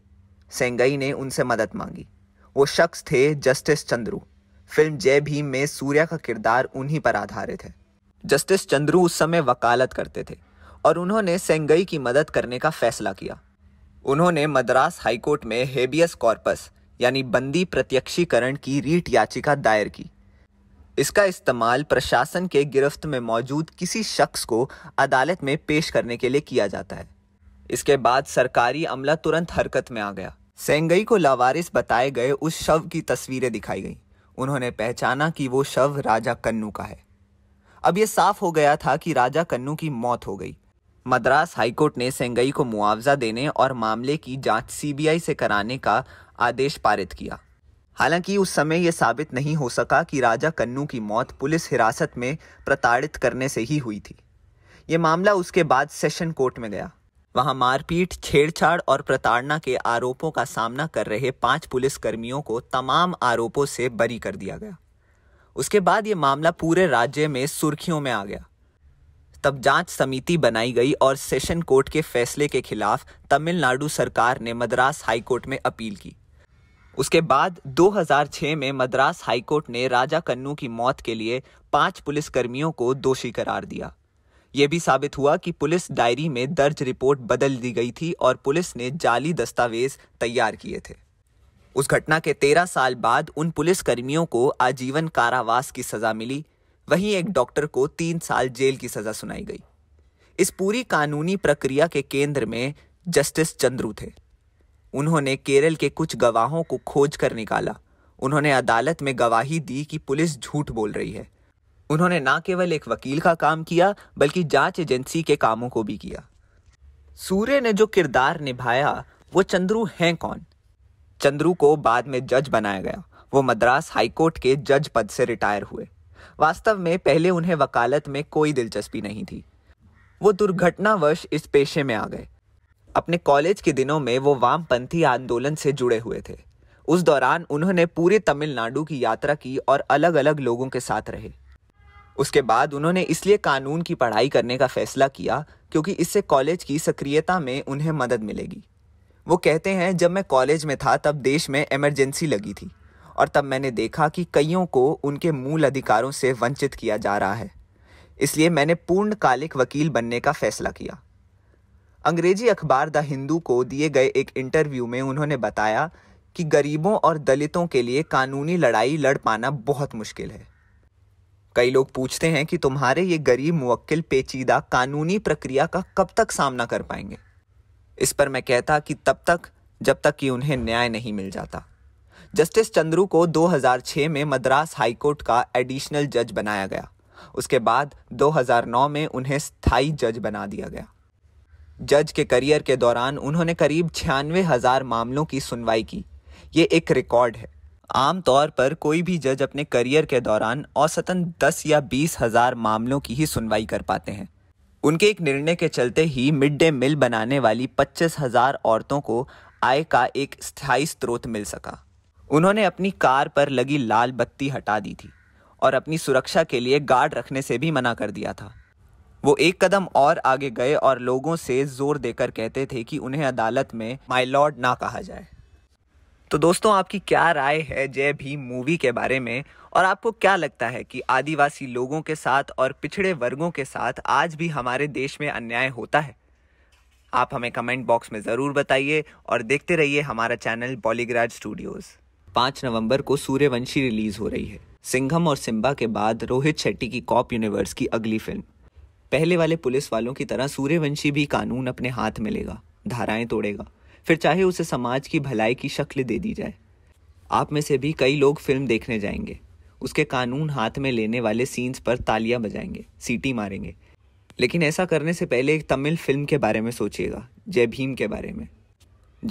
सेंगई ने उनसे मदद मांगी वो शख्स थे जस्टिस चंद्रू फिल्म जय भीम में सूर्या का किरदार उन्हीं पर आधारित है जस्टिस चंद्रू उस समय वकालत करते थे और उन्होंने सेंगई की मदद करने का फैसला किया उन्होंने मद्रास हाईकोर्ट में हेबियस कॉर्पस यानी बंदी प्रत्यक्षीकरण की रीट याचिका दायर की इसका इस्तेमाल प्रशासन के गिरफ्त में मौजूद किसी शख्स को अदालत में पेश करने के लिए किया जाता है इसके बाद सरकारी अमला तुरंत हरकत में आ गया सेंगई को लावारिस बताए गए उस शव की तस्वीरें दिखाई गई उन्होंने पहचाना कि वो शव राजा कन्नू का है अब यह साफ हो गया था कि राजा कन्नू की मौत हो गई मद्रास हाईकोर्ट ने सेंगई को मुआवजा देने और मामले की जांच सीबीआई से कराने का आदेश पारित किया हालांकि उस समय यह साबित नहीं हो सका कि राजा कन्नू की मौत पुलिस हिरासत में प्रताड़ित करने से ही हुई थी ये मामला उसके बाद सेशन कोर्ट में गया वहां मारपीट छेड़छाड़ और प्रताड़ना के आरोपों का सामना कर रहे पांच पुलिसकर्मियों को तमाम आरोपों से बरी कर दिया गया उसके बाद ये मामला पूरे राज्य में सुर्खियों में आ गया तब जांच समिति बनाई गई और सेशन कोर्ट के फैसले के खिलाफ तमिलनाडु सरकार ने मद्रास हाईकोर्ट में अपील की उसके बाद 2006 में मद्रास हाईकोर्ट ने राजा कन्नू की मौत के लिए पांच पुलिसकर्मियों को दोषी करार दिया ये भी साबित हुआ कि पुलिस डायरी में दर्ज रिपोर्ट बदल दी गई थी और पुलिस ने जाली दस्तावेज तैयार किए थे उस घटना के तेरह साल बाद उन पुलिसकर्मियों को आजीवन कारावास की सजा मिली वहीं एक डॉक्टर को तीन साल जेल की सजा सुनाई गई इस पूरी कानूनी प्रक्रिया के केंद्र में जस्टिस चंद्रू थे उन्होंने केरल के कुछ गवाहों को खोज कर निकाला उन्होंने अदालत में गवाही दी कि पुलिस झूठ बोल रही है उन्होंने न केवल एक वकील का काम किया बल्कि जांच एजेंसी के कामों को भी किया सूर्य ने जो किरदार निभाया वो चंद्रू हैं कौन चंद्रू को बाद में जज बनाया गया वो मद्रास हाईकोर्ट के जज पद से रिटायर हुए वास्तव में पहले उन्हें वकालत में कोई दिलचस्पी नहीं थी वो दुर्घटनावश इस पेशे में आ गए अपने कॉलेज के दिनों में वो वामपंथी आंदोलन से जुड़े हुए थे उस दौरान उन्होंने पूरे तमिलनाडु की यात्रा की और अलग अलग लोगों के साथ रहे उसके बाद उन्होंने इसलिए कानून की पढ़ाई करने का फैसला किया क्योंकि इससे कॉलेज की सक्रियता में उन्हें मदद मिलेगी वो कहते हैं जब मैं कॉलेज में था तब देश में इमरजेंसी लगी थी और तब मैंने देखा कि कईयों को उनके मूल अधिकारों से वंचित किया जा रहा है इसलिए मैंने पूर्णकालिक वकील बनने का फैसला किया अंग्रेजी अखबार द हिंदू को दिए गए एक इंटरव्यू में उन्होंने बताया कि गरीबों और दलितों के लिए कानूनी लड़ाई लड़ पाना बहुत मुश्किल है कई लोग पूछते हैं कि तुम्हारे ये गरीब मुवक्किल पेचीदा कानूनी प्रक्रिया का कब तक सामना कर पाएंगे इस पर मैं कहता कि तब तक जब तक कि उन्हें न्याय नहीं मिल जाता जस्टिस चंद्रू को 2006 में मद्रास हाईकोर्ट का एडिशनल जज बनाया गया उसके बाद 2009 में उन्हें स्थायी जज बना दिया गया जज के करियर के दौरान उन्होंने करीब छियानवे हज़ार मामलों की सुनवाई की ये एक रिकॉर्ड है आमतौर पर कोई भी जज अपने करियर के दौरान औसतन दस या बीस हजार मामलों की ही सुनवाई कर पाते हैं उनके एक निर्णय के चलते ही मिड डे मील बनाने वाली पच्चीस हजार औरतों को आय का एक स्थायी स्रोत मिल सका उन्होंने अपनी कार पर लगी लाल बत्ती हटा दी थी और अपनी सुरक्षा के लिए गार्ड रखने से भी मना कर दिया था वो एक कदम और आगे गए और लोगों से जोर देकर कहते थे कि उन्हें अदालत में माई लॉर्ड ना कहा जाए तो दोस्तों आपकी क्या राय है जय भीम मूवी के बारे में और आपको क्या लगता है कि आदिवासी लोगों के साथ और पिछड़े वर्गों के साथ आज भी हमारे देश में अन्याय होता है आप हमें कमेंट बॉक्स में ज़रूर बताइए और देखते रहिए हमारा चैनल बॉलीग्राज स्टूडियोज़ पाँच नवंबर को सूर्यवंशी रिलीज़ हो रही है सिंघम और सिम्बा के बाद रोहित शेट्टी की कॉप यूनिवर्स की अगली फिल्म पहले वाले पुलिस वालों की तरह सूर्यवंशी भी कानून अपने हाथ में लेगा धाराएं तोड़ेगा फिर चाहे उसे समाज की भलाई की शक्ल दे दी जाए आप में से भी कई लोग फिल्म देखने जाएंगे उसके कानून हाथ में लेने वाले सीन्स पर तालियां बजाएंगे सीटी मारेंगे लेकिन ऐसा करने से पहले एक तमिल फिल्म के बारे में सोचिएगा जय भीम के बारे में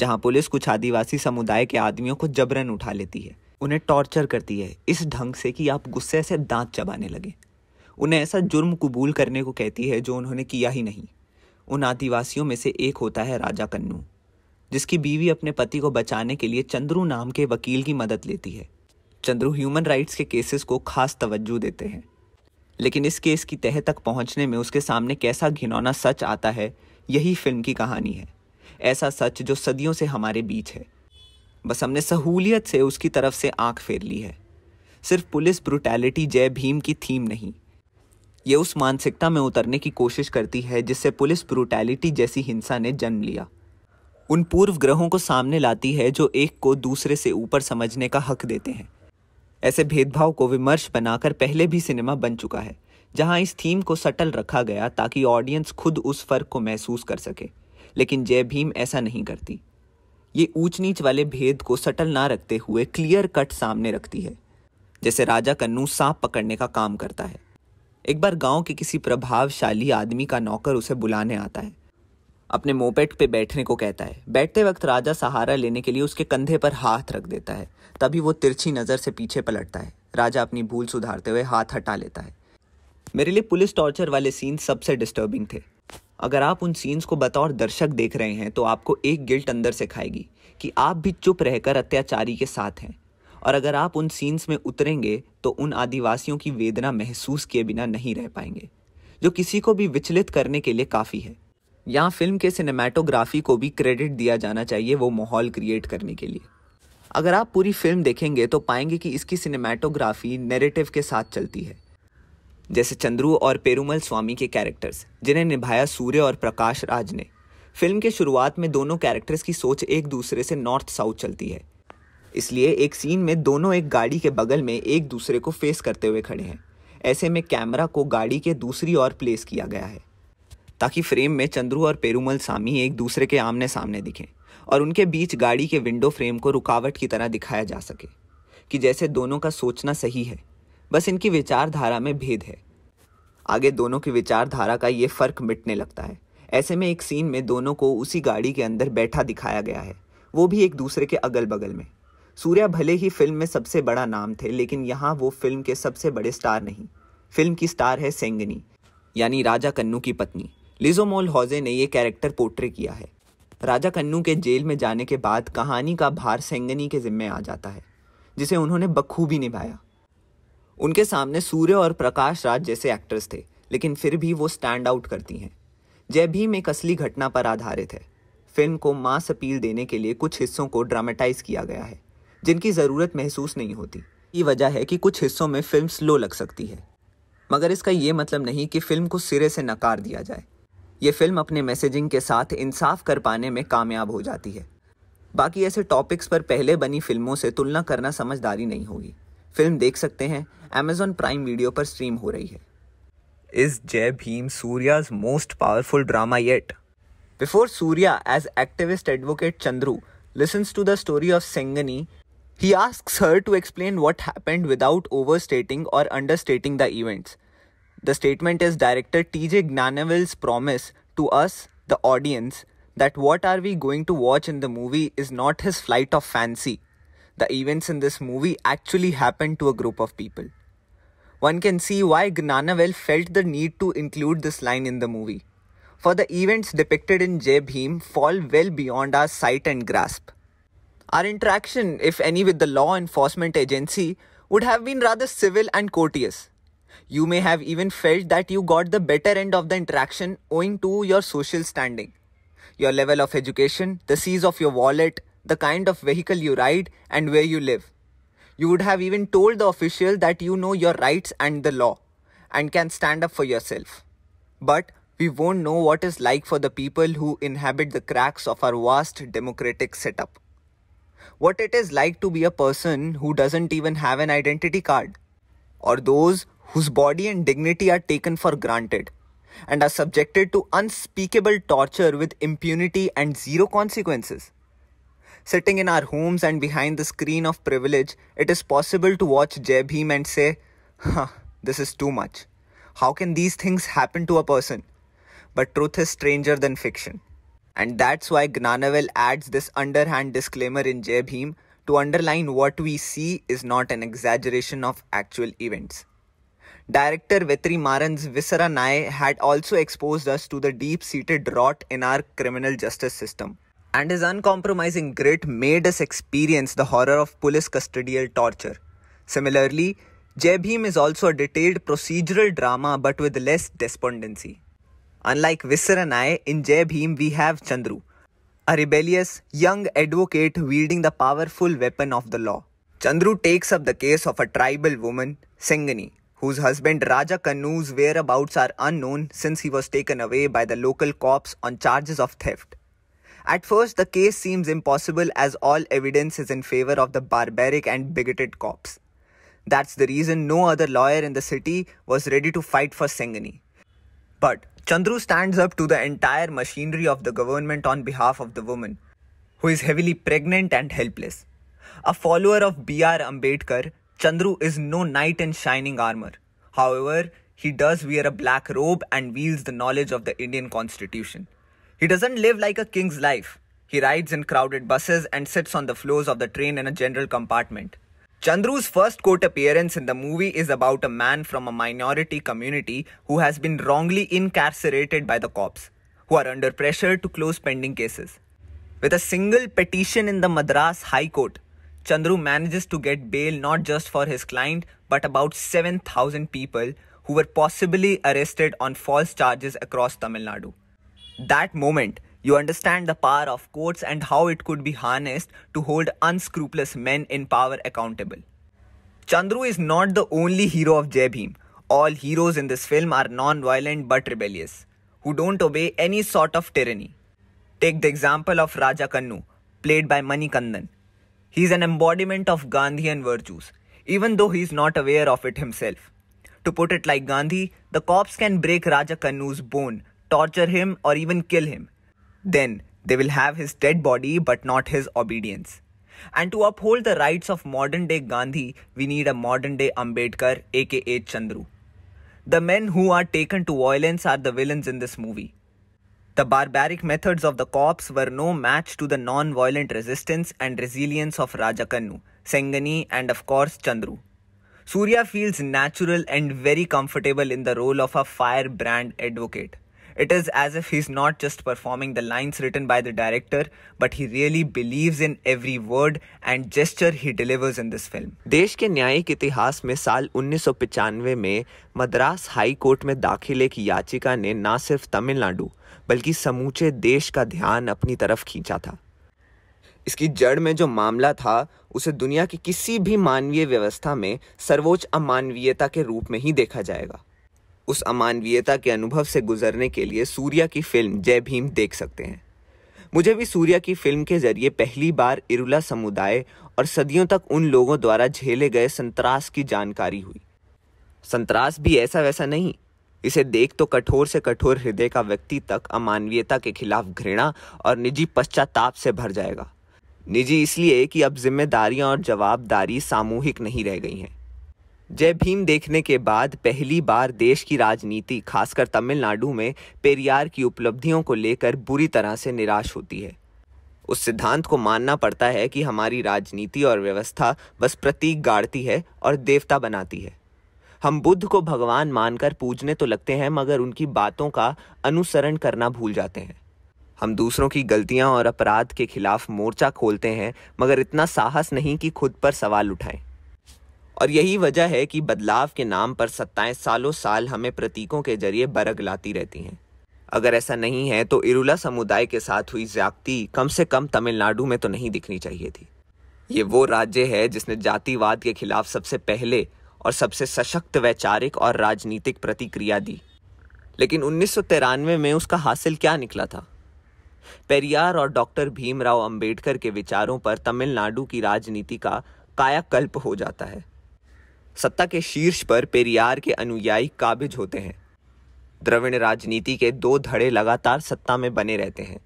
जहां पुलिस कुछ आदिवासी समुदाय के आदमियों को जबरन उठा लेती है उन्हें टॉर्चर करती है इस ढंग से कि आप गुस्से से दांत चबाने लगे उन्हें ऐसा जुर्म कबूल करने को कहती है जो उन्होंने किया ही नहीं उन आदिवासियों में से एक होता है राजा कन्नू जिसकी बीवी अपने पति को बचाने के लिए चंद्रू नाम के वकील की मदद लेती है चंद्रू ह्यूमन राइट्स के केसेस को खास तवज्जो देते हैं लेकिन इस केस की तह तक पहुंचने में उसके सामने कैसा घिनौना सच आता है यही फिल्म की कहानी है ऐसा सच जो सदियों से हमारे बीच है बस हमने सहूलियत से उसकी तरफ से आंख फेर ली है सिर्फ पुलिस ब्रुटैलिटी जय भीम की थीम नहीं ये उस मानसिकता में उतरने की कोशिश करती है जिससे पुलिस ब्रुटैलिटी जैसी हिंसा ने जन्म लिया उन पूर्व ग्रहों को सामने लाती है जो एक को दूसरे से ऊपर समझने का हक देते हैं ऐसे भेदभाव को विमर्श बनाकर पहले भी सिनेमा बन चुका है जहां इस थीम को सटल रखा गया ताकि ऑडियंस खुद उस फर्क को महसूस कर सके लेकिन जय भीम ऐसा नहीं करती ये ऊंच नीच वाले भेद को सटल ना रखते हुए क्लियर कट सामने रखती है जैसे राजा कन्नू सांप पकड़ने का काम करता है एक बार गांव के किसी प्रभावशाली आदमी का नौकर उसे बुलाने आता है अपने मोपेट पे बैठने को कहता है बैठते वक्त राजा सहारा लेने के लिए उसके कंधे पर हाथ रख देता है तभी वो तिरछी नज़र से पीछे पलटता है राजा अपनी भूल सुधारते हुए हाथ हटा लेता है मेरे लिए पुलिस टॉर्चर वाले सीन सबसे डिस्टर्बिंग थे अगर आप उन सीन्स को बतौर दर्शक देख रहे हैं तो आपको एक गिल्ट अंदर से खाएगी कि आप भी चुप रहकर अत्याचारी के साथ हैं और अगर आप उन सीन्स में उतरेंगे तो उन आदिवासियों की वेदना महसूस किए बिना नहीं रह पाएंगे जो किसी को भी विचलित करने के लिए काफ़ी है यहाँ फिल्म के सिनेमाटोग्राफी को भी क्रेडिट दिया जाना चाहिए वो माहौल क्रिएट करने के लिए अगर आप पूरी फिल्म देखेंगे तो पाएंगे कि इसकी सिनेमाटोग्राफी नेरेटिव के साथ चलती है जैसे चंद्रू और पेरूमल स्वामी के कैरेक्टर्स जिन्हें निभाया सूर्य और प्रकाश राज ने फिल्म के शुरुआत में दोनों कैरेक्टर्स की सोच एक दूसरे से नॉर्थ साउथ चलती है इसलिए एक सीन में दोनों एक गाड़ी के बगल में एक दूसरे को फेस करते हुए खड़े हैं ऐसे में कैमरा को गाड़ी के दूसरी ओर प्लेस किया गया है ताकि फ्रेम में चंद्रू और पेरूमल सामी एक दूसरे के आमने सामने दिखें और उनके बीच गाड़ी के विंडो फ्रेम को रुकावट की तरह दिखाया जा सके कि जैसे दोनों का सोचना सही है बस इनकी विचारधारा में भेद है आगे दोनों की विचारधारा का ये फर्क मिटने लगता है ऐसे में एक सीन में दोनों को उसी गाड़ी के अंदर बैठा दिखाया गया है वो भी एक दूसरे के अगल बगल में सूर्या भले ही फिल्म में सबसे बड़ा नाम थे लेकिन यहाँ वो फिल्म के सबसे बड़े स्टार नहीं फिल्म की स्टार है सेंगनी यानी राजा कन्नू की पत्नी लिजोमोल हौजे ने यह कैरेक्टर पोर्ट्रे किया है राजा कन्नू के जेल में जाने के बाद कहानी का भार सेंगनी के जिम्मे आ जाता है जिसे उन्होंने बखूबी निभाया उनके सामने सूर्य और प्रकाश राज जैसे एक्टर्स थे लेकिन फिर भी वो स्टैंड आउट करती हैं जय भीम एक असली घटना पर आधारित है फिल्म को मास अपील देने के लिए कुछ हिस्सों को ड्रामेटाइज किया गया है जिनकी ज़रूरत महसूस नहीं होती ये वजह है कि कुछ हिस्सों में फिल्म स्लो लग सकती है मगर इसका ये मतलब नहीं कि फिल्म को सिरे से नकार दिया जाए ये फिल्म अपने मैसेजिंग के साथ इंसाफ कर पाने में कामयाब हो जाती है बाकी ऐसे टॉपिक्स पर पहले बनी फिल्मों से तुलना करना समझदारी नहीं होगी फिल्म देख सकते हैं अमेजोन प्राइम वीडियो पर स्ट्रीम हो रही है is Jai Bhim Suriya's most powerful drama yet before Suriya as activist advocate Chandru the story of सेंगनी he ask he to explain to happened without overstating or understating the events The statement is director TJ Gnanavel's promise to us, the audience, that what are we going to watch in the movie is not his flight of fancy. The events in this movie actually happened to a group of people. One can see why Gnanavel felt the need to include this line in the movie. For the events depicted in Jai Bhim fall well beyond our sight and grasp. Our interaction, if any, with the law enforcement agency would have been rather civil and courteous. You may have even felt that you got the better end of the interaction owing to your social standing, your level of education, the size of your wallet, the kind of vehicle you ride, and where you live. You would have even told the official that you know your rights and the law and can stand up for yourself. But we won't know what is like for the people who inhabit the cracks of our vast democratic setup. What it is like to be a person who doesn't even have an identity card, or those whose body and dignity are taken for granted and are subjected to unspeakable torture with impunity and zero consequences. Sitting in our homes and behind the screen of privilege, it is possible to watch Jai Bhim and say, huh, this is too much. How can these things happen to a person? But truth is stranger than fiction. And that's why Gnanavel adds this underhand disclaimer in Jai Bhim to underline what we see is not an exaggeration of actual events. Director Vetrimaran's Visara Nai had also exposed us to the deep-seated rot in our criminal justice system. And his uncompromising grit made us experience the horror of police custodial torture. Similarly, Jai Bhim is also a detailed procedural drama but with less despondency. Unlike Visaranai, and I, in Jai Bhim we have Chandru, a rebellious young advocate wielding the powerful weapon of the law. Chandru takes up the case of a tribal woman, Sengani, whose husband Raja Kanu's whereabouts are unknown since he was taken away by the local cops on charges of theft. At first, the case seems impossible as all evidence is in favor of the barbaric and bigoted cops. That's the reason no other lawyer in the city was ready to fight for Sengani. But Chandru stands up to the entire machinery of the government on behalf of the woman, who is heavily pregnant and helpless. A follower of B.R. Ambedkar, Chandru is no knight in shining armor. However, he does wear a black robe and wields the knowledge of the Indian constitution. He doesn't live like a king's life. He rides in crowded buses and sits on the floors of the train in a general compartment. Chandru's first court appearance in the movie is about a man from a minority community who has been wrongly incarcerated by the cops, who are under pressure to close pending cases. With a single petition in the Madras High Court, Chandru manages to get bail not just for his client, but about 7,000 people who were possibly arrested on false charges across Tamil Nadu. That moment, you understand the power of courts and how it could be harnessed to hold unscrupulous men in power accountable. Chandru is not the only hero of Jai Bhim. All heroes in this film are non-violent but rebellious, who don't obey any sort of tyranny. Take the example of Raja Kannu, played by Manikandan, he is an embodiment of Gandhian virtues, even though he is not aware of it himself. To put it like Gandhi, the cops can break Raja Kannu's bone, torture him, or even kill him. Then they will have his dead body but not his obedience. And to uphold the rights of modern day Gandhi, we need a modern day Ambedkar aka Chandru. The men who are taken to violence are the villains in this movie. The barbaric methods of the cops were no match to the non-violent resistance and resilience of Rajakannu, Sengani and of course Chandru. Surya feels natural and very comfortable in the role of a firebrand advocate. It is as if he's not just performing the lines written by the director, but he really believes in every word and gesture he delivers in this film. देश के न्यायिक इतिहास में साल 1995 में Madras high court में दाखिल एक याचिका ने न सिर्फ तमिलनाडु बल्कि समूचे देश का ध्यान अपनी तरफ खींचा था इसकी जड़ में जो मामला था उसे दुनिया की किसी भी मानवीय व्यवस्था में सर्वोच्च अमानवीयता के रूप में ही देखा जाएगा उस अमानवीयता के अनुभव से गुजरने के लिए सूर्या की फिल्म जय भीम देख सकते हैं मुझे भी सूर्या की फिल्म के जरिए पहली बार इरुला समुदाय और सदियों तक उन लोगों द्वारा झेले गए संतरास की जानकारी हुई संतरास भी ऐसा वैसा नहीं इसे देख तो कठोर से कठोर हृदय का व्यक्ति तक अमानवीयता के खिलाफ घृणा और निजी पश्चाताप से भर जाएगा निजी इसलिए कि अब जिम्मेदारियां और जवाबदारी सामूहिक नहीं रह गई हैं जय भीम देखने के बाद पहली बार देश की राजनीति खासकर तमिलनाडु में पेरियार की उपलब्धियों को लेकर बुरी तरह से निराश होती है उस सिद्धांत को मानना पड़ता है कि हमारी राजनीति और व्यवस्था बस प्रतीक गाड़ती है और देवता बनाती है हम बुद्ध को भगवान मानकर पूजने तो लगते हैं मगर उनकी बातों का अनुसरण करना भूल जाते हैं हम दूसरों की गलतियां और अपराध के खिलाफ मोर्चा खोलते हैं मगर इतना साहस नहीं कि खुद पर सवाल उठाएं और यही वजह है कि बदलाव के नाम पर सत्ताएं सालों साल हमें प्रतीकों के जरिए बरग लाती रहती हैं अगर ऐसा नहीं है तो इरुला समुदाय के साथ हुई ज्यादती कम से कम तमिलनाडु में तो नहीं दिखनी चाहिए थी ये वो राज्य है जिसने जातिवाद के खिलाफ सबसे पहले और सबसे सशक्त वैचारिक और राजनीतिक प्रतिक्रिया दी लेकिन उन्नीस में उसका हासिल क्या निकला था पेरियार और डॉक्टर भीमराव अंबेडकर के विचारों पर तमिलनाडु की राजनीति का कायाकल्प हो जाता है सत्ता के शीर्ष पर पेरियार के अनुयायी काबिज होते हैं द्रविड़ राजनीति के दो धड़े लगातार सत्ता में बने रहते हैं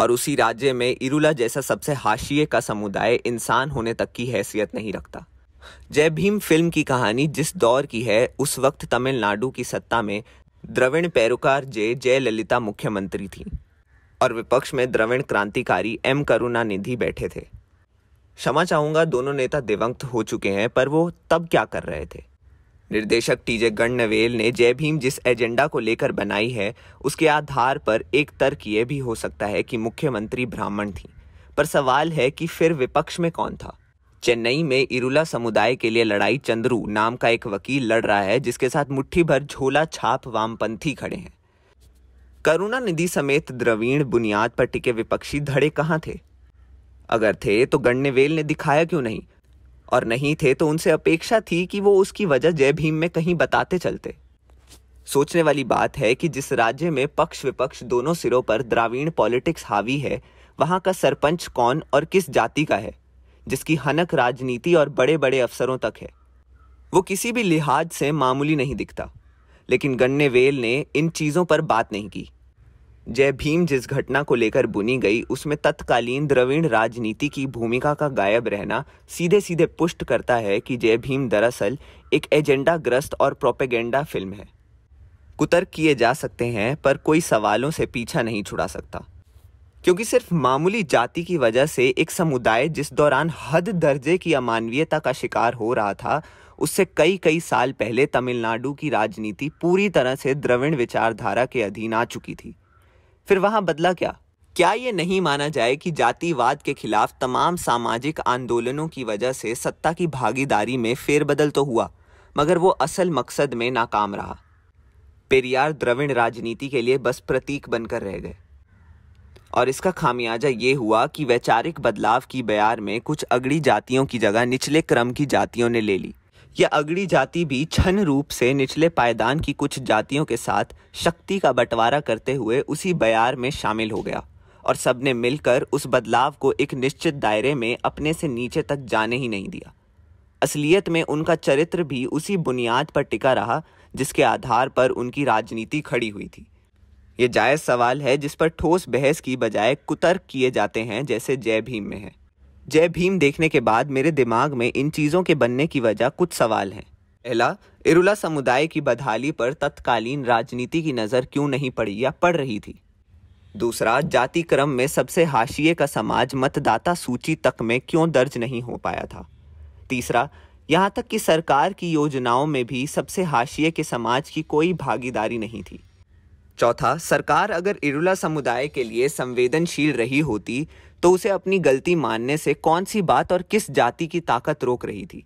और उसी राज्य में इरुला जैसा सबसे हाशिए का समुदाय इंसान होने तक की हैसियत नहीं रखता जय भीम फिल्म की कहानी जिस दौर की है उस वक्त तमिलनाडु की सत्ता में द्रविण पैरोकार जे ललिता मुख्यमंत्री थी और विपक्ष में द्रविण क्रांतिकारी एम करुणानिधि बैठे थे क्षमा चाहूंगा दोनों नेता दिवंगत हो चुके हैं पर वो तब क्या कर रहे थे निर्देशक टीजे गणनवेल ने जय भीम जिस एजेंडा को लेकर बनाई है उसके आधार पर एक तर्क ये भी हो सकता है कि मुख्यमंत्री ब्राह्मण थी पर सवाल है कि फिर विपक्ष में कौन था चेन्नई में इरुला समुदाय के लिए लड़ाई चंद्रू नाम का एक वकील लड़ रहा है जिसके साथ मुट्ठी भर झोला छाप वामपंथी खड़े हैं करुणा निधि समेत द्रवीण बुनियाद पर टिके विपक्षी धड़े कहाँ थे अगर थे तो गण्यवेल ने दिखाया क्यों नहीं और नहीं थे तो उनसे अपेक्षा थी कि वो उसकी वजह जय भीम में कहीं बताते चलते सोचने वाली बात है कि जिस राज्य में पक्ष विपक्ष दोनों सिरों पर द्रावीण पॉलिटिक्स हावी है वहां का सरपंच कौन और किस जाति का है जिसकी हनक राजनीति और बड़े बड़े अफसरों तक है वो किसी भी लिहाज से मामूली नहीं दिखता लेकिन गन्ने वेल ने इन चीज़ों पर बात नहीं की जय भीम जिस घटना को लेकर बुनी गई उसमें तत्कालीन द्रविण राजनीति की भूमिका का गायब रहना सीधे सीधे पुष्ट करता है कि जय भीम दरअसल एक एजेंडा ग्रस्त और प्रोपेगेंडा फिल्म है कुतर्क किए जा सकते हैं पर कोई सवालों से पीछा नहीं छुड़ा सकता क्योंकि सिर्फ मामूली जाति की वजह से एक समुदाय जिस दौरान हद दर्जे की अमानवीयता का शिकार हो रहा था उससे कई कई साल पहले तमिलनाडु की राजनीति पूरी तरह से द्रविण विचारधारा के अधीन आ चुकी थी फिर वहां बदला क्या क्या ये नहीं माना जाए कि जातिवाद के खिलाफ तमाम सामाजिक आंदोलनों की वजह से सत्ता की भागीदारी में फेरबदल तो हुआ मगर वो असल मकसद में नाकाम रहा पेरियार द्रविण राजनीति के लिए बस प्रतीक बनकर रह गए और इसका खामियाजा ये हुआ कि वैचारिक बदलाव की बयार में कुछ अगड़ी जातियों की जगह निचले क्रम की जातियों ने ले ली यह अगड़ी जाति भी छन रूप से निचले पायदान की कुछ जातियों के साथ शक्ति का बंटवारा करते हुए उसी बयार में शामिल हो गया और सबने मिलकर उस बदलाव को एक निश्चित दायरे में अपने से नीचे तक जाने ही नहीं दिया असलियत में उनका चरित्र भी उसी बुनियाद पर टिका रहा जिसके आधार पर उनकी राजनीति खड़ी हुई थी ये जायज़ सवाल है जिस पर ठोस बहस की बजाय कुतर्क किए जाते हैं जैसे जय भीम में है जय भीम देखने के बाद मेरे दिमाग में इन चीज़ों के बनने की वजह कुछ सवाल हैं पहला इरुला समुदाय की बदहाली पर तत्कालीन राजनीति की नज़र क्यों नहीं पड़ी या पड़ रही थी दूसरा जाति क्रम में सबसे हाशिए का समाज मतदाता सूची तक में क्यों दर्ज नहीं हो पाया था तीसरा यहाँ तक कि सरकार की योजनाओं में भी सबसे हाशिए के समाज की कोई भागीदारी नहीं थी चौथा सरकार अगर इरुला समुदाय के लिए संवेदनशील रही होती तो उसे अपनी गलती मानने से कौन सी बात और किस जाति की ताकत रोक रही थी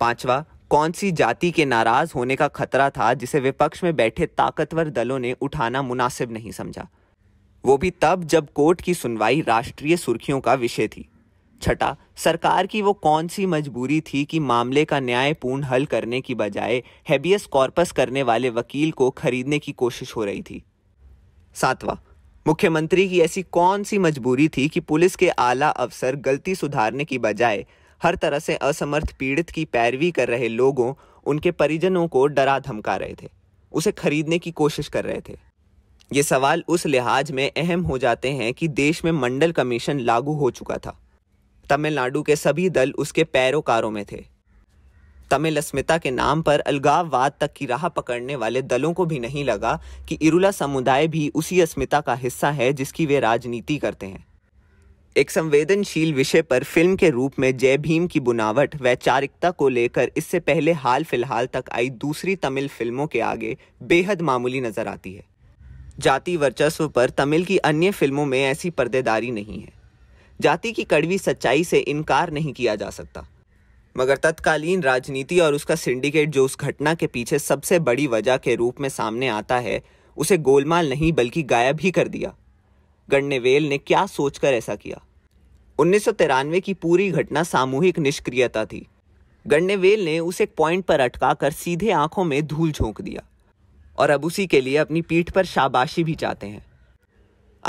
पांचवा कौन सी जाति के नाराज होने का खतरा था जिसे विपक्ष में बैठे ताकतवर दलों ने उठाना मुनासिब नहीं समझा वो भी तब जब कोर्ट की सुनवाई राष्ट्रीय सुर्खियों का विषय थी छठा सरकार की वो कौन सी मजबूरी थी कि मामले का न्यायपूर्ण हल करने की बजाय हैबियस कॉर्पस करने वाले वकील को खरीदने की कोशिश हो रही थी सातवां मुख्यमंत्री की ऐसी कौन सी मजबूरी थी कि पुलिस के आला अफसर गलती सुधारने की बजाय हर तरह से असमर्थ पीड़ित की पैरवी कर रहे लोगों उनके परिजनों को डरा धमका रहे थे उसे खरीदने की कोशिश कर रहे थे ये सवाल उस लिहाज में अहम हो जाते हैं कि देश में मंडल कमीशन लागू हो चुका था तमिलनाडु के सभी दल उसके पैरोकारों में थे तमिल अस्मिता के नाम पर अलगाववाद तक की राह पकड़ने वाले दलों को भी नहीं लगा कि इरुला समुदाय भी उसी अस्मिता का हिस्सा है जिसकी वे राजनीति करते हैं एक संवेदनशील विषय पर फिल्म के रूप में जय भीम की बुनावट वैचारिकता को लेकर इससे पहले हाल फिलहाल तक आई दूसरी तमिल फिल्मों के आगे बेहद मामूली नजर आती है जाति वर्चस्व पर तमिल की अन्य फिल्मों में ऐसी पर्देदारी नहीं है जाति की कड़वी सच्चाई से इनकार नहीं किया जा सकता मगर तत्कालीन राजनीति और उसका सिंडिकेट जो उस घटना के पीछे सबसे बड़ी वजह के रूप में सामने आता है उसे गोलमाल नहीं बल्कि गायब ही कर दिया गणनेवेल ने क्या सोचकर ऐसा किया उन्नीस की पूरी घटना सामूहिक निष्क्रियता थी गणनेवेल ने उसे एक पॉइंट पर अटकाकर सीधे आंखों में धूल झोंक दिया और अब उसी के लिए अपनी पीठ पर शाबाशी भी चाहते हैं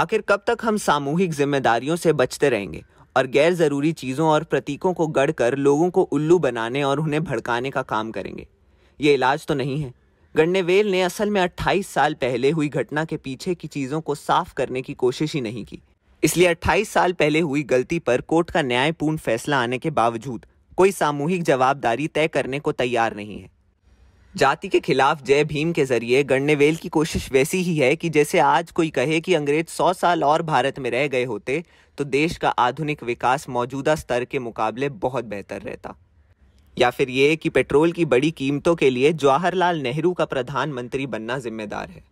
आखिर कब तक हम सामूहिक जिम्मेदारियों से बचते रहेंगे और गैर ज़रूरी चीज़ों और प्रतीकों को गढ़ कर लोगों को उल्लू बनाने और उन्हें भड़काने का काम करेंगे ये इलाज तो नहीं है गन्नेवेल ने असल में 28 साल पहले हुई घटना के पीछे की चीज़ों को साफ करने की कोशिश ही नहीं की इसलिए 28 साल पहले हुई गलती पर कोर्ट का न्यायपूर्ण फैसला आने के बावजूद कोई सामूहिक जवाबदारी तय करने को तैयार नहीं है जाति के खिलाफ जय भीम के जरिए गणनेवेल की कोशिश वैसी ही है कि जैसे आज कोई कहे कि अंग्रेज सौ साल और भारत में रह गए होते तो देश का आधुनिक विकास मौजूदा स्तर के मुकाबले बहुत बेहतर रहता या फिर ये कि पेट्रोल की बड़ी कीमतों के लिए जवाहरलाल नेहरू का प्रधानमंत्री बनना जिम्मेदार है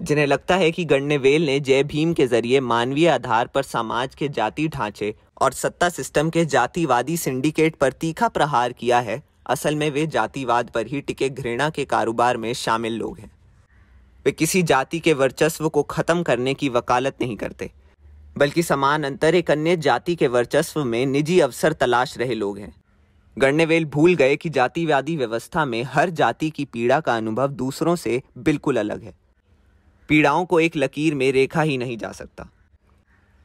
जिन्हें लगता है कि गणनेवेल ने जय भीम के जरिए मानवीय आधार पर समाज के जाति ढांचे और सत्ता सिस्टम के जातिवादी सिंडिकेट पर तीखा प्रहार किया है असल में वे जातिवाद पर ही टिके घृणा के कारोबार में शामिल लोग हैं वे किसी जाति के वर्चस्व को ख़त्म करने की वकालत नहीं करते बल्कि समान अंतर एक अन्य जाति के वर्चस्व में निजी अवसर तलाश रहे लोग हैं गणनेवेल भूल गए कि जातिवादी व्यवस्था में हर जाति की पीड़ा का अनुभव दूसरों से बिल्कुल अलग है पीड़ाओं को एक लकीर में रेखा ही नहीं जा सकता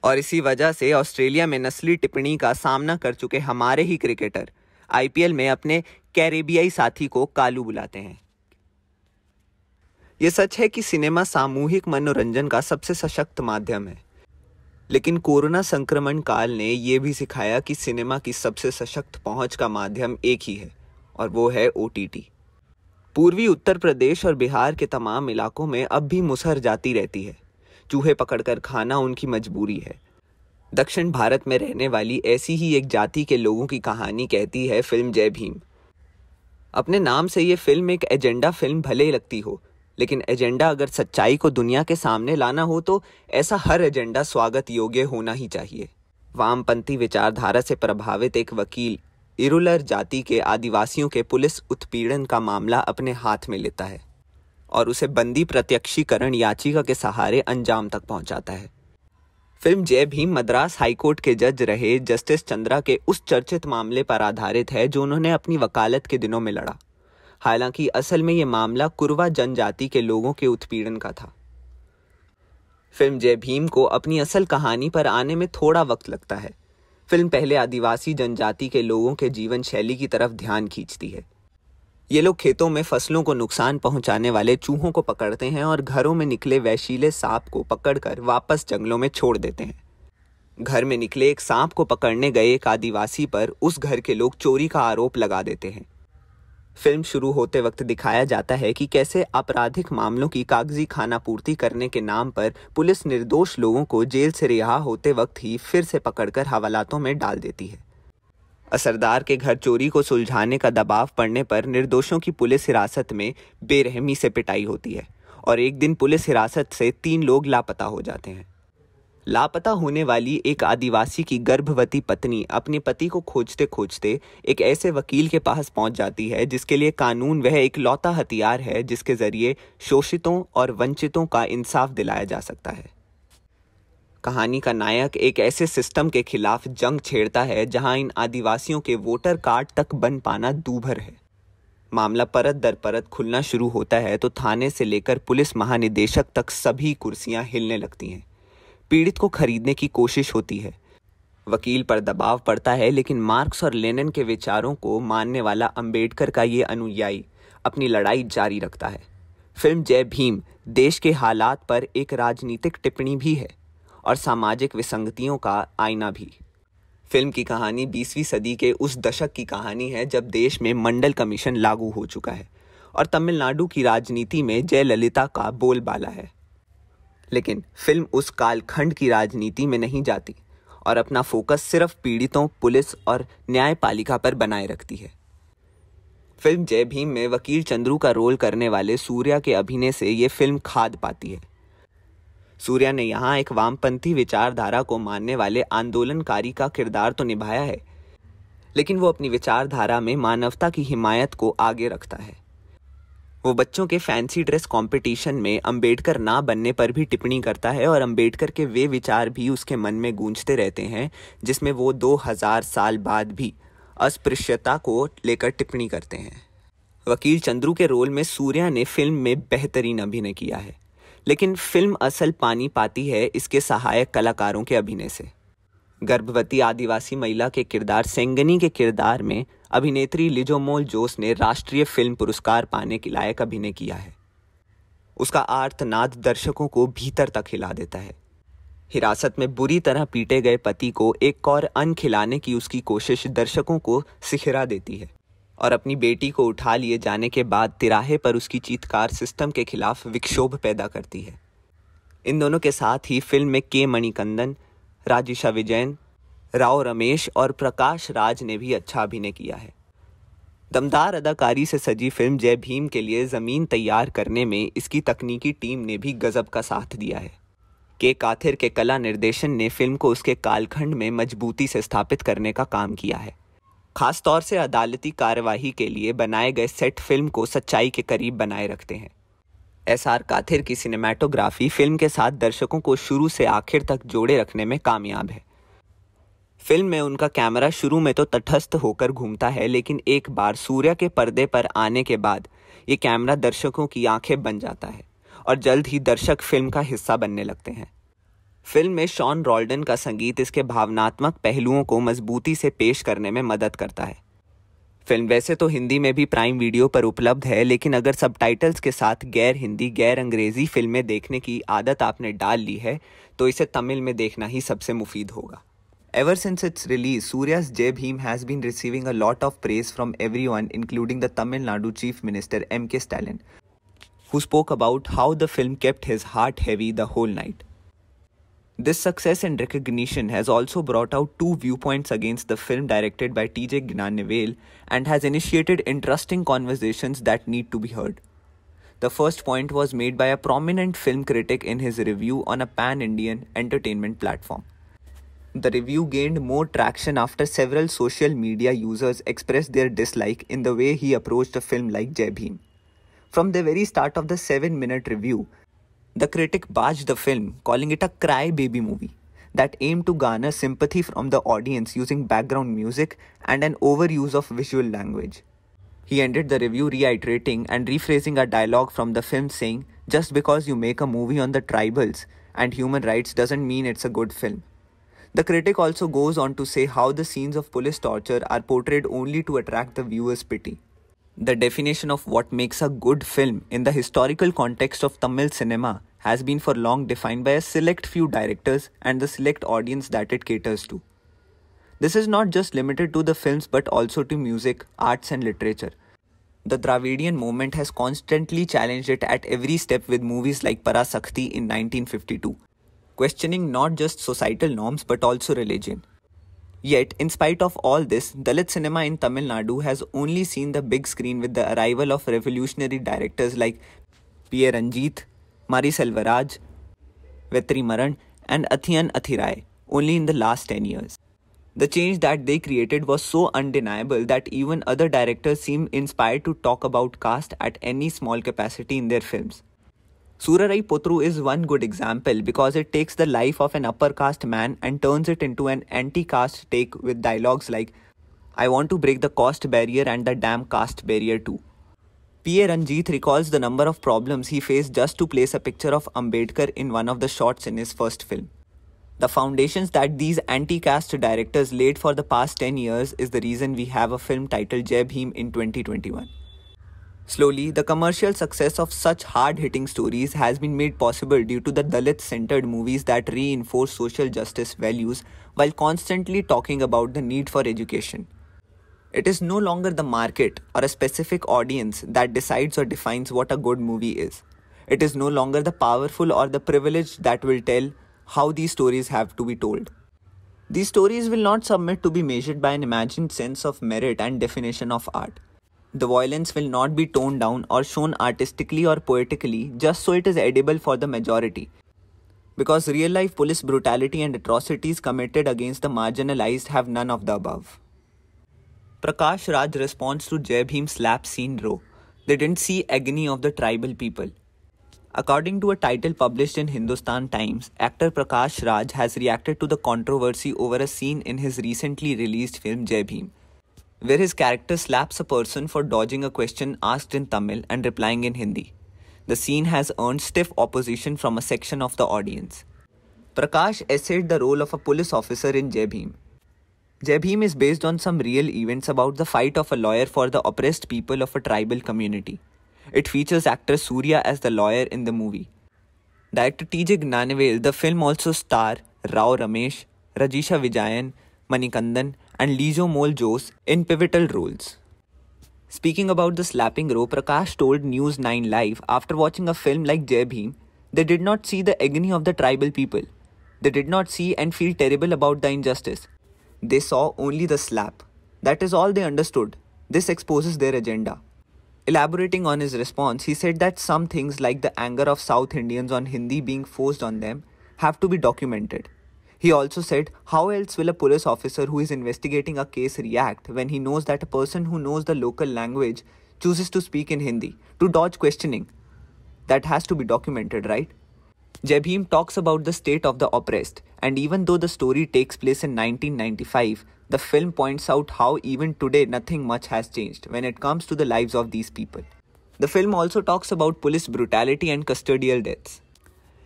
और इसी वजह से ऑस्ट्रेलिया में नस्ली टिप्पणी का सामना कर चुके हमारे ही क्रिकेटर आईपीएल में अपने कैरेबियाई साथी को कालू बुलाते हैं यह सच है कि सिनेमा सामूहिक मनोरंजन का सबसे सशक्त माध्यम है लेकिन कोरोना संक्रमण काल ने यह भी सिखाया कि सिनेमा की सबसे सशक्त पहुंच का माध्यम एक ही है और वो है ओ पूर्वी उत्तर प्रदेश और बिहार के तमाम इलाकों में अब भी मुसहर जाती रहती है चूहे पकड़कर खाना उनकी मजबूरी है दक्षिण भारत में रहने वाली ऐसी ही एक जाति के लोगों की कहानी कहती है फिल्म जय भीम अपने नाम से ये फिल्म एक एजेंडा फिल्म भले ही लगती हो लेकिन एजेंडा अगर सच्चाई को दुनिया के सामने लाना हो तो ऐसा हर एजेंडा स्वागत योग्य होना ही चाहिए वामपंथी विचारधारा से प्रभावित एक वकील इरुलर जाति के आदिवासियों के पुलिस उत्पीड़न का मामला अपने हाथ में लेता है और उसे बंदी प्रत्यक्षीकरण याचिका के सहारे अंजाम तक पहुंचाता है फिल्म जय भीम मद्रास हाईकोर्ट के जज रहे जस्टिस चंद्रा के उस चर्चित मामले पर आधारित है जो उन्होंने अपनी वकालत के दिनों में लड़ा हालांकि असल में ये मामला कुरवा जनजाति के लोगों के उत्पीड़न का था फिल्म जय भीम को अपनी असल कहानी पर आने में थोड़ा वक्त लगता है फिल्म पहले आदिवासी जनजाति के लोगों के जीवन शैली की तरफ ध्यान खींचती है ये लोग खेतों में फसलों को नुकसान पहुंचाने वाले चूहों को पकड़ते हैं और घरों में निकले वैशीले सांप को पकड़कर वापस जंगलों में छोड़ देते हैं घर में निकले एक सांप को पकड़ने गए एक आदिवासी पर उस घर के लोग चोरी का आरोप लगा देते हैं फिल्म शुरू होते वक्त दिखाया जाता है कि कैसे आपराधिक मामलों की कागजी खाना पूर्ति करने के नाम पर पुलिस निर्दोष लोगों को जेल से रिहा होते वक्त ही फिर से पकड़कर हवालातों में डाल देती है असरदार के घर चोरी को सुलझाने का दबाव पड़ने पर निर्दोषों की पुलिस हिरासत में बेरहमी से पिटाई होती है और एक दिन पुलिस हिरासत से तीन लोग लापता हो जाते हैं लापता होने वाली एक आदिवासी की गर्भवती पत्नी अपने पति को खोजते खोजते एक ऐसे वकील के पास पहुंच जाती है जिसके लिए कानून वह एक लौता हथियार है जिसके जरिए शोषितों और वंचितों का इंसाफ दिलाया जा सकता है कहानी का नायक एक ऐसे सिस्टम के खिलाफ जंग छेड़ता है जहां इन आदिवासियों के वोटर कार्ड तक बन पाना दूभर है मामला परत दर परत खुलना शुरू होता है तो थाने से लेकर पुलिस महानिदेशक तक सभी कुर्सियां हिलने लगती हैं पीड़ित को खरीदने की कोशिश होती है वकील पर दबाव पड़ता है लेकिन मार्क्स और लेनिन के विचारों को मानने वाला अंबेडकर का ये अनुयायी अपनी लड़ाई जारी रखता है फिल्म जय भीम देश के हालात पर एक राजनीतिक टिप्पणी भी है और सामाजिक विसंगतियों का आईना भी फिल्म की कहानी 20वीं सदी के उस दशक की कहानी है जब देश में मंडल कमीशन लागू हो चुका है और तमिलनाडु की राजनीति में जयललिता का बोलबाला है लेकिन फिल्म उस कालखंड की राजनीति में नहीं जाती और अपना फोकस सिर्फ पीड़ितों पुलिस और न्यायपालिका पर बनाए रखती है फिल्म जय भीम में वकील चंद्रू का रोल करने वाले सूर्या के अभिनय से ये फिल्म खाद पाती है सूर्या ने यहाँ एक वामपंथी विचारधारा को मानने वाले आंदोलनकारी का किरदार तो निभाया है लेकिन वो अपनी विचारधारा में मानवता की हिमायत को आगे रखता है वो बच्चों के फैंसी ड्रेस कंपटीशन में अंबेडकर ना बनने पर भी टिप्पणी करता है और अंबेडकर के वे विचार भी उसके मन में गूंजते रहते हैं जिसमें वो 2000 साल बाद भी अस्पृश्यता को लेकर टिप्पणी करते हैं वकील चंद्रू के रोल में सूर्या ने फिल्म में बेहतरीन अभिनय किया है लेकिन फिल्म असल पानी पाती है इसके सहायक कलाकारों के अभिनय से गर्भवती आदिवासी महिला के किरदार सेंगनी के किरदार में अभिनेत्री लिजोमोल जोस ने राष्ट्रीय फिल्म पुरस्कार पाने के लायक अभिनय किया है उसका आर्तनाद दर्शकों को भीतर तक हिला देता है हिरासत में बुरी तरह पीटे गए पति को एक और अन खिलाने की उसकी कोशिश दर्शकों को सिखरा देती है और अपनी बेटी को उठा लिए जाने के बाद तिराहे पर उसकी चीतकार सिस्टम के खिलाफ विक्षोभ पैदा करती है इन दोनों के साथ ही फिल्म में के मणिकंदन राजिशा विजयन राव रमेश और प्रकाश राज ने भी अच्छा अभिनय किया है दमदार अदाकारी से सजी फिल्म जय भीम के लिए ज़मीन तैयार करने में इसकी तकनीकी टीम ने भी गज़ब का साथ दिया है के काथिर के कला निर्देशन ने फिल्म को उसके कालखंड में मजबूती से स्थापित करने का काम किया है खासतौर से अदालती कार्यवाही के लिए बनाए गए सेट फिल्म को सच्चाई के करीब बनाए रखते हैं एस आर काथिर की सिनेमाटोग्राफी फिल्म के साथ दर्शकों को शुरू से आखिर तक जोड़े रखने में कामयाब है फिल्म में उनका कैमरा शुरू में तो तटस्थ होकर घूमता है लेकिन एक बार सूर्य के पर्दे पर आने के बाद ये कैमरा दर्शकों की आंखें बन जाता है और जल्द ही दर्शक फिल्म का हिस्सा बनने लगते हैं फिल्म में शॉन रॉल्डन का संगीत इसके भावनात्मक पहलुओं को मजबूती से पेश करने में मदद करता है फिल्म वैसे तो हिंदी में भी प्राइम वीडियो पर उपलब्ध है लेकिन अगर सब के साथ गैर हिंदी गैर अंग्रेजी फिल्में देखने की आदत आपने डाल ली है तो इसे तमिल में देखना ही सबसे मुफीद होगा ever since its release Suriya's Jai Bhim has been receiving a lot of praise from everyone including the Tamil Nadu chief minister M K Stalin who spoke about how the film kept his heart heavy the whole night This success and recognition has also brought out two viewpoints against the film directed by TJ Gnanevel and has initiated interesting conversations that need to be heard. The first point was made by a prominent film critic in his review on a pan Indian entertainment platform. The review gained more traction after several social media users expressed their dislike in the way he approached a film like Jai From the very start of the 7 minute review, the critic bashed the film, calling it a crybaby movie that aimed to garner sympathy from the audience using background music and an overuse of visual language. He ended the review reiterating and rephrasing a dialogue from the film saying, Just because you make a movie on the tribals and human rights doesn't mean it's a good film. The critic also goes on to say how the scenes of police torture are portrayed only to attract the viewer's pity. The definition of what makes a good film in the historical context of Tamil cinema has been for long defined by a select few directors and the select audience that it caters to. This is not just limited to the films but also to music, arts, and literature. The Dravidian movement has constantly challenged it at every step with movies like Parasakti in 1952, questioning not just societal norms but also religion. Yet, in spite of all this, Dalit cinema in Tamil Nadu has only seen the big screen with the arrival of revolutionary directors like P. Ranjit, Mari Selvaraj, Vetri Maran, and Athiyan Athirai only in the last 10 years. The change that they created was so undeniable that even other directors seem inspired to talk about caste at any small capacity in their films. Surarai Potru is one good example because it takes the life of an upper caste man and turns it into an anti caste take with dialogues like, I want to break the caste barrier and the damn caste barrier too. P.A. Ranjit recalls the number of problems he faced just to place a picture of Ambedkar in one of the shots in his first film. The foundations that these anti-caste directors laid for the past 10 years is the reason we have a film titled Jai Bhim in 2021. Slowly, the commercial success of such hard-hitting stories has been made possible due to the Dalit-centered movies that reinforce social justice values while constantly talking about the need for education. It is no longer the market or a specific audience that decides or defines what a good movie is. It is no longer the powerful or the privileged that will tell how these stories have to be told. These stories will not submit to be measured by an imagined sense of merit and definition of art. The violence will not be toned down or shown artistically or poetically just so it is edible for the majority. Because real life police brutality and atrocities committed against the marginalized have none of the above. Prakash Raj responds to Jai slap scene row. They didn't see agony of the tribal people. According to a title published in Hindustan Times, actor Prakash Raj has reacted to the controversy over a scene in his recently released film Jai Bhim, where his character slaps a person for dodging a question asked in Tamil and replying in Hindi. The scene has earned stiff opposition from a section of the audience. Prakash essayed the role of a police officer in Jai Bhim, Jai is based on some real events about the fight of a lawyer for the oppressed people of a tribal community. It features actress Surya as the lawyer in the movie. Director T.J. Gnanavel, the film also star Rao Ramesh, Rajisha Vijayan, Manikandan and Lijo Mol Jose in pivotal roles. Speaking about the slapping row, Prakash told News 9 Live after watching a film like Jai they did not see the agony of the tribal people. They did not see and feel terrible about the injustice. They saw only the slap. That is all they understood. This exposes their agenda. Elaborating on his response, he said that some things like the anger of South Indians on Hindi being forced on them have to be documented. He also said, How else will a police officer who is investigating a case react when he knows that a person who knows the local language chooses to speak in Hindi to dodge questioning? That has to be documented, right? Jai talks about the state of the oppressed, and even though the story takes place in 1995, the film points out how even today nothing much has changed when it comes to the lives of these people. The film also talks about police brutality and custodial deaths.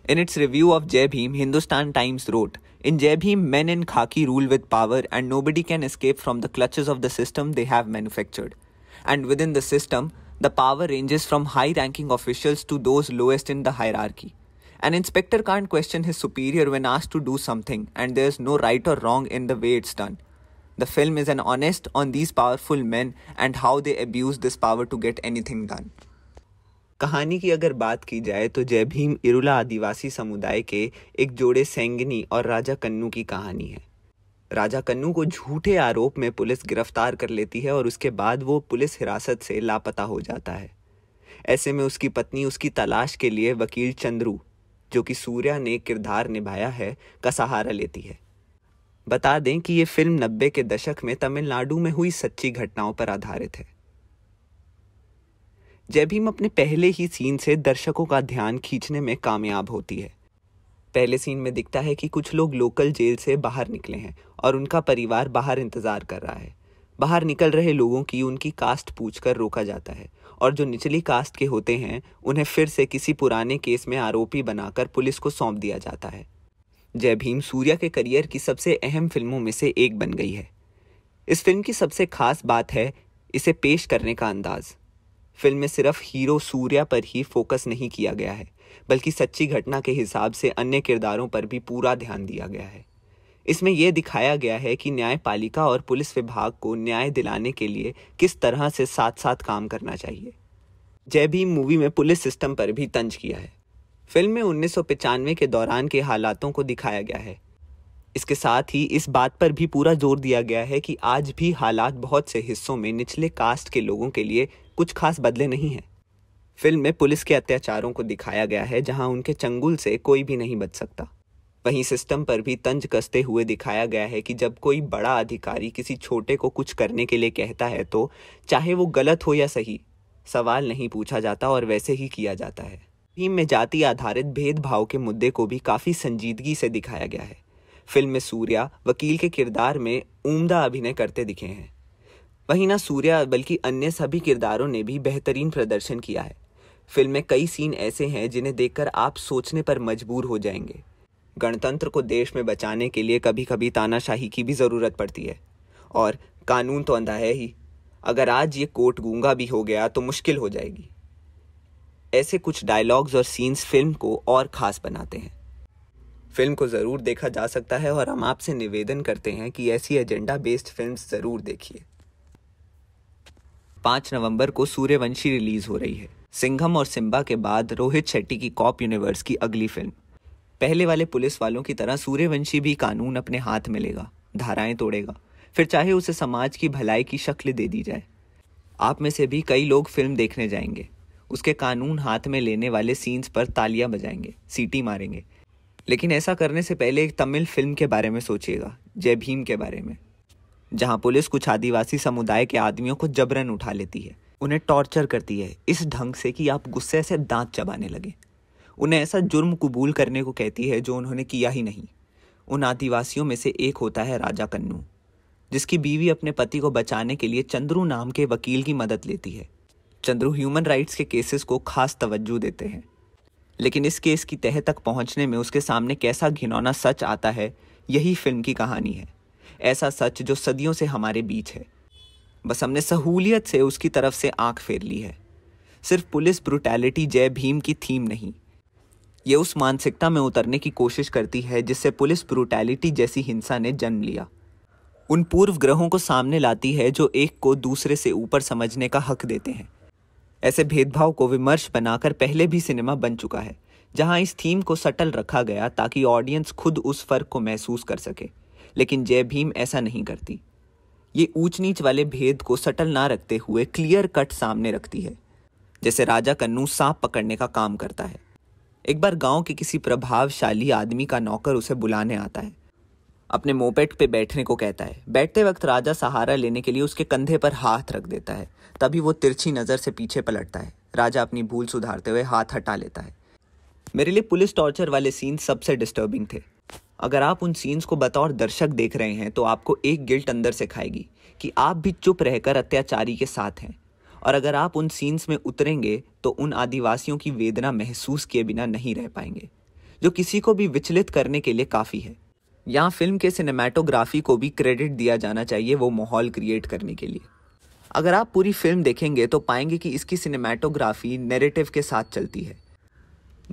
In its review of Jai Hindustan Times wrote, In Jai men in khaki rule with power and nobody can escape from the clutches of the system they have manufactured. And within the system, the power ranges from high-ranking officials to those lowest in the hierarchy. An inspector can't question his superior when asked to do something, and there's no right or wrong in the way it's done. The film is an honest on these powerful men and how they abuse this power to get anything done. कहानी की अगर बात की जाए तो जय भीम इरुला आदिवासी समुदाय के एक जोड़े सेंगनी और राजा कन्नू की कहानी है राजा कन्नू को झूठे आरोप में पुलिस गिरफ्तार कर लेती है और उसके बाद वो पुलिस हिरासत से लापता हो जाता है ऐसे में उसकी पत्नी उसकी तलाश के लिए वकील चंद्रू जो कि सूर्या ने किरदार निभाया है का सहारा लेती है बता दें कि ये फिल्म नब्बे के दशक में तमिलनाडु में हुई सच्ची घटनाओं पर आधारित है जय भीम अपने पहले ही सीन से दर्शकों का ध्यान खींचने में कामयाब होती है पहले सीन में दिखता है कि कुछ लोग लोकल जेल से बाहर निकले हैं और उनका परिवार बाहर इंतजार कर रहा है बाहर निकल रहे लोगों की उनकी कास्ट पूछकर रोका जाता है और जो निचली कास्ट के होते हैं उन्हें फिर से किसी पुराने केस में आरोपी बनाकर पुलिस को सौंप दिया जाता है जय भीम सूर्या के करियर की सबसे अहम फिल्मों में से एक बन गई है इस फिल्म की सबसे खास बात है इसे पेश करने का अंदाज फिल्म में सिर्फ हीरो सूर्या पर ही फोकस नहीं किया गया है बल्कि सच्ची घटना के हिसाब से अन्य किरदारों पर भी पूरा ध्यान दिया गया है इसमें यह दिखाया गया है कि न्यायपालिका और पुलिस विभाग को न्याय दिलाने के लिए किस तरह से साथ साथ काम करना चाहिए जय भीम मूवी में पुलिस सिस्टम पर भी तंज किया है फिल्म में उन्नीस के दौरान के हालातों को दिखाया गया है इसके साथ ही इस बात पर भी पूरा जोर दिया गया है कि आज भी हालात बहुत से हिस्सों में निचले कास्ट के लोगों के लिए कुछ खास बदले नहीं हैं फिल्म में पुलिस के अत्याचारों को दिखाया गया है जहां उनके चंगुल से कोई भी नहीं बच सकता वहीं सिस्टम पर भी तंज कसते हुए दिखाया गया है कि जब कोई बड़ा अधिकारी किसी छोटे को कुछ करने के लिए कहता है तो चाहे वो गलत हो या सही सवाल नहीं पूछा जाता और वैसे ही किया जाता है फिल्म में जाति आधारित भेदभाव के मुद्दे को भी काफ़ी संजीदगी से दिखाया गया है फिल्म में सूर्या वकील के किरदार में उम्दा अभिनय करते दिखे हैं वहीं ना सूर्या बल्कि अन्य सभी किरदारों ने भी बेहतरीन प्रदर्शन किया है फिल्म में कई सीन ऐसे हैं जिन्हें देखकर आप सोचने पर मजबूर हो जाएंगे गणतंत्र को देश में बचाने के लिए कभी कभी तानाशाही की भी ज़रूरत पड़ती है और कानून तो अंधा है ही अगर आज ये कोर्ट गूंगा भी हो गया तो मुश्किल हो जाएगी ऐसे कुछ डायलॉग्स और सीन्स फिल्म को और ख़ास बनाते हैं फिल्म को ज़रूर देखा जा सकता है और हम आपसे निवेदन करते हैं कि ऐसी एजेंडा बेस्ड फिल्म ज़रूर देखिए पाँच नवंबर को सूर्यवंशी रिलीज़ हो रही है सिंघम और सिम्बा के बाद रोहित शेट्टी की कॉप यूनिवर्स की अगली फिल्म पहले वाले पुलिस वालों की तरह सूर्यवंशी भी कानून अपने हाथ में लेगा धाराएं तोड़ेगा फिर चाहे उसे समाज की भलाई की शक्ल दे दी जाए आप में से भी कई लोग फिल्म देखने जाएंगे उसके कानून हाथ में लेने वाले सीन्स पर तालियां बजाएंगे सीटी मारेंगे लेकिन ऐसा करने से पहले एक तमिल फिल्म के बारे में सोचिएगा जय भीम के बारे में जहां पुलिस कुछ आदिवासी समुदाय के आदमियों को जबरन उठा लेती है उन्हें टॉर्चर करती है इस ढंग से कि आप गुस्से से दांत चबाने लगे उन्हें ऐसा जुर्म कबूल करने को कहती है जो उन्होंने किया ही नहीं उन आदिवासियों में से एक होता है राजा कन्नू जिसकी बीवी अपने पति को बचाने के लिए चंद्रू नाम के वकील की मदद लेती है चंद्रू ह्यूमन राइट्स के केसेस को खास तवज्जो देते हैं लेकिन इस केस की तह तक पहुंचने में उसके सामने कैसा घिनौना सच आता है यही फिल्म की कहानी है ऐसा सच जो सदियों से हमारे बीच है बस हमने सहूलियत से उसकी तरफ से आंख फेर ली है सिर्फ पुलिस ब्रुटैलिटी जय भीम की थीम नहीं ये उस मानसिकता में उतरने की कोशिश करती है जिससे पुलिस ब्रूटैलिटी जैसी हिंसा ने जन्म लिया उन पूर्व ग्रहों को सामने लाती है जो एक को दूसरे से ऊपर समझने का हक देते हैं ऐसे भेदभाव को विमर्श बनाकर पहले भी सिनेमा बन चुका है जहां इस थीम को सटल रखा गया ताकि ऑडियंस खुद उस फर्क को महसूस कर सके लेकिन जय भीम ऐसा नहीं करती ये ऊंच नीच वाले भेद को सटल ना रखते हुए क्लियर कट सामने रखती है जैसे राजा कन्नू सांप पकड़ने का काम करता है एक बार गांव के किसी प्रभावशाली आदमी का नौकर उसे बुलाने आता है अपने मोपेट पे बैठने को कहता है बैठते वक्त राजा सहारा लेने के लिए उसके कंधे पर हाथ रख देता है तभी वो तिरछी नज़र से पीछे पलटता है राजा अपनी भूल सुधारते हुए हाथ हटा लेता है मेरे लिए पुलिस टॉर्चर वाले सीन सबसे डिस्टर्बिंग थे अगर आप उन सीन्स को बतौर दर्शक देख रहे हैं तो आपको एक गिल्ट अंदर से खाएगी कि आप भी चुप रहकर अत्याचारी के साथ हैं और अगर आप उन सीन्स में उतरेंगे तो उन आदिवासियों की वेदना महसूस किए बिना नहीं रह पाएंगे जो किसी को भी विचलित करने के लिए काफ़ी है यहाँ फिल्म के सिनेमाटोग्राफी को भी क्रेडिट दिया जाना चाहिए वो माहौल क्रिएट करने के लिए अगर आप पूरी फिल्म देखेंगे तो पाएंगे कि इसकी सिनेमाटोग्राफी नेरेटिव के साथ चलती है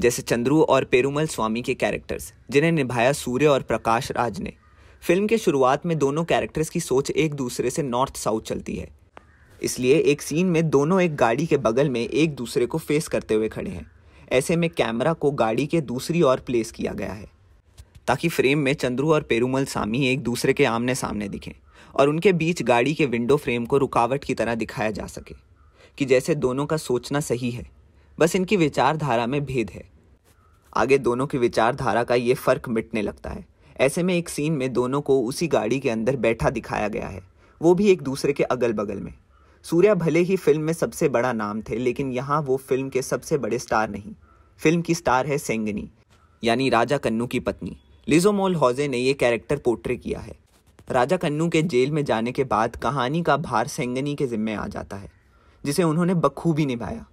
जैसे चंद्रू और पेरूमल स्वामी के कैरेक्टर्स जिन्हें निभाया सूर्य और प्रकाश राज ने फिल्म के शुरुआत में दोनों कैरेक्टर्स की सोच एक दूसरे से नॉर्थ साउथ चलती है इसलिए एक सीन में दोनों एक गाड़ी के बगल में एक दूसरे को फेस करते हुए खड़े हैं ऐसे में कैमरा को गाड़ी के दूसरी ओर प्लेस किया गया है ताकि फ्रेम में चंद्रू और पेरूमल सामी एक दूसरे के आमने सामने दिखें और उनके बीच गाड़ी के विंडो फ्रेम को रुकावट की तरह दिखाया जा सके कि जैसे दोनों का सोचना सही है बस इनकी विचारधारा में भेद है आगे दोनों की विचारधारा का ये फर्क मिटने लगता है ऐसे में एक सीन में दोनों को उसी गाड़ी के अंदर बैठा दिखाया गया है वो भी एक दूसरे के अगल बगल में सूर्या भले ही फिल्म में सबसे बड़ा नाम थे लेकिन यहाँ वो फिल्म के सबसे बड़े स्टार नहीं फिल्म की स्टार है सेंगनी यानी राजा कन्नू की पत्नी लिजोमोल हौजे ने ये कैरेक्टर पोर्ट्रे किया है राजा कन्नू के जेल में जाने के बाद कहानी का भार सेंगनी के जिम्मे आ जाता है जिसे उन्होंने बखूबी निभाया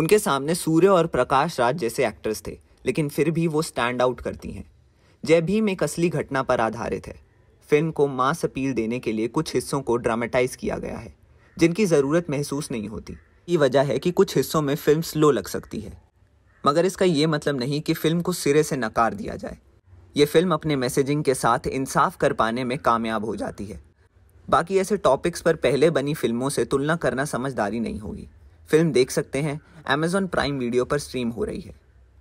उनके सामने सूर्य और प्रकाश राज जैसे एक्टर्स थे लेकिन फिर भी वो स्टैंड आउट करती हैं जय भीम एक असली घटना पर आधारित है फिल्म को मास अपील देने के लिए कुछ हिस्सों को ड्रामेटाइज किया गया है जिनकी ज़रूरत महसूस नहीं होती ये वजह है कि कुछ हिस्सों में फिल्म स्लो लग सकती है मगर इसका ये मतलब नहीं कि फिल्म को सिरे से नकार दिया जाए ये फिल्म अपने मैसेजिंग के साथ इंसाफ कर पाने में कामयाब हो जाती है बाकी ऐसे टॉपिक्स पर पहले बनी फिल्मों से तुलना करना समझदारी नहीं होगी फिल्म देख सकते हैं अमेजोन प्राइम वीडियो पर स्ट्रीम हो रही है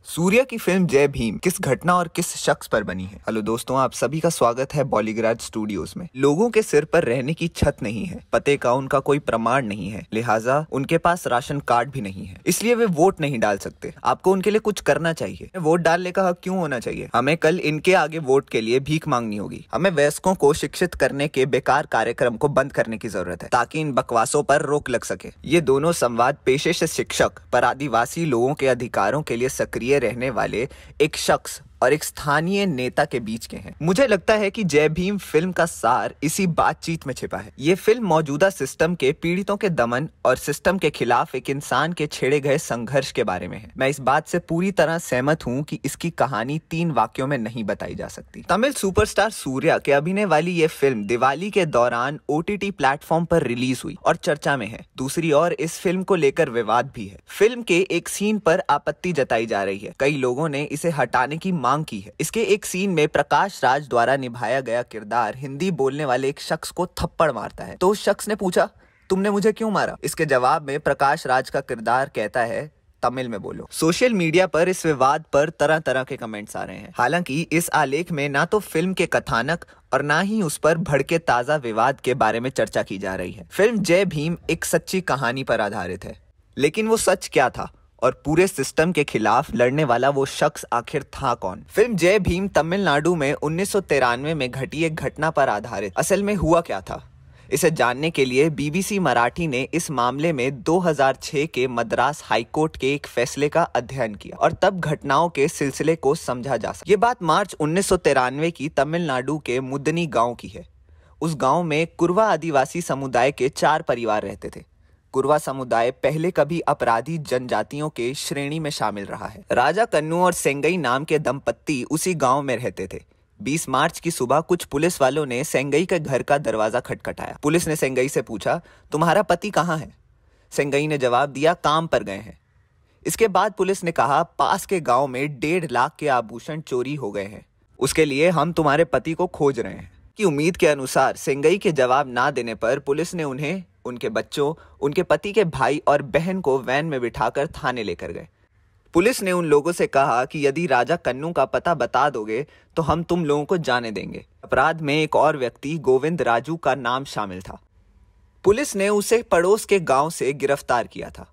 सूर्या की फिल्म जय भीम किस घटना और किस शख्स पर बनी है हेलो दोस्तों आप सभी का स्वागत है बॉलीग्राज स्टूडियोज में लोगों के सिर पर रहने की छत नहीं है पते का उनका कोई प्रमाण नहीं है लिहाजा उनके पास राशन कार्ड भी नहीं है इसलिए वे वोट नहीं डाल सकते आपको उनके लिए कुछ करना चाहिए वोट डालने का हक क्यूँ होना चाहिए हमें कल इनके आगे वोट के लिए भीख मांगनी होगी हमें वयस्कों को शिक्षित करने के बेकार कार्यक्रम को बंद करने की जरूरत है ताकि इन बकवासों पर रोक लग सके ये दोनों संवाद पेशे से शिक्षक पर आदिवासी लोगों के अधिकारों के लिए सक्रिय रहने वाले एक शख्स और एक स्थानीय नेता के बीच के हैं मुझे लगता है कि जय भीम फिल्म का सार इसी बातचीत में छिपा है ये फिल्म मौजूदा सिस्टम के पीड़ितों के दमन और सिस्टम के खिलाफ एक इंसान के छेड़े गए संघर्ष के बारे में है मैं इस बात से पूरी तरह सहमत हूँ कि इसकी कहानी तीन वाक्यों में नहीं बताई जा सकती तमिल सुपरस्टार सूर्या के अभिनय वाली ये फिल्म दिवाली के दौरान ओ प्लेटफॉर्म पर रिलीज हुई और चर्चा में है दूसरी ओर इस फिल्म को लेकर विवाद भी है फिल्म के एक सीन पर आपत्ति जताई जा रही है कई लोगों ने इसे हटाने की मांग की है इसके एक सीन में प्रकाश राज द्वारा निभाया गया किरदार हिंदी बोलने वाले एक शख्स को थप्पड़ मारता है तो उस शख्स ने पूछा तुमने मुझे क्यों मारा इसके जवाब में प्रकाश राज का किरदार कहता है तमिल में बोलो सोशल मीडिया पर इस विवाद पर तरह तरह के कमेंट्स आ रहे हैं हालांकि इस आलेख में ना तो फिल्म के कथानक और ना ही उस पर भड़के ताजा विवाद के बारे में चर्चा की जा रही है फिल्म जय भीम एक सच्ची कहानी पर आधारित है लेकिन वो सच क्या था और पूरे सिस्टम के खिलाफ लड़ने वाला वो शख्स आखिर था कौन फिल्म जय भीम तमिलनाडु में उन्नीस में घटी एक घटना पर आधारित असल में हुआ क्या था इसे जानने के लिए बीबीसी मराठी ने इस मामले में 2006 के मद्रास हाईकोर्ट के एक फैसले का अध्ययन किया और तब घटनाओं के सिलसिले को समझा जा सका ये बात मार्च उन्नीस की तमिलनाडु के मुदनी गांव की है उस गांव में कुरवा आदिवासी समुदाय के चार परिवार रहते थे कुरवा समुदाय पहले कभी अपराधी जनजातियों के श्रेणी में शामिल रहा है राजा कन्नू और सेंगई नाम के दंपत्ति उसी गांव में रहते थे 20 मार्च की सुबह कुछ पुलिस वालों ने सेंगई के घर का दरवाजा खटखटाया पुलिस ने सेंगई से पूछा तुम्हारा पति कहाँ है सेंगई ने जवाब दिया काम पर गए हैं इसके बाद पुलिस ने कहा पास के गांव में डेढ़ लाख के आभूषण चोरी हो गए हैं उसके लिए हम तुम्हारे पति को खोज रहे हैं की उम्मीद के अनुसार सेंगई के जवाब ना देने पर पुलिस ने उन्हें उनके बच्चों उनके पति के भाई और बहन को वैन में बिठाकर थाने लेकर गए पुलिस ने उन लोगों से कहा कि यदि राजा कन्नू का पता बता दोगे तो हम तुम लोगों को जाने देंगे अपराध में एक और व्यक्ति गोविंद राजू का नाम शामिल था पुलिस ने उसे पड़ोस के गांव से गिरफ्तार किया था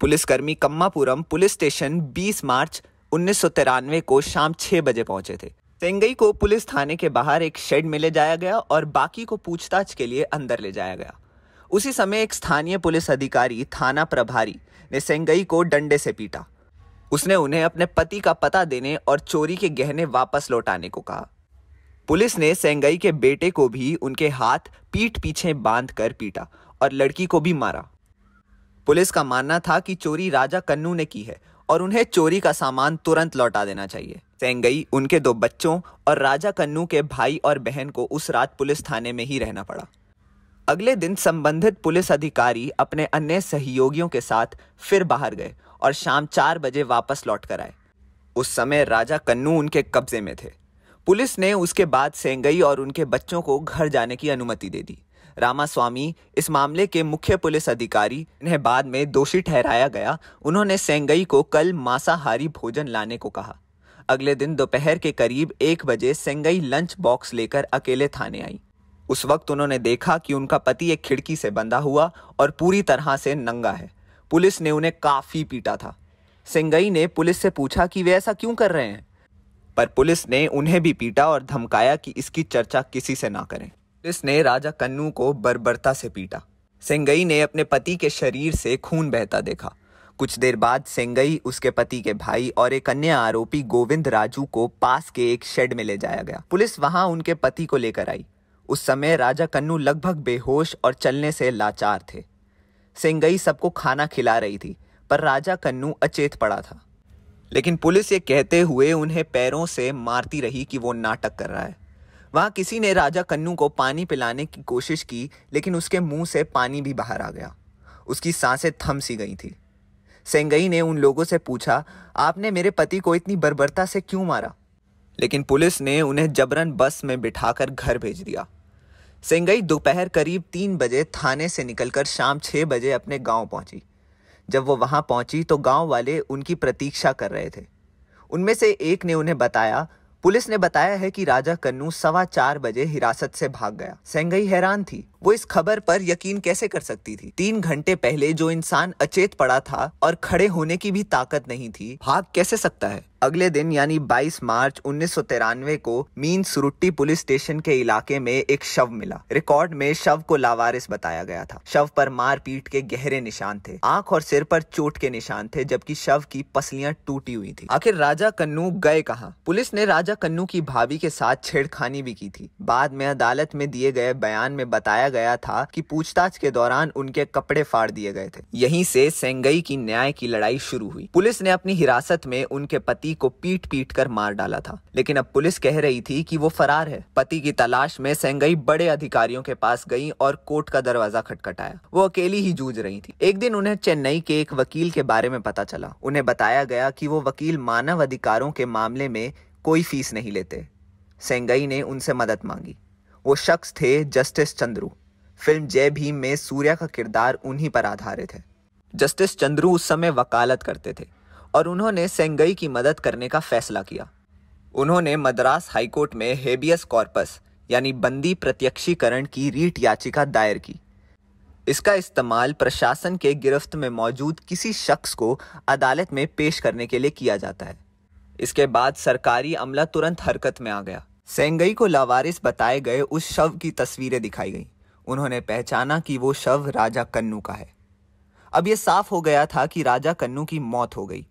पुलिसकर्मी कम्मापुरम पुलिस स्टेशन 20 मार्च उन्नीस को शाम छः बजे पहुंचे थे सेंगई को पुलिस थाने के बाहर एक शेड में ले जाया गया और बाकी को पूछताछ के लिए अंदर ले जाया गया उसी समय एक स्थानीय पुलिस अधिकारी थाना प्रभारी ने सेंगई को डंडे से पीटा उसने उन्हें अपने पति का पता देने और चोरी के गहने वापस लौटाने को कहा पुलिस ने सेंगई के बेटे को भी उनके हाथ पीठ पीछे बांध कर पीटा और लड़की को भी मारा पुलिस का मानना था कि चोरी राजा कन्नू ने की है और उन्हें चोरी का सामान तुरंत लौटा देना चाहिए सेंगई उनके दो बच्चों और राजा कन्नू के भाई और बहन को उस रात पुलिस थाने में ही रहना पड़ा अगले दिन संबंधित पुलिस अधिकारी अपने अन्य सहयोगियों के साथ फिर बाहर गए और शाम चार बजे वापस लौट कर आए उस समय राजा कन्नू उनके कब्जे में थे पुलिस ने उसके बाद सेंगई और उनके बच्चों को घर जाने की अनुमति दे दी रामास्वामी इस मामले के मुख्य पुलिस अधिकारी इन्हें बाद में दोषी ठहराया गया उन्होंने सेंगई को कल मांसाहारी भोजन लाने को कहा अगले दिन दोपहर के करीब एक बजे सेंगई लंच बॉक्स लेकर अकेले थाने आई उस वक्त उन्होंने देखा कि उनका पति एक खिड़की से बंधा हुआ और पूरी तरह से नंगा है पुलिस ने उन्हें काफ़ी पीटा था सिंगई ने पुलिस से पूछा कि वे ऐसा क्यों कर रहे हैं पर पुलिस ने उन्हें भी पीटा और धमकाया कि इसकी चर्चा किसी से ना करें पुलिस ने राजा कन्नू को बर्बरता से पीटा सिंगई ने अपने पति के शरीर से खून बहता देखा कुछ देर बाद सेंगई उसके पति के भाई और एक अन्य आरोपी गोविंद राजू को पास के एक शेड में ले जाया गया पुलिस वहां उनके पति को लेकर आई उस समय राजा कन्नू लगभग बेहोश और चलने से लाचार थे सेंगई सबको खाना खिला रही थी पर राजा कन्नू अचेत पड़ा था लेकिन पुलिस ये कहते हुए उन्हें पैरों से मारती रही कि वो नाटक कर रहा है वहाँ किसी ने राजा कन्नू को पानी पिलाने की कोशिश की लेकिन उसके मुंह से पानी भी बाहर आ गया उसकी सांसें थम सी गई थी सेंगई ने उन लोगों से पूछा आपने मेरे पति को इतनी बर्बरता से क्यों मारा लेकिन पुलिस ने उन्हें जबरन बस में बिठाकर घर भेज दिया सेंगई दोपहर करीब तीन बजे थाने से निकलकर शाम छः बजे अपने गांव पहुंची जब वो वहां पहुंची तो गांव वाले उनकी प्रतीक्षा कर रहे थे उनमें से एक ने उन्हें बताया पुलिस ने बताया है कि राजा कन्नू सवा चार बजे हिरासत से भाग गया सेंगई हैरान थी वो इस खबर पर यकीन कैसे कर सकती थी तीन घंटे पहले जो इंसान अचेत पड़ा था और खड़े होने की भी ताकत नहीं थी भाग कैसे सकता है अगले दिन यानी 22 मार्च उन्नीस को मीन सुरुट्टी पुलिस स्टेशन के इलाके में एक शव मिला रिकॉर्ड में शव को लावारिस बताया गया था शव पर मार पीट के गहरे निशान थे आंख और सिर पर चोट के निशान थे जबकि शव की पसलियां टूटी हुई थी आखिर राजा कन्नू गए कहा पुलिस ने राजा कन्नू की भाभी के साथ छेड़खानी भी की थी बाद में अदालत में दिए गए बयान में बताया बताया गया था कि पूछताछ के दौरान उनके कपड़े फाड़ दिए गए थे यहीं से सेंगई की न्याय की लड़ाई शुरू हुई पुलिस ने अपनी हिरासत में उनके पति को पीट पीट कर मार डाला था लेकिन अब पुलिस कह रही थी कि वो फरार है पति की तलाश में सेंगई बड़े अधिकारियों के पास गई और कोर्ट का दरवाजा खटखटाया वो अकेली ही जूझ रही थी एक दिन उन्हें चेन्नई के एक वकील के बारे में पता चला उन्हें बताया गया कि वो वकील मानव अधिकारों के मामले में कोई फीस नहीं लेते सेंगई ने उनसे मदद मांगी वो शख्स थे जस्टिस चंद्रू फिल्म जय भीम में सूर्या का किरदार उन्हीं पर आधारित है जस्टिस चंद्रू उस समय वकालत करते थे और उन्होंने सेंगई की मदद करने का फैसला किया उन्होंने मद्रास हाईकोर्ट में हेबियस कॉर्पस यानी बंदी प्रत्यक्षीकरण की रीट याचिका दायर की इसका इस्तेमाल प्रशासन के गिरफ्त में मौजूद किसी शख्स को अदालत में पेश करने के लिए किया जाता है इसके बाद सरकारी अमला तुरंत हरकत में आ गया सेंगई को लावारिस बताए गए उस शव की तस्वीरें दिखाई गई उन्होंने पहचाना कि वो शव राजा कन्नू का है अब यह साफ हो गया था कि राजा कन्नू की मौत हो गई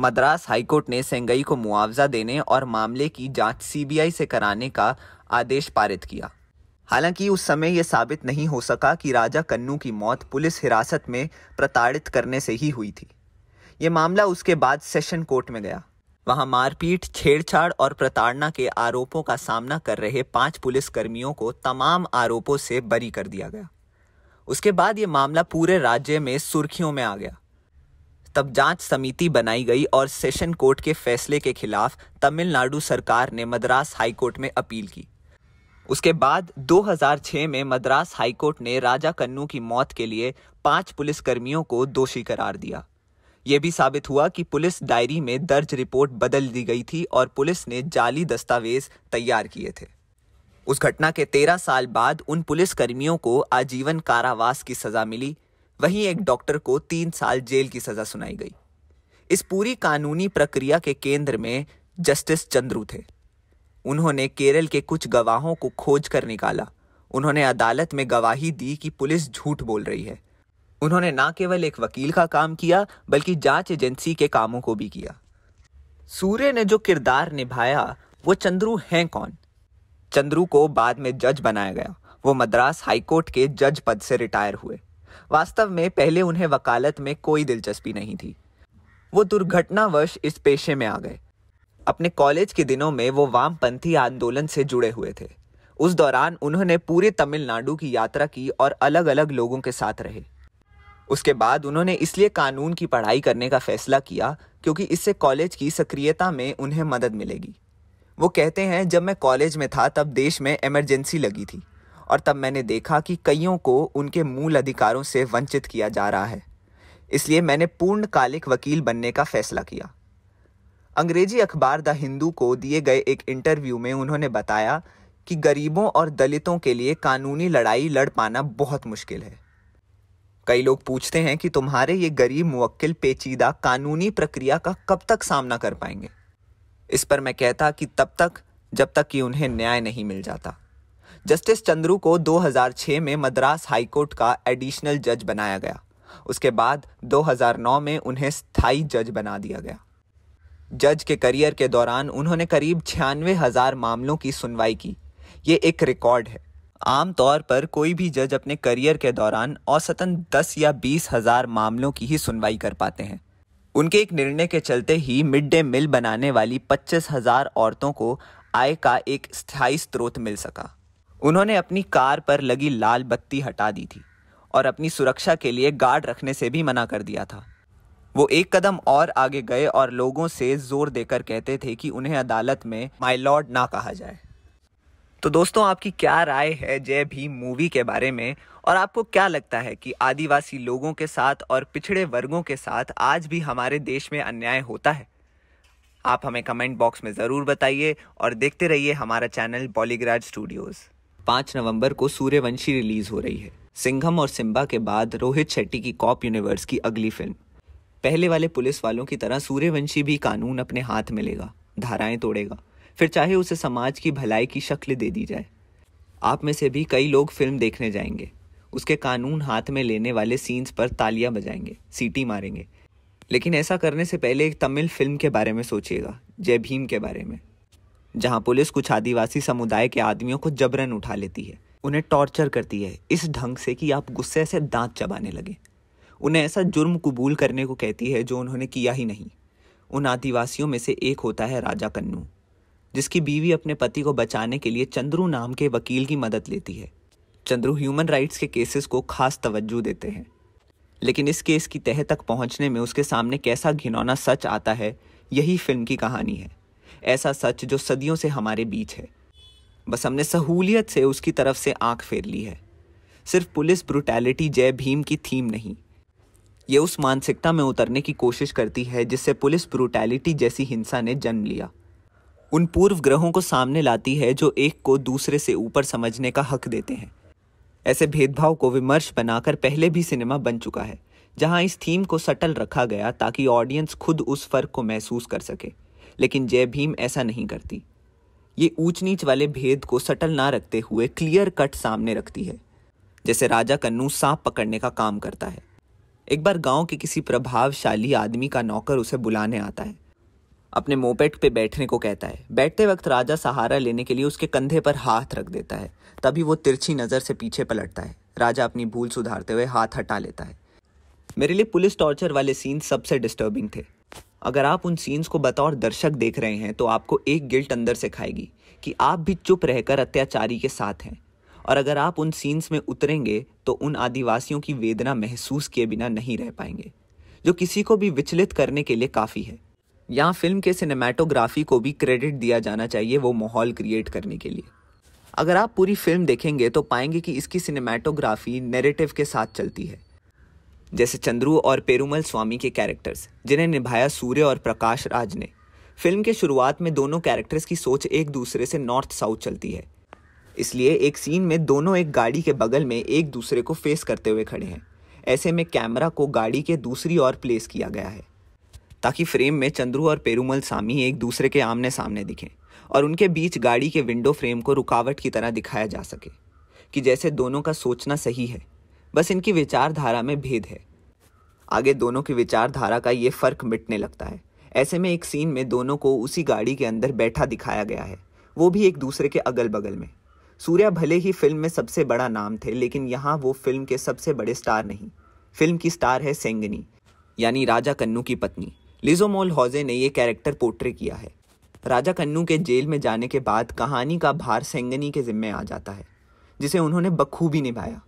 मद्रास हाईकोर्ट ने सेंगई को मुआवजा देने और मामले की जांच सीबीआई से कराने का आदेश पारित किया हालांकि उस समय यह साबित नहीं हो सका कि राजा कन्नू की मौत पुलिस हिरासत में प्रताड़ित करने से ही हुई थी ये मामला उसके बाद सेशन कोर्ट में गया वहां मारपीट छेड़छाड़ और प्रताड़ना के आरोपों का सामना कर रहे पांच पुलिसकर्मियों को तमाम आरोपों से बरी कर दिया गया उसके बाद ये मामला पूरे राज्य में सुर्खियों में आ गया तब जांच समिति बनाई गई और सेशन कोर्ट के फैसले के खिलाफ तमिलनाडु सरकार ने मद्रास हाईकोर्ट में अपील की उसके बाद 2006 में मद्रास हाईकोर्ट ने राजा कन्नू की मौत के लिए पांच पुलिसकर्मियों को दोषी करार दिया ये भी साबित हुआ कि पुलिस डायरी में दर्ज रिपोर्ट बदल दी गई थी और पुलिस ने जाली दस्तावेज तैयार किए थे उस घटना के तेरह साल बाद उन पुलिसकर्मियों को आजीवन कारावास की सजा मिली वहीं एक डॉक्टर को तीन साल जेल की सजा सुनाई गई इस पूरी कानूनी प्रक्रिया के केंद्र में जस्टिस चंद्रू थे उन्होंने केरल के कुछ गवाहों को खोज कर निकाला उन्होंने अदालत में गवाही दी कि पुलिस झूठ बोल रही है उन्होंने न केवल एक वकील का काम किया बल्कि जांच एजेंसी के कामों को भी किया सूर्य ने जो किरदार निभाया वो चंद्रू हैं कौन चंद्रू को बाद में जज बनाया गया वो मद्रास हाईकोर्ट के जज पद से रिटायर हुए वास्तव में पहले उन्हें वकालत में कोई दिलचस्पी नहीं थी वो दुर्घटनावश इस पेशे में आ गए अपने कॉलेज के दिनों में वो वामपंथी आंदोलन से जुड़े हुए थे उस दौरान उन्होंने पूरे तमिलनाडु की यात्रा की और अलग अलग लोगों के साथ रहे उसके बाद उन्होंने इसलिए कानून की पढ़ाई करने का फैसला किया क्योंकि इससे कॉलेज की सक्रियता में उन्हें मदद मिलेगी वो कहते हैं जब मैं कॉलेज में था तब देश में इमरजेंसी लगी थी और तब मैंने देखा कि कईयों को उनके मूल अधिकारों से वंचित किया जा रहा है इसलिए मैंने पूर्णकालिक वकील बनने का फैसला किया अंग्रेजी अखबार द हिंदू को दिए गए एक इंटरव्यू में उन्होंने बताया कि गरीबों और दलितों के लिए कानूनी लड़ाई लड़ पाना बहुत मुश्किल है कई लोग पूछते हैं कि तुम्हारे ये गरीब मुवक्किल पेचीदा कानूनी प्रक्रिया का कब तक सामना कर पाएंगे इस पर मैं कहता कि तब तक जब तक कि उन्हें न्याय नहीं मिल जाता जस्टिस चंद्रू को 2006 में मद्रास हाईकोर्ट का एडिशनल जज बनाया गया उसके बाद 2009 में उन्हें स्थायी जज बना दिया गया जज के करियर के दौरान उन्होंने करीब छियानवे हजार मामलों की सुनवाई की ये एक रिकॉर्ड है आमतौर पर कोई भी जज अपने करियर के दौरान औसतन दस या बीस हज़ार मामलों की ही सुनवाई कर पाते हैं उनके एक निर्णय के चलते ही मिड डे मील बनाने वाली पच्चीस हज़ार औरतों को आय का एक स्थायी स्रोत मिल सका उन्होंने अपनी कार पर लगी लाल बत्ती हटा दी थी और अपनी सुरक्षा के लिए गार्ड रखने से भी मना कर दिया था वो एक कदम और आगे गए और लोगों से जोर देकर कहते थे कि उन्हें अदालत में माई लॉर्ड ना कहा जाए तो दोस्तों आपकी क्या राय है जय भीम मूवी के बारे में और आपको क्या लगता है कि आदिवासी लोगों के साथ और पिछड़े वर्गों के साथ आज भी हमारे देश में अन्याय होता है आप हमें कमेंट बॉक्स में ज़रूर बताइए और देखते रहिए हमारा चैनल बॉलीग्राज स्टूडियोज़ पाँच नवंबर को सूर्यवंशी रिलीज़ हो रही है सिंघम और सिम्बा के बाद रोहित शेट्टी की कॉप यूनिवर्स की अगली फिल्म पहले वाले पुलिस वालों की तरह सूर्यवंशी भी कानून अपने हाथ में लेगा धाराएं तोड़ेगा फिर चाहे उसे समाज की भलाई की शक्ल दे दी जाए आप में से भी कई लोग फिल्म देखने जाएंगे उसके कानून हाथ में लेने वाले सीन्स पर तालियां बजाएंगे सीटी मारेंगे लेकिन ऐसा करने से पहले एक तमिल फिल्म के बारे में सोचिएगा जय भीम के बारे में जहां पुलिस कुछ आदिवासी समुदाय के आदमियों को जबरन उठा लेती है उन्हें टॉर्चर करती है इस ढंग से कि आप गुस्से से दांत चबाने लगे उन्हें ऐसा जुर्म कबूल करने को कहती है जो उन्होंने किया ही नहीं उन आदिवासियों में से एक होता है राजा कन्नू जिसकी बीवी अपने पति को बचाने के लिए चंद्रू नाम के वकील की मदद लेती है चंद्रू ह्यूमन राइट्स के केसेस को खास तवज्जो देते हैं लेकिन इस केस की तह तक पहुंचने में उसके सामने कैसा घिनौना सच आता है यही फिल्म की कहानी है ऐसा सच जो सदियों से हमारे बीच है बस हमने सहूलियत से उसकी तरफ से आंख फेर ली है सिर्फ पुलिस ब्रुटैलिटी जय भीम की थीम नहीं ये उस मानसिकता में उतरने की कोशिश करती है जिससे पुलिस ब्रुटैलिटी जैसी हिंसा ने जन्म लिया उन पूर्व ग्रहों को सामने लाती है जो एक को दूसरे से ऊपर समझने का हक देते हैं ऐसे भेदभाव को विमर्श बनाकर पहले भी सिनेमा बन चुका है जहां इस थीम को सटल रखा गया ताकि ऑडियंस खुद उस फर्क को महसूस कर सके लेकिन जय भीम ऐसा नहीं करती ये ऊंच नीच वाले भेद को सटल ना रखते हुए क्लियर कट सामने रखती है जैसे राजा कन्नू सांप पकड़ने का काम करता है एक बार गांव के किसी प्रभावशाली आदमी का नौकर उसे बुलाने आता है अपने मोपेट पे बैठने को कहता है बैठते वक्त राजा सहारा लेने के लिए उसके कंधे पर हाथ रख देता है तभी वो तिरछी नज़र से पीछे पलटता है राजा अपनी भूल सुधारते हुए हाथ हटा लेता है मेरे लिए पुलिस टॉर्चर वाले सीन सबसे डिस्टर्बिंग थे अगर आप उन सीन्स को बतौर दर्शक देख रहे हैं तो आपको एक गिल्ट अंदर से खाएगी कि आप भी चुप रहकर अत्याचारी के साथ हैं और अगर आप उन सीन्स में उतरेंगे तो उन आदिवासियों की वेदना महसूस किए बिना नहीं रह पाएंगे जो किसी को भी विचलित करने के लिए काफ़ी है यहाँ फिल्म के सिनेमाटोग्राफी को भी क्रेडिट दिया जाना चाहिए वो माहौल क्रिएट करने के लिए अगर आप पूरी फिल्म देखेंगे तो पाएंगे कि इसकी सिनेमाटोग्राफी नेरेटिव के साथ चलती है जैसे चंद्रू और पेरूमल स्वामी के कैरेक्टर्स जिन्हें निभाया सूर्य और प्रकाश राज ने फिल्म के शुरुआत में दोनों कैरेक्टर्स की सोच एक दूसरे से नॉर्थ साउथ चलती है इसलिए एक सीन में दोनों एक गाड़ी के बगल में एक दूसरे को फेस करते हुए खड़े हैं ऐसे में कैमरा को गाड़ी के दूसरी ओर प्लेस किया गया है ताकि फ्रेम में चंद्रू और पेरूमल सामी एक दूसरे के आमने सामने दिखें और उनके बीच गाड़ी के विंडो फ्रेम को रुकावट की तरह दिखाया जा सके कि जैसे दोनों का सोचना सही है बस इनकी विचारधारा में भेद है आगे दोनों की विचारधारा का ये फर्क मिटने लगता है ऐसे में एक सीन में दोनों को उसी गाड़ी के अंदर बैठा दिखाया गया है वो भी एक दूसरे के अगल बगल में सूर्या भले ही फिल्म में सबसे बड़ा नाम थे लेकिन यहाँ वो फिल्म के सबसे बड़े स्टार नहीं फिल्म की स्टार है सेंगनी यानी राजा कन्नू की पत्नी लिजोमोल हॉजे ने यह कैरेक्टर पोर्ट्रे किया है राजा कन्नू के जेल में जाने के बाद कहानी का भार सेंगनी के जिम्मे आ जाता है जिसे उन्होंने बखूबी निभाया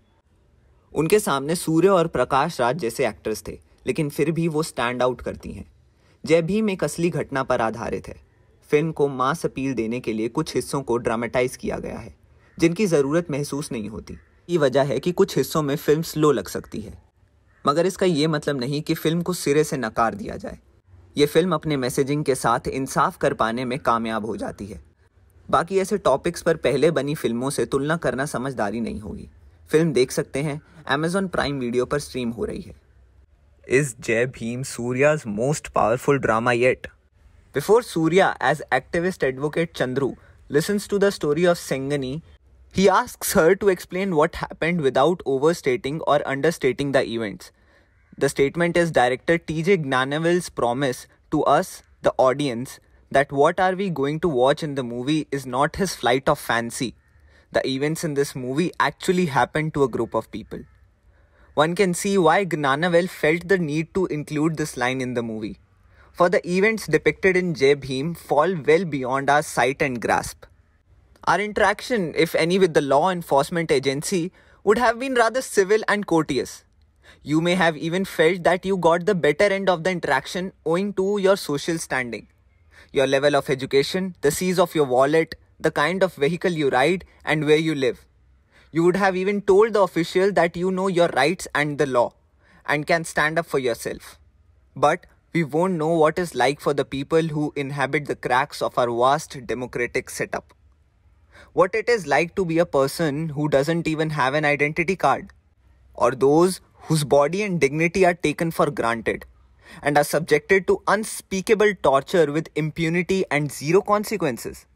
उनके सामने सूर्य और प्रकाश राज जैसे एक्टर्स थे लेकिन फिर भी वो स्टैंड आउट करती हैं जय भीम एक असली घटना पर आधारित है फिल्म को मास अपील देने के लिए कुछ हिस्सों को ड्रामेटाइज किया गया है जिनकी ज़रूरत महसूस नहीं होती ये वजह है कि कुछ हिस्सों में फिल्म स्लो लग सकती है मगर इसका ये मतलब नहीं कि फिल्म को सिरे से नकार दिया जाए ये फिल्म अपने मैसेजिंग के साथ इंसाफ कर पाने में कामयाब हो जाती है बाकी ऐसे टॉपिक्स पर पहले बनी फिल्मों से तुलना करना समझदारी नहीं होगी फिल्म देख सकते हैं अमेजोन प्राइम वीडियो पर स्ट्रीम हो रही है is Jai Bhim Suriya's most powerful drama yet before Suriya as activist advocate Chandru listens to the story of सेंगनी he ask sir to explain what happened without overstating or understating the events The statement is director TJ Gnanevil's promise to us, the audience, that what are we going to watch in the movie is not his flight of fancy. The events in this movie actually happened to a group of people. One can see why Gnanevel felt the need to include this line in the movie. For the events depicted in Jay Bhim fall well beyond our sight and grasp. Our interaction, if any, with the law enforcement agency would have been rather civil and courteous. You may have even felt that you got the better end of the interaction owing to your social standing, your level of education, the size of your wallet, the kind of vehicle you ride, and where you live. You would have even told the official that you know your rights and the law and can stand up for yourself. But we won't know what is like for the people who inhabit the cracks of our vast democratic setup. What it is like to be a person who doesn't even have an identity card, or those whose body and dignity are taken for granted and are subjected to unspeakable torture with impunity and zero consequences.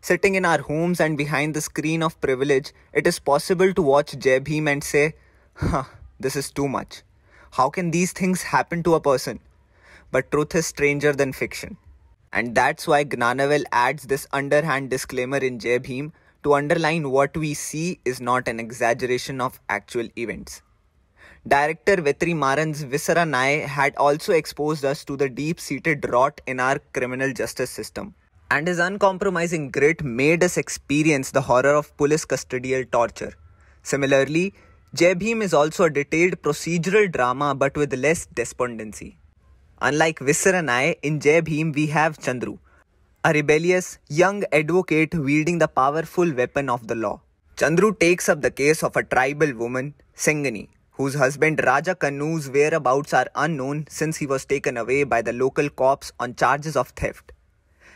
Sitting in our homes and behind the screen of privilege, it is possible to watch Jai Bhim and say, huh, this is too much. How can these things happen to a person? But truth is stranger than fiction. And that's why Gnanavel adds this underhand disclaimer in Jai Bhim to underline what we see is not an exaggeration of actual events. Director Vetrimaran's Visara Nai had also exposed us to the deep-seated rot in our criminal justice system. And his uncompromising grit made us experience the horror of police custodial torture. Similarly, Jai is also a detailed procedural drama but with less despondency. Unlike Visser and I, in Jai we have Chandru, a rebellious young advocate wielding the powerful weapon of the law. Chandru takes up the case of a tribal woman, Singani whose husband Raja Kanu's whereabouts are unknown since he was taken away by the local cops on charges of theft.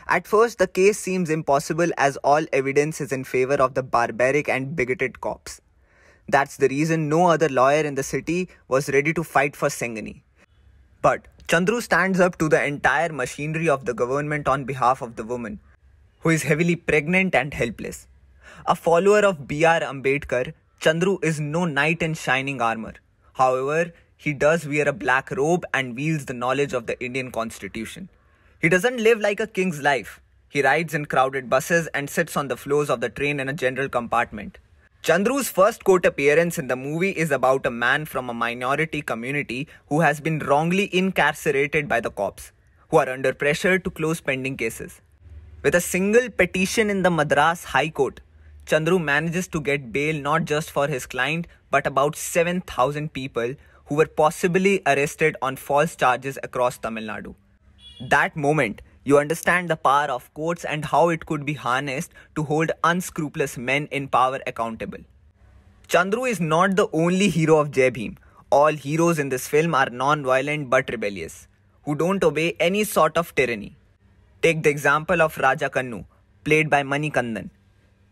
At first, the case seems impossible as all evidence is in favor of the barbaric and bigoted cops. That's the reason no other lawyer in the city was ready to fight for Sengani. But Chandru stands up to the entire machinery of the government on behalf of the woman, who is heavily pregnant and helpless. A follower of B.R. Ambedkar, Chandru is no knight in shining armor. However, he does wear a black robe and wields the knowledge of the Indian constitution. He doesn't live like a king's life. He rides in crowded buses and sits on the floors of the train in a general compartment. Chandru's first court appearance in the movie is about a man from a minority community who has been wrongly incarcerated by the cops, who are under pressure to close pending cases. With a single petition in the Madras High Court, Chandru manages to get bail not just for his client, but about 7,000 people who were possibly arrested on false charges across Tamil Nadu. That moment, you understand the power of courts and how it could be harnessed to hold unscrupulous men in power accountable. Chandru is not the only hero of Jai Bhim. All heroes in this film are non-violent but rebellious, who don't obey any sort of tyranny. Take the example of Raja Kannu, played by Mani Kandan,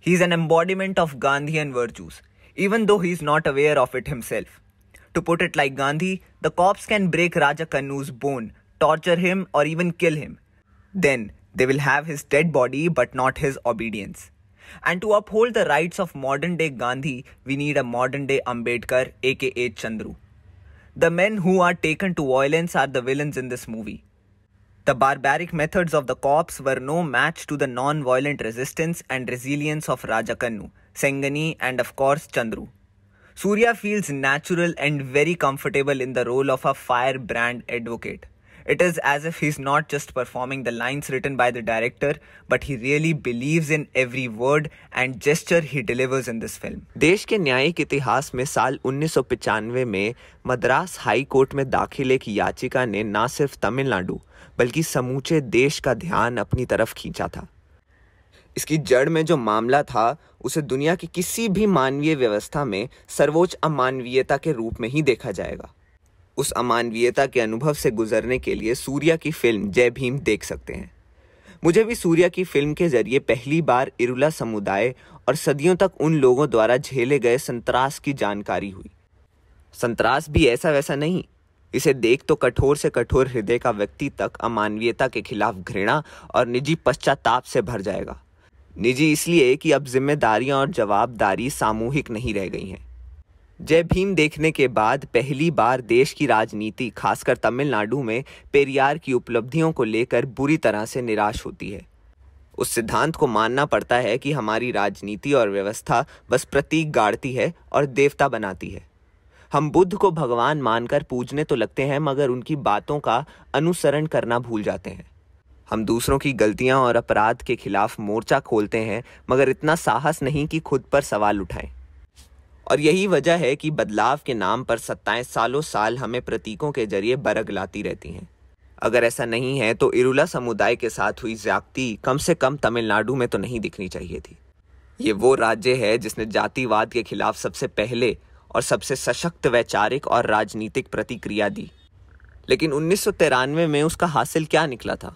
he is an embodiment of Gandhian virtues, even though he is not aware of it himself. To put it like Gandhi, the cops can break Raja bone, torture him, or even kill him. Then they will have his dead body but not his obedience. And to uphold the rights of modern day Gandhi, we need a modern day Ambedkar aka Chandru. The men who are taken to violence are the villains in this movie. The barbaric methods of the cops were no match to the non-violent resistance and resilience of Rajakannu, Sengani and of course Chandru. Surya feels natural and very comfortable in the role of a firebrand advocate. It is as if he's not just performing the lines written by the director, but he really believes in every word and gesture he delivers in this film. देश के न्यायिक इतिहास में साल 1995 में Madras high court में दाखिले की याचिका ने न सिर्फ तमिलनाडु बल्कि समूचे देश का ध्यान अपनी तरफ खींचा था इसकी जड़ में जो मामला था उसे दुनिया की किसी भी मानवीय व्यवस्था में सर्वोच्च अमानवीयता के रूप में ही देखा जाएगा उस अमानवीयता के अनुभव से गुजरने के लिए सूर्या की फिल्म जय भीम देख सकते हैं मुझे भी सूर्या की फिल्म के जरिए पहली बार इरुला समुदाय और सदियों तक उन लोगों द्वारा झेले गए संतरास की जानकारी हुई संतरास भी ऐसा वैसा नहीं इसे देख तो कठोर से कठोर हृदय का व्यक्ति तक अमानवीयता के खिलाफ घृणा और निजी पश्चाताप से भर जाएगा निजी इसलिए कि अब जिम्मेदारियां और जवाबदारी सामूहिक नहीं रह गई हैं जय भीम देखने के बाद पहली बार देश की राजनीति खासकर तमिलनाडु में पेरियार की उपलब्धियों को लेकर बुरी तरह से निराश होती है उस सिद्धांत को मानना पड़ता है कि हमारी राजनीति और व्यवस्था बस प्रतीक गाड़ती है और देवता बनाती है हम बुद्ध को भगवान मानकर पूजने तो लगते हैं मगर उनकी बातों का अनुसरण करना भूल जाते हैं हम दूसरों की गलतियां और अपराध के खिलाफ मोर्चा खोलते हैं मगर इतना साहस नहीं कि खुद पर सवाल उठाएं और यही वजह है कि बदलाव के नाम पर सत्ताएं सालों साल हमें प्रतीकों के जरिए बरग लाती रहती हैं अगर ऐसा नहीं है तो इरुला समुदाय के साथ हुई ज्यादती कम से कम तमिलनाडु में तो नहीं दिखनी चाहिए थी ये वो राज्य है जिसने जातिवाद के खिलाफ सबसे पहले और सबसे सशक्त वैचारिक और राजनीतिक प्रतिक्रिया दी लेकिन उन्नीस में उसका हासिल क्या निकला था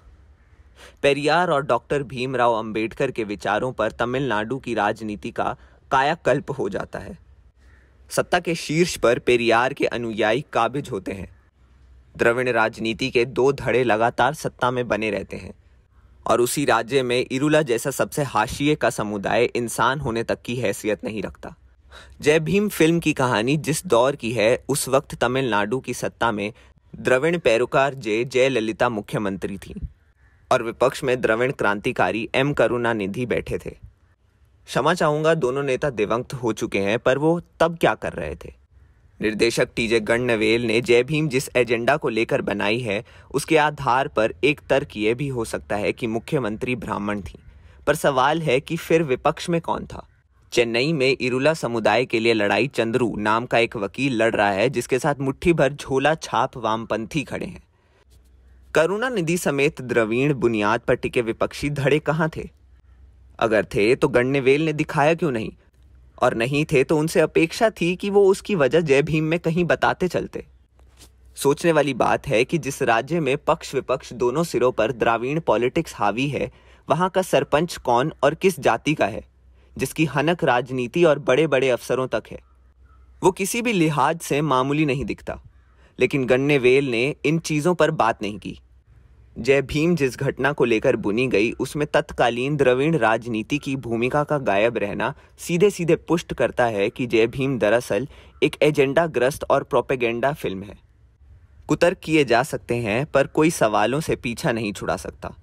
पेरियार और डॉक्टर भीमराव अंबेडकर के विचारों पर तमिलनाडु की राजनीति का कायाकल्प हो जाता है सत्ता के शीर्ष पर पेरियार के अनुयायी काबिज होते हैं द्रविड़ राजनीति के दो धड़े लगातार सत्ता में बने रहते हैं और उसी राज्य में इरुला जैसा सबसे हाशिए का समुदाय इंसान होने तक की हैसियत नहीं रखता जय भीम फिल्म की कहानी जिस दौर की है उस वक्त तमिलनाडु की सत्ता में द्रविड़ पैरोकार जे ललिता मुख्यमंत्री थी और विपक्ष में द्रविड़ क्रांतिकारी एम करुणानिधि बैठे थे क्षमा चाहूंगा दोनों नेता दिवंगत हो चुके हैं पर वो तब क्या कर रहे थे निर्देशक टीजे गणनवेल ने जय भीम जिस एजेंडा को लेकर बनाई है उसके आधार पर एक तर्क ये भी हो सकता है कि मुख्यमंत्री ब्राह्मण थी पर सवाल है कि फिर विपक्ष में कौन था चेन्नई में इरुला समुदाय के लिए लड़ाई चंद्रू नाम का एक वकील लड़ रहा है जिसके साथ मुट्ठी भर झोला छाप वामपंथी खड़े हैं करुणा निधि समेत द्रवीण बुनियाद पर टिके विपक्षी धड़े कहां थे अगर थे तो गण्यवेल ने दिखाया क्यों नहीं और नहीं थे तो उनसे अपेक्षा थी कि वो उसकी वजह जय भीम में कहीं बताते चलते सोचने वाली बात है कि जिस राज्य में पक्ष विपक्ष दोनों सिरों पर द्राविण पॉलिटिक्स हावी है वहां का सरपंच कौन और किस जाति का है जिसकी हनक राजनीति और बड़े बड़े अफसरों तक है वो किसी भी लिहाज से मामूली नहीं दिखता लेकिन गन्ने वेल ने इन चीज़ों पर बात नहीं की जय भीम जिस घटना को लेकर बुनी गई उसमें तत्कालीन द्रविण राजनीति की भूमिका का गायब रहना सीधे सीधे पुष्ट करता है कि जय भीम दरअसल एक एजेंडा ग्रस्त और प्रोपेगेंडा फिल्म है कुतर्क किए जा सकते हैं पर कोई सवालों से पीछा नहीं छुड़ा सकता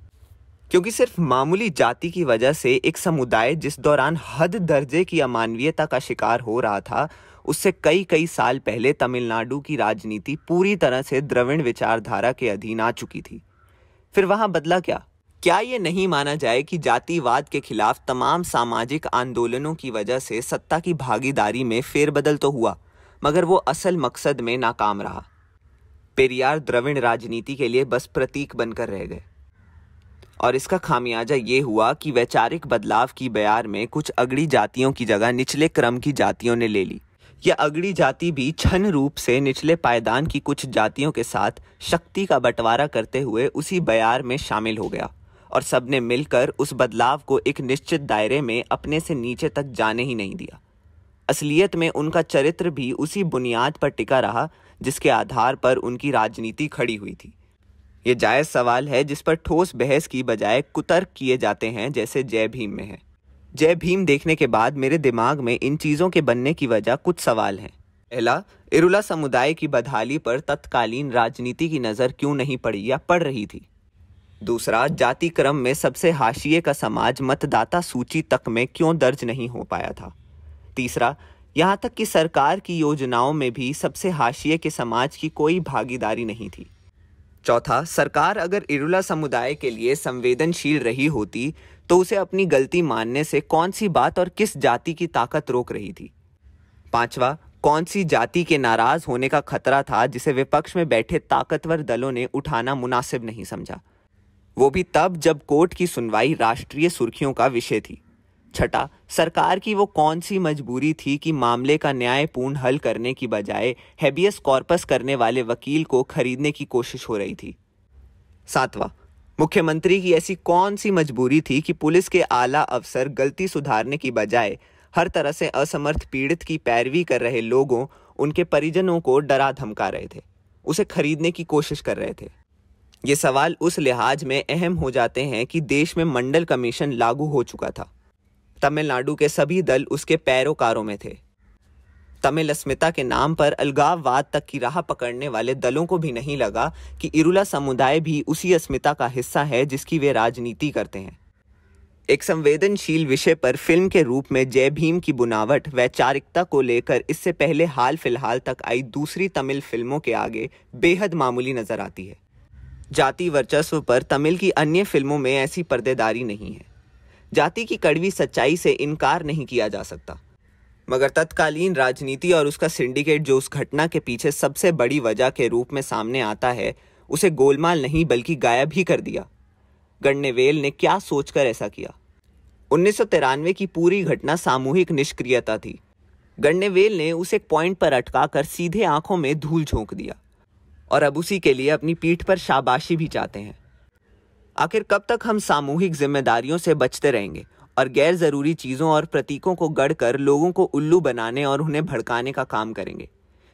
क्योंकि सिर्फ मामूली जाति की वजह से एक समुदाय जिस दौरान हद दर्जे की अमानवीयता का शिकार हो रहा था उससे कई कई साल पहले तमिलनाडु की राजनीति पूरी तरह से द्रविड़ विचारधारा के अधीन आ चुकी थी फिर वहां बदला क्या क्या ये नहीं माना जाए कि जातिवाद के खिलाफ तमाम सामाजिक आंदोलनों की वजह से सत्ता की भागीदारी में फेरबदल तो हुआ मगर वो असल मकसद में नाकाम रहा पेरियार द्रविड़ राजनीति के लिए बस प्रतीक बनकर रह गए और इसका खामियाजा ये हुआ कि वैचारिक बदलाव की बयार में कुछ अगड़ी जातियों की जगह निचले क्रम की जातियों ने ले ली यह अगड़ी जाति भी छन रूप से निचले पायदान की कुछ जातियों के साथ शक्ति का बंटवारा करते हुए उसी बयार में शामिल हो गया और सबने मिलकर उस बदलाव को एक निश्चित दायरे में अपने से नीचे तक जाने ही नहीं दिया असलियत में उनका चरित्र भी उसी बुनियाद पर टिका रहा जिसके आधार पर उनकी राजनीति खड़ी हुई थी ये जायज़ सवाल है जिस पर ठोस बहस की बजाय कुतर्क किए जाते हैं जैसे जय भीम में है जय भीम देखने के बाद मेरे दिमाग में इन चीज़ों के बनने की वजह कुछ सवाल हैं पहला इरुला समुदाय की बदहाली पर तत्कालीन राजनीति की नज़र क्यों नहीं पड़ी या पड़ रही थी दूसरा जाति क्रम में सबसे हाशिए का समाज मतदाता सूची तक में क्यों दर्ज नहीं हो पाया था तीसरा यहाँ तक कि सरकार की योजनाओं में भी सबसे हाशिए के समाज की कोई भागीदारी नहीं थी चौथा सरकार अगर इरुला समुदाय के लिए संवेदनशील रही होती तो उसे अपनी गलती मानने से कौन सी बात और किस जाति की ताकत रोक रही थी पांचवा कौन सी जाति के नाराज होने का खतरा था जिसे विपक्ष में बैठे ताकतवर दलों ने उठाना मुनासिब नहीं समझा वो भी तब जब कोर्ट की सुनवाई राष्ट्रीय सुर्खियों का विषय थी छठा सरकार की वो कौन सी मजबूरी थी कि मामले का न्यायपूर्ण हल करने की बजाय हैबियस कॉर्पस करने वाले वकील को खरीदने की कोशिश हो रही थी सातवां मुख्यमंत्री की ऐसी कौन सी मजबूरी थी कि पुलिस के आला अफसर गलती सुधारने की बजाय हर तरह से असमर्थ पीड़ित की पैरवी कर रहे लोगों उनके परिजनों को डरा धमका रहे थे उसे खरीदने की कोशिश कर रहे थे ये सवाल उस लिहाज में अहम हो जाते हैं कि देश में मंडल कमीशन लागू हो चुका था तमिलनाडु के सभी दल उसके पैरोकारों में थे तमिल अस्मिता के नाम पर अलगाववाद तक की राह पकड़ने वाले दलों को भी नहीं लगा कि इरुला समुदाय भी उसी अस्मिता का हिस्सा है जिसकी वे राजनीति करते हैं एक संवेदनशील विषय पर फिल्म के रूप में जय भीम की बुनावट वैचारिकता को लेकर इससे पहले हाल फिलहाल तक आई दूसरी तमिल फिल्मों के आगे बेहद मामूली नजर आती है जाति वर्चस्व पर तमिल की अन्य फिल्मों में ऐसी पर्देदारी नहीं है जाति की कड़वी सच्चाई से इनकार नहीं किया जा सकता मगर तत्कालीन राजनीति और उसका सिंडिकेट जो उस घटना के पीछे सबसे बड़ी वजह के रूप में सामने आता है उसे गोलमाल नहीं बल्कि गायब ही कर दिया गणनेवेल ने क्या सोचकर ऐसा किया उन्नीस की पूरी घटना सामूहिक निष्क्रियता थी गणनेवेल ने उसे एक पॉइंट पर अटकाकर सीधे आंखों में धूल झोंक दिया और अब उसी के लिए अपनी पीठ पर शाबाशी भी चाहते हैं आखिर कब तक हम सामूहिक जिम्मेदारियों से बचते रहेंगे और गैर ज़रूरी चीज़ों और प्रतीकों को गढ़कर लोगों को उल्लू बनाने और उन्हें भड़काने का काम करेंगे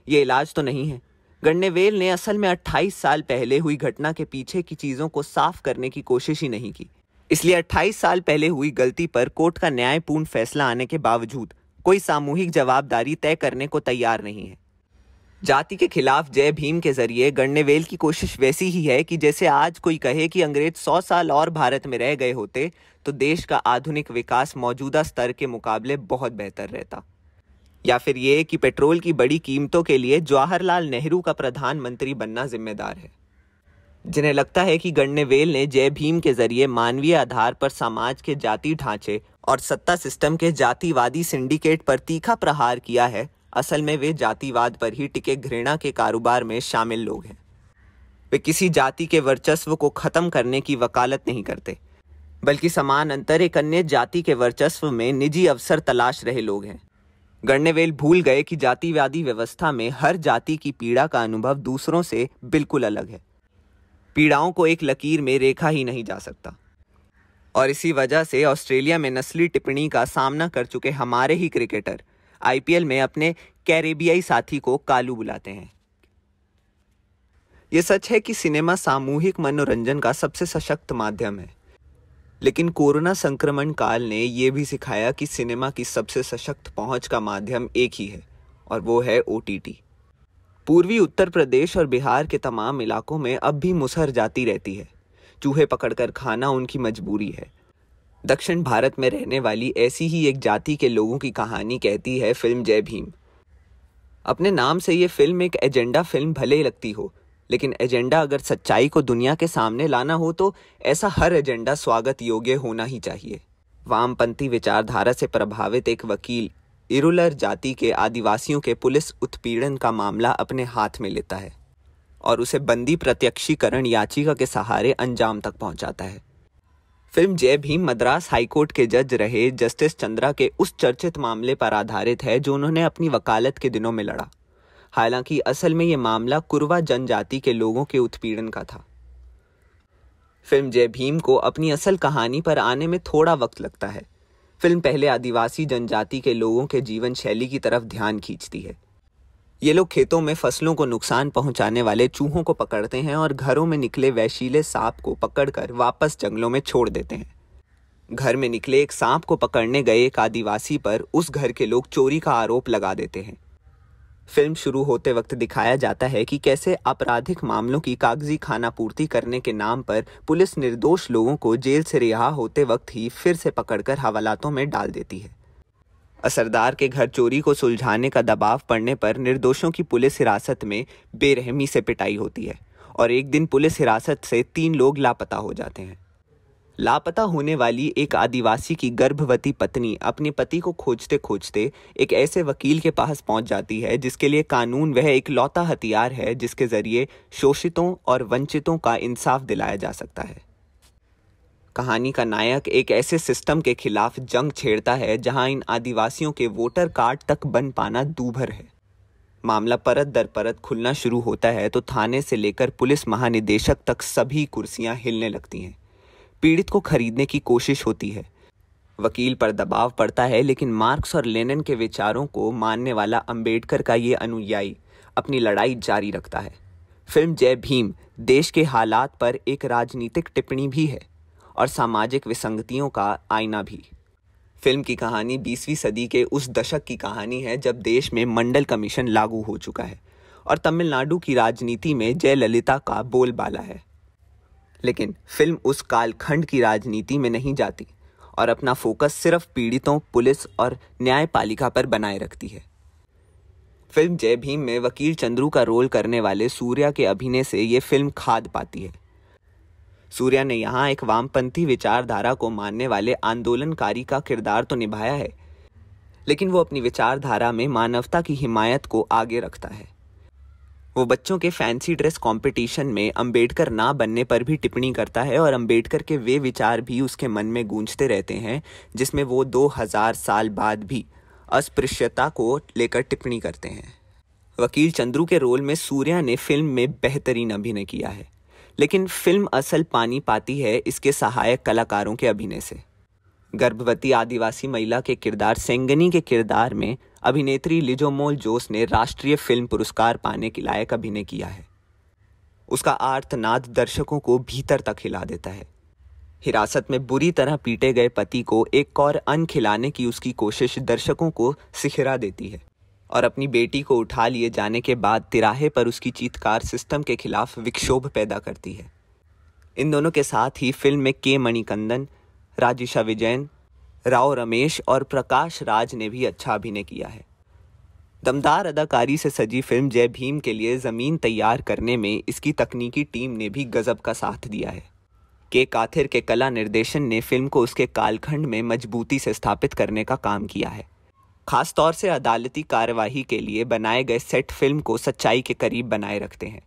ये इलाज तो नहीं है गण्यवेल ने असल में 28 साल पहले हुई घटना के पीछे की चीज़ों को साफ करने की कोशिश ही नहीं की इसलिए 28 साल पहले हुई गलती पर कोर्ट का न्यायपूर्ण फैसला आने के बावजूद कोई सामूहिक जवाबदारी तय करने को तैयार नहीं है जाति के खिलाफ जय भीम के जरिए गणनेवेल की कोशिश वैसी ही है कि जैसे आज कोई कहे कि अंग्रेज सौ साल और भारत में रह गए होते तो देश का आधुनिक विकास मौजूदा स्तर के मुकाबले बहुत बेहतर रहता या फिर ये कि पेट्रोल की बड़ी कीमतों के लिए जवाहरलाल नेहरू का प्रधानमंत्री बनना जिम्मेदार है जिन्हें लगता है कि गणनेवेल ने जय भीम के जरिए मानवीय आधार पर समाज के जाति ढांचे और सत्ता सिस्टम के जातिवादी सिंडिकेट पर तीखा प्रहार किया है असल में वे जातिवाद पर ही टिके घृणा के कारोबार में शामिल लोग हैं वे किसी जाति के वर्चस्व को खत्म करने की वकालत नहीं करते बल्कि समान अंतर एक अन्य जाति के वर्चस्व में निजी अवसर तलाश रहे लोग हैं गणनेवेल भूल गए कि जातिवादी व्यवस्था में हर जाति की पीड़ा का अनुभव दूसरों से बिल्कुल अलग है पीड़ाओं को एक लकीर में रेखा ही नहीं जा सकता और इसी वजह से ऑस्ट्रेलिया में नस्ली टिप्पणी का सामना कर चुके हमारे ही क्रिकेटर आईपीएल में अपने कैरेबियाई साथी को कालू बुलाते हैं यह सच है कि सिनेमा सामूहिक मनोरंजन का सबसे सशक्त माध्यम है लेकिन कोरोना संक्रमण काल ने यह भी सिखाया कि सिनेमा की सबसे सशक्त पहुंच का माध्यम एक ही है और वो है ओ पूर्वी उत्तर प्रदेश और बिहार के तमाम इलाकों में अब भी मुसहर जाती रहती है चूहे पकड़कर खाना उनकी मजबूरी है दक्षिण भारत में रहने वाली ऐसी ही एक जाति के लोगों की कहानी कहती है फिल्म जय भीम अपने नाम से ये फिल्म एक एजेंडा फिल्म भले लगती हो लेकिन एजेंडा अगर सच्चाई को दुनिया के सामने लाना हो तो ऐसा हर एजेंडा स्वागत योग्य होना ही चाहिए वामपंथी विचारधारा से प्रभावित एक वकील इरुलर जाति के आदिवासियों के पुलिस उत्पीड़न का मामला अपने हाथ में लेता है और उसे बंदी प्रत्यक्षीकरण याचिका के सहारे अंजाम तक पहुंचाता है फिल्म जय भीम मद्रास हाईकोर्ट के जज रहे जस्टिस चंद्रा के उस चर्चित मामले पर आधारित है जो उन्होंने अपनी वकालत के दिनों में लड़ा हालांकि असल में ये मामला कुरवा जनजाति के लोगों के उत्पीड़न का था फिल्म जय भीम को अपनी असल कहानी पर आने में थोड़ा वक्त लगता है फिल्म पहले आदिवासी जनजाति के लोगों के जीवन शैली की तरफ ध्यान खींचती है ये लोग खेतों में फसलों को नुकसान पहुंचाने वाले चूहों को पकड़ते हैं और घरों में निकले वैशीले सांप को पकड़कर वापस जंगलों में छोड़ देते हैं घर में निकले एक सांप को पकड़ने गए एक आदिवासी पर उस घर के लोग चोरी का आरोप लगा देते हैं फिल्म शुरू होते वक्त दिखाया जाता है कि कैसे आपराधिक मामलों की कागजी खाना पूर्ति करने के नाम पर पुलिस निर्दोष लोगों को जेल से रिहा होते वक्त ही फिर से पकड़कर हवालातों में डाल देती है असरदार के घर चोरी को सुलझाने का दबाव पड़ने पर निर्दोषों की पुलिस हिरासत में बेरहमी से पिटाई होती है और एक दिन पुलिस हिरासत से तीन लोग लापता हो जाते हैं लापता होने वाली एक आदिवासी की गर्भवती पत्नी अपने पति को खोजते खोजते एक ऐसे वकील के पास पहुंच जाती है जिसके लिए कानून वह एक लौता हथियार है जिसके जरिए शोषितों और वंचितों का इंसाफ दिलाया जा सकता है कहानी का नायक एक ऐसे सिस्टम के खिलाफ जंग छेड़ता है जहां इन आदिवासियों के वोटर कार्ड तक बन पाना दूभर है मामला परत दर परत खुलना शुरू होता है तो थाने से लेकर पुलिस महानिदेशक तक सभी कुर्सियां हिलने लगती हैं पीड़ित को खरीदने की कोशिश होती है वकील पर दबाव पड़ता है लेकिन मार्क्स और लेनिन के विचारों को मानने वाला अंबेडकर का ये अनुयायी अपनी लड़ाई जारी रखता है फिल्म जय भीम देश के हालात पर एक राजनीतिक टिप्पणी भी है और सामाजिक विसंगतियों का आईना भी फिल्म की कहानी 20वीं सदी के उस दशक की कहानी है जब देश में मंडल कमीशन लागू हो चुका है और तमिलनाडु की राजनीति में जयललिता का बोलबाला है लेकिन फिल्म उस कालखंड की राजनीति में नहीं जाती और अपना फोकस सिर्फ पीड़ितों पुलिस और न्यायपालिका पर बनाए रखती है फिल्म जय भीम में वकील चंद्रू का रोल करने वाले सूर्या के अभिनय से ये फिल्म खाद पाती है सूर्या ने यहाँ एक वामपंथी विचारधारा को मानने वाले आंदोलनकारी का किरदार तो निभाया है लेकिन वो अपनी विचारधारा में मानवता की हिमायत को आगे रखता है वो बच्चों के फैंसी ड्रेस कंपटीशन में अंबेडकर ना बनने पर भी टिप्पणी करता है और अंबेडकर के वे विचार भी उसके मन में गूंजते रहते हैं जिसमें वो 2000 साल बाद भी अस्पृश्यता को लेकर टिप्पणी करते हैं वकील चंद्रू के रोल में सूर्या ने फिल्म में बेहतरीन अभिनय किया है लेकिन फिल्म असल पानी पाती है इसके सहायक कलाकारों के अभिनय से गर्भवती आदिवासी महिला के किरदार सेंगनी के किरदार में अभिनेत्री लिजोमोल जोस ने राष्ट्रीय फिल्म पुरस्कार पाने के लायक अभिनय किया है उसका आर्तनाद दर्शकों को भीतर तक हिला देता है हिरासत में बुरी तरह पीटे गए पति को एक और अन खिलाने की उसकी कोशिश दर्शकों को सिखरा देती है और अपनी बेटी को उठा लिए जाने के बाद तिराहे पर उसकी चीतकार सिस्टम के खिलाफ विक्षोभ पैदा करती है इन दोनों के साथ ही फिल्म में के मणिकंदन राजिशा विजयन राव रमेश और प्रकाश राज ने भी अच्छा अभिनय किया है दमदार अदाकारी से सजी फिल्म जय भीम के लिए ज़मीन तैयार करने में इसकी तकनीकी टीम ने भी गज़ब का साथ दिया है के काथिर के कला निर्देशन ने फिल्म को उसके कालखंड में मजबूती से स्थापित करने का काम किया है खासतौर से अदालती कार्यवाही के लिए बनाए गए सेट फिल्म को सच्चाई के करीब बनाए रखते हैं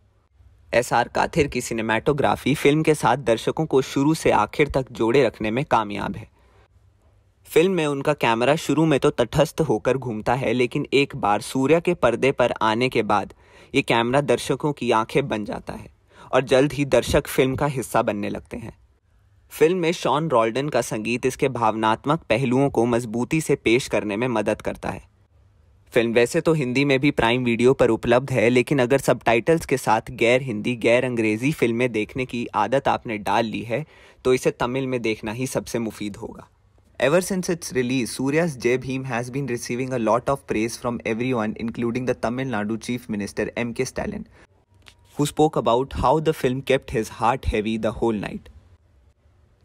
एस आर काथिर की सिनेमाटोग्राफी फिल्म के साथ दर्शकों को शुरू से आखिर तक जोड़े रखने में कामयाब है फिल्म में उनका कैमरा शुरू में तो तटस्थ होकर घूमता है लेकिन एक बार सूर्य के पर्दे पर आने के बाद ये कैमरा दर्शकों की आंखें बन जाता है और जल्द ही दर्शक फिल्म का हिस्सा बनने लगते हैं फिल्म में शॉन रॉल्डन का संगीत इसके भावनात्मक पहलुओं को मजबूती से पेश करने में मदद करता है फिल्म वैसे तो हिंदी में भी प्राइम वीडियो पर उपलब्ध है लेकिन अगर सबटाइटल्स के साथ गैर हिंदी गैर अंग्रेज़ी फिल्में देखने की आदत आपने डाल ली है तो इसे तमिल में देखना ही सबसे मुफीद होगा Ever since its release, Surya's Jai Bhim has been receiving a lot of praise from everyone, including the Tamil Nadu Chief Minister M.K. Stalin, who spoke about how the film kept his heart heavy the whole night.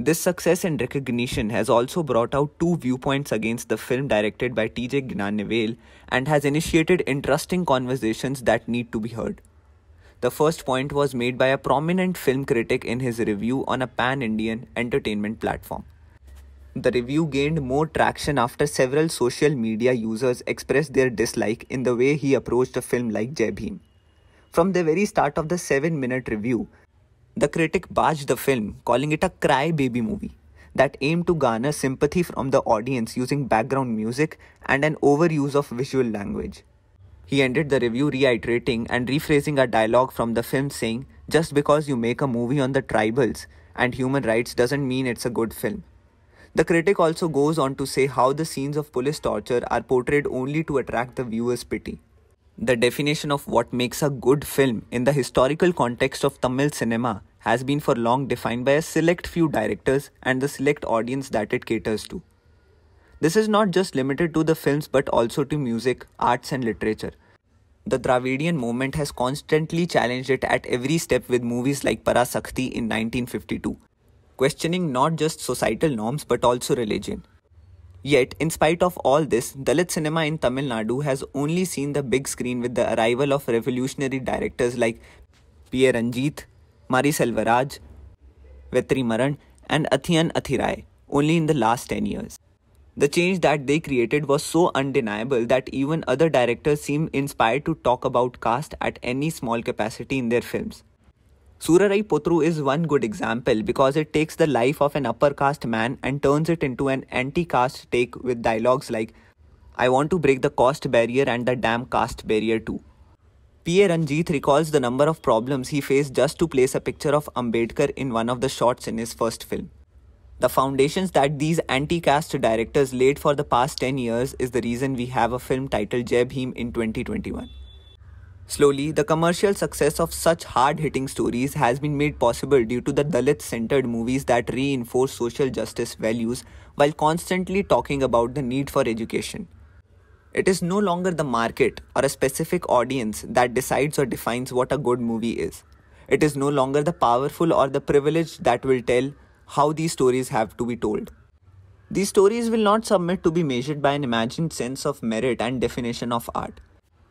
This success and recognition has also brought out two viewpoints against the film directed by TJ Gnanevel and has initiated interesting conversations that need to be heard. The first point was made by a prominent film critic in his review on a pan Indian entertainment platform. The review gained more traction after several social media users expressed their dislike in the way he approached a film like Jai From the very start of the 7 minute review, the critic bashed the film, calling it a crybaby movie that aimed to garner sympathy from the audience using background music and an overuse of visual language. He ended the review reiterating and rephrasing a dialogue from the film saying, Just because you make a movie on the tribals and human rights doesn't mean it's a good film. The critic also goes on to say how the scenes of police torture are portrayed only to attract the viewer's pity. The definition of what makes a good film in the historical context of Tamil cinema has been for long defined by a select few directors and the select audience that it caters to. This is not just limited to the films but also to music, arts, and literature. The Dravidian movement has constantly challenged it at every step with movies like Parasakti in 1952, questioning not just societal norms but also religion. Yet, in spite of all this, Dalit cinema in Tamil Nadu has only seen the big screen with the arrival of revolutionary directors like P. A. Ranjit, Mari Selvaraj, Vetri Maran, and Athiyan Athirai only in the last 10 years. The change that they created was so undeniable that even other directors seem inspired to talk about caste at any small capacity in their films. Surarai Potru is one good example because it takes the life of an upper caste man and turns it into an anti caste take with dialogues like, I want to break the caste barrier and the damn caste barrier too. P.A. Ranjit recalls the number of problems he faced just to place a picture of Ambedkar in one of the shots in his first film. The foundations that these anti caste directors laid for the past 10 years is the reason we have a film titled Jai in 2021. Slowly, the commercial success of such hard hitting stories has been made possible due to the Dalit centered movies that reinforce social justice values while constantly talking about the need for education. It is no longer the market or a specific audience that decides or defines what a good movie is. It is no longer the powerful or the privileged that will tell how these stories have to be told. These stories will not submit to be measured by an imagined sense of merit and definition of art.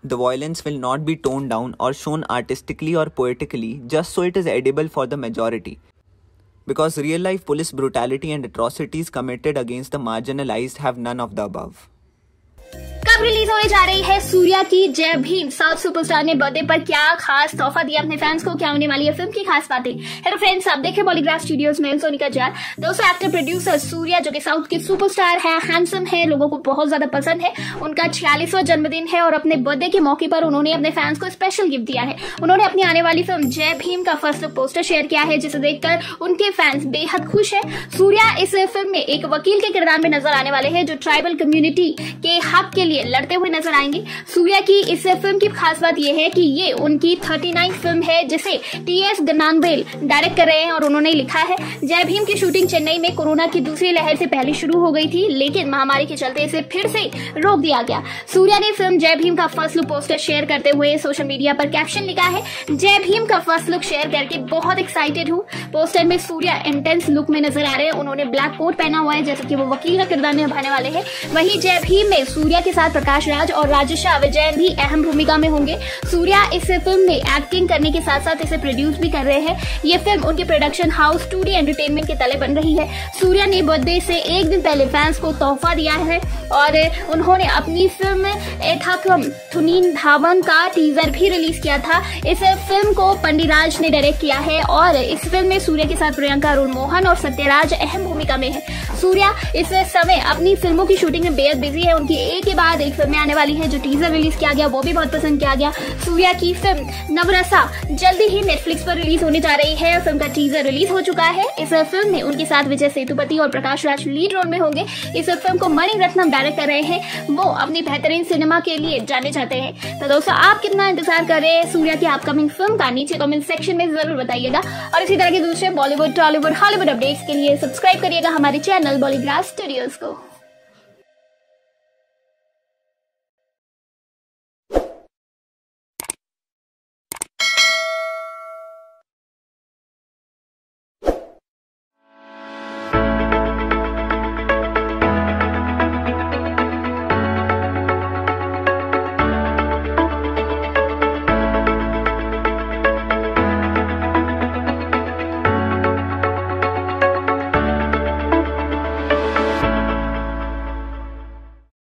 The violence will not be toned down or shown artistically or poetically just so it is edible for the majority. Because real life police brutality and atrocities committed against the marginalized have none of the above. कब release होने जा रही है सूर्या की Jai Bhim south superstar ने birthday पर क्या खास तोहफा दिया अपने फैंस को क्या होने वाली है फिल्म की खास बातें हेलो फ्रेंड्स आप देखें बॉलीग्राफ स्टूडियोज में सोनिका जार दोस्तों एक्टर प्रोड्यूसर सूर्या जो कि साउथ के सुपरस्टार है हैंडसम है लोगों को बहुत ज्यादा पसंद है उनका छियालीसवा जन्मदिन है और अपने बर्थडे के मौके पर उन्होंने अपने फैंस को स्पेशल गिफ्ट दिया है उन्होंने अपनी आने वाली फिल्म जय भीम का फर्स्ट लुक पोस्टर शेयर किया है जिसे देखकर उनके फैंस बेहद खुश है सूर्या इस फिल्म में एक वकील के किरदार में नजर आने वाले है जो ट्राइबल कम्युनिटी के हक आपके लिए लड़ते हुए नजर आएंगे सूर्या की इस फिल्म की खास बात यह है कि ये उनकी थर्टी फिल्म है जिसे टी एस गनानबेल डायरेक्ट कर रहे हैं और उन्होंने लिखा है जय भीम की शूटिंग चेन्नई में कोरोना की दूसरी लहर से पहले शुरू हो गई थी लेकिन महामारी के चलते इसे फिर से रोक दिया गया सूर्या ने फिल्म जय भीम का फर्स्ट लुक पोस्टर शेयर करते हुए सोशल मीडिया पर कैप्शन लिखा है जय भीम का फर्स्ट लुक शेयर करके बहुत एक्साइटेड हूँ पोस्टर में सूर्या इंटेंस लुक में नजर आ रहे हैं उन्होंने ब्लैक कोट पहना हुआ है जैसे कि वो वकील का किरदार निभाने वाले हैं वहीं जय भीम में सूर्य सूर्या के साथ प्रकाश राज और राजेशा विजय भी अहम भूमिका में होंगे सूर्या इस फिल्म में एक्टिंग करने के साथ साथ इसे प्रोड्यूस भी कर रहे हैं ये फिल्म उनके प्रोडक्शन हाउस टू एंटरटेनमेंट के तले बन रही है सूर्या ने बर्थडे से एक दिन पहले फैंस को तोहफा दिया है और उन्होंने अपनी फिल्म एथाक्रम थुनीन धावन का टीजर भी रिलीज किया था इस फिल्म को पंडिराज ने डायरेक्ट किया है और इस फिल्म में सूर्य के साथ प्रियंका अरुण मोहन और सत्यराज अहम भूमिका में है सूर्या इस समय अपनी फिल्मों की शूटिंग में बेहद बिजी है उनकी एक के बाद एक फिल्म आने वाली है जो टीजर रिलीज किया गया वो भी बहुत पसंद किया गया सूर्या की फिल्म नवरसा जल्दी ही नेटफ्लिक्स पर रिलीज होने जा रही है फिल्म का टीजर रिलीज हो चुका है इस फिल्म में उनके साथ विजय सेतुपति और प्रकाश राज लीड रोल में होंगे इस फिल्म को मणि मणिरत्नम डायरेक्ट कर रहे हैं वो अपनी बेहतरीन सिनेमा के लिए जाने जाते हैं तो दोस्तों आप कितना इंतजार कर रहे हैं सूर्या की अपकमिंग फिल्म का नीचे कमेंट सेक्शन में जरूर बताइएगा और इसी तरह के दूसरे बॉलीवुड टॉलीवुड हॉलीवुड अपडेट्स के लिए सब्सक्राइब करिएगा हमारे चैनल बॉलीग्राफ स्टूडियोज को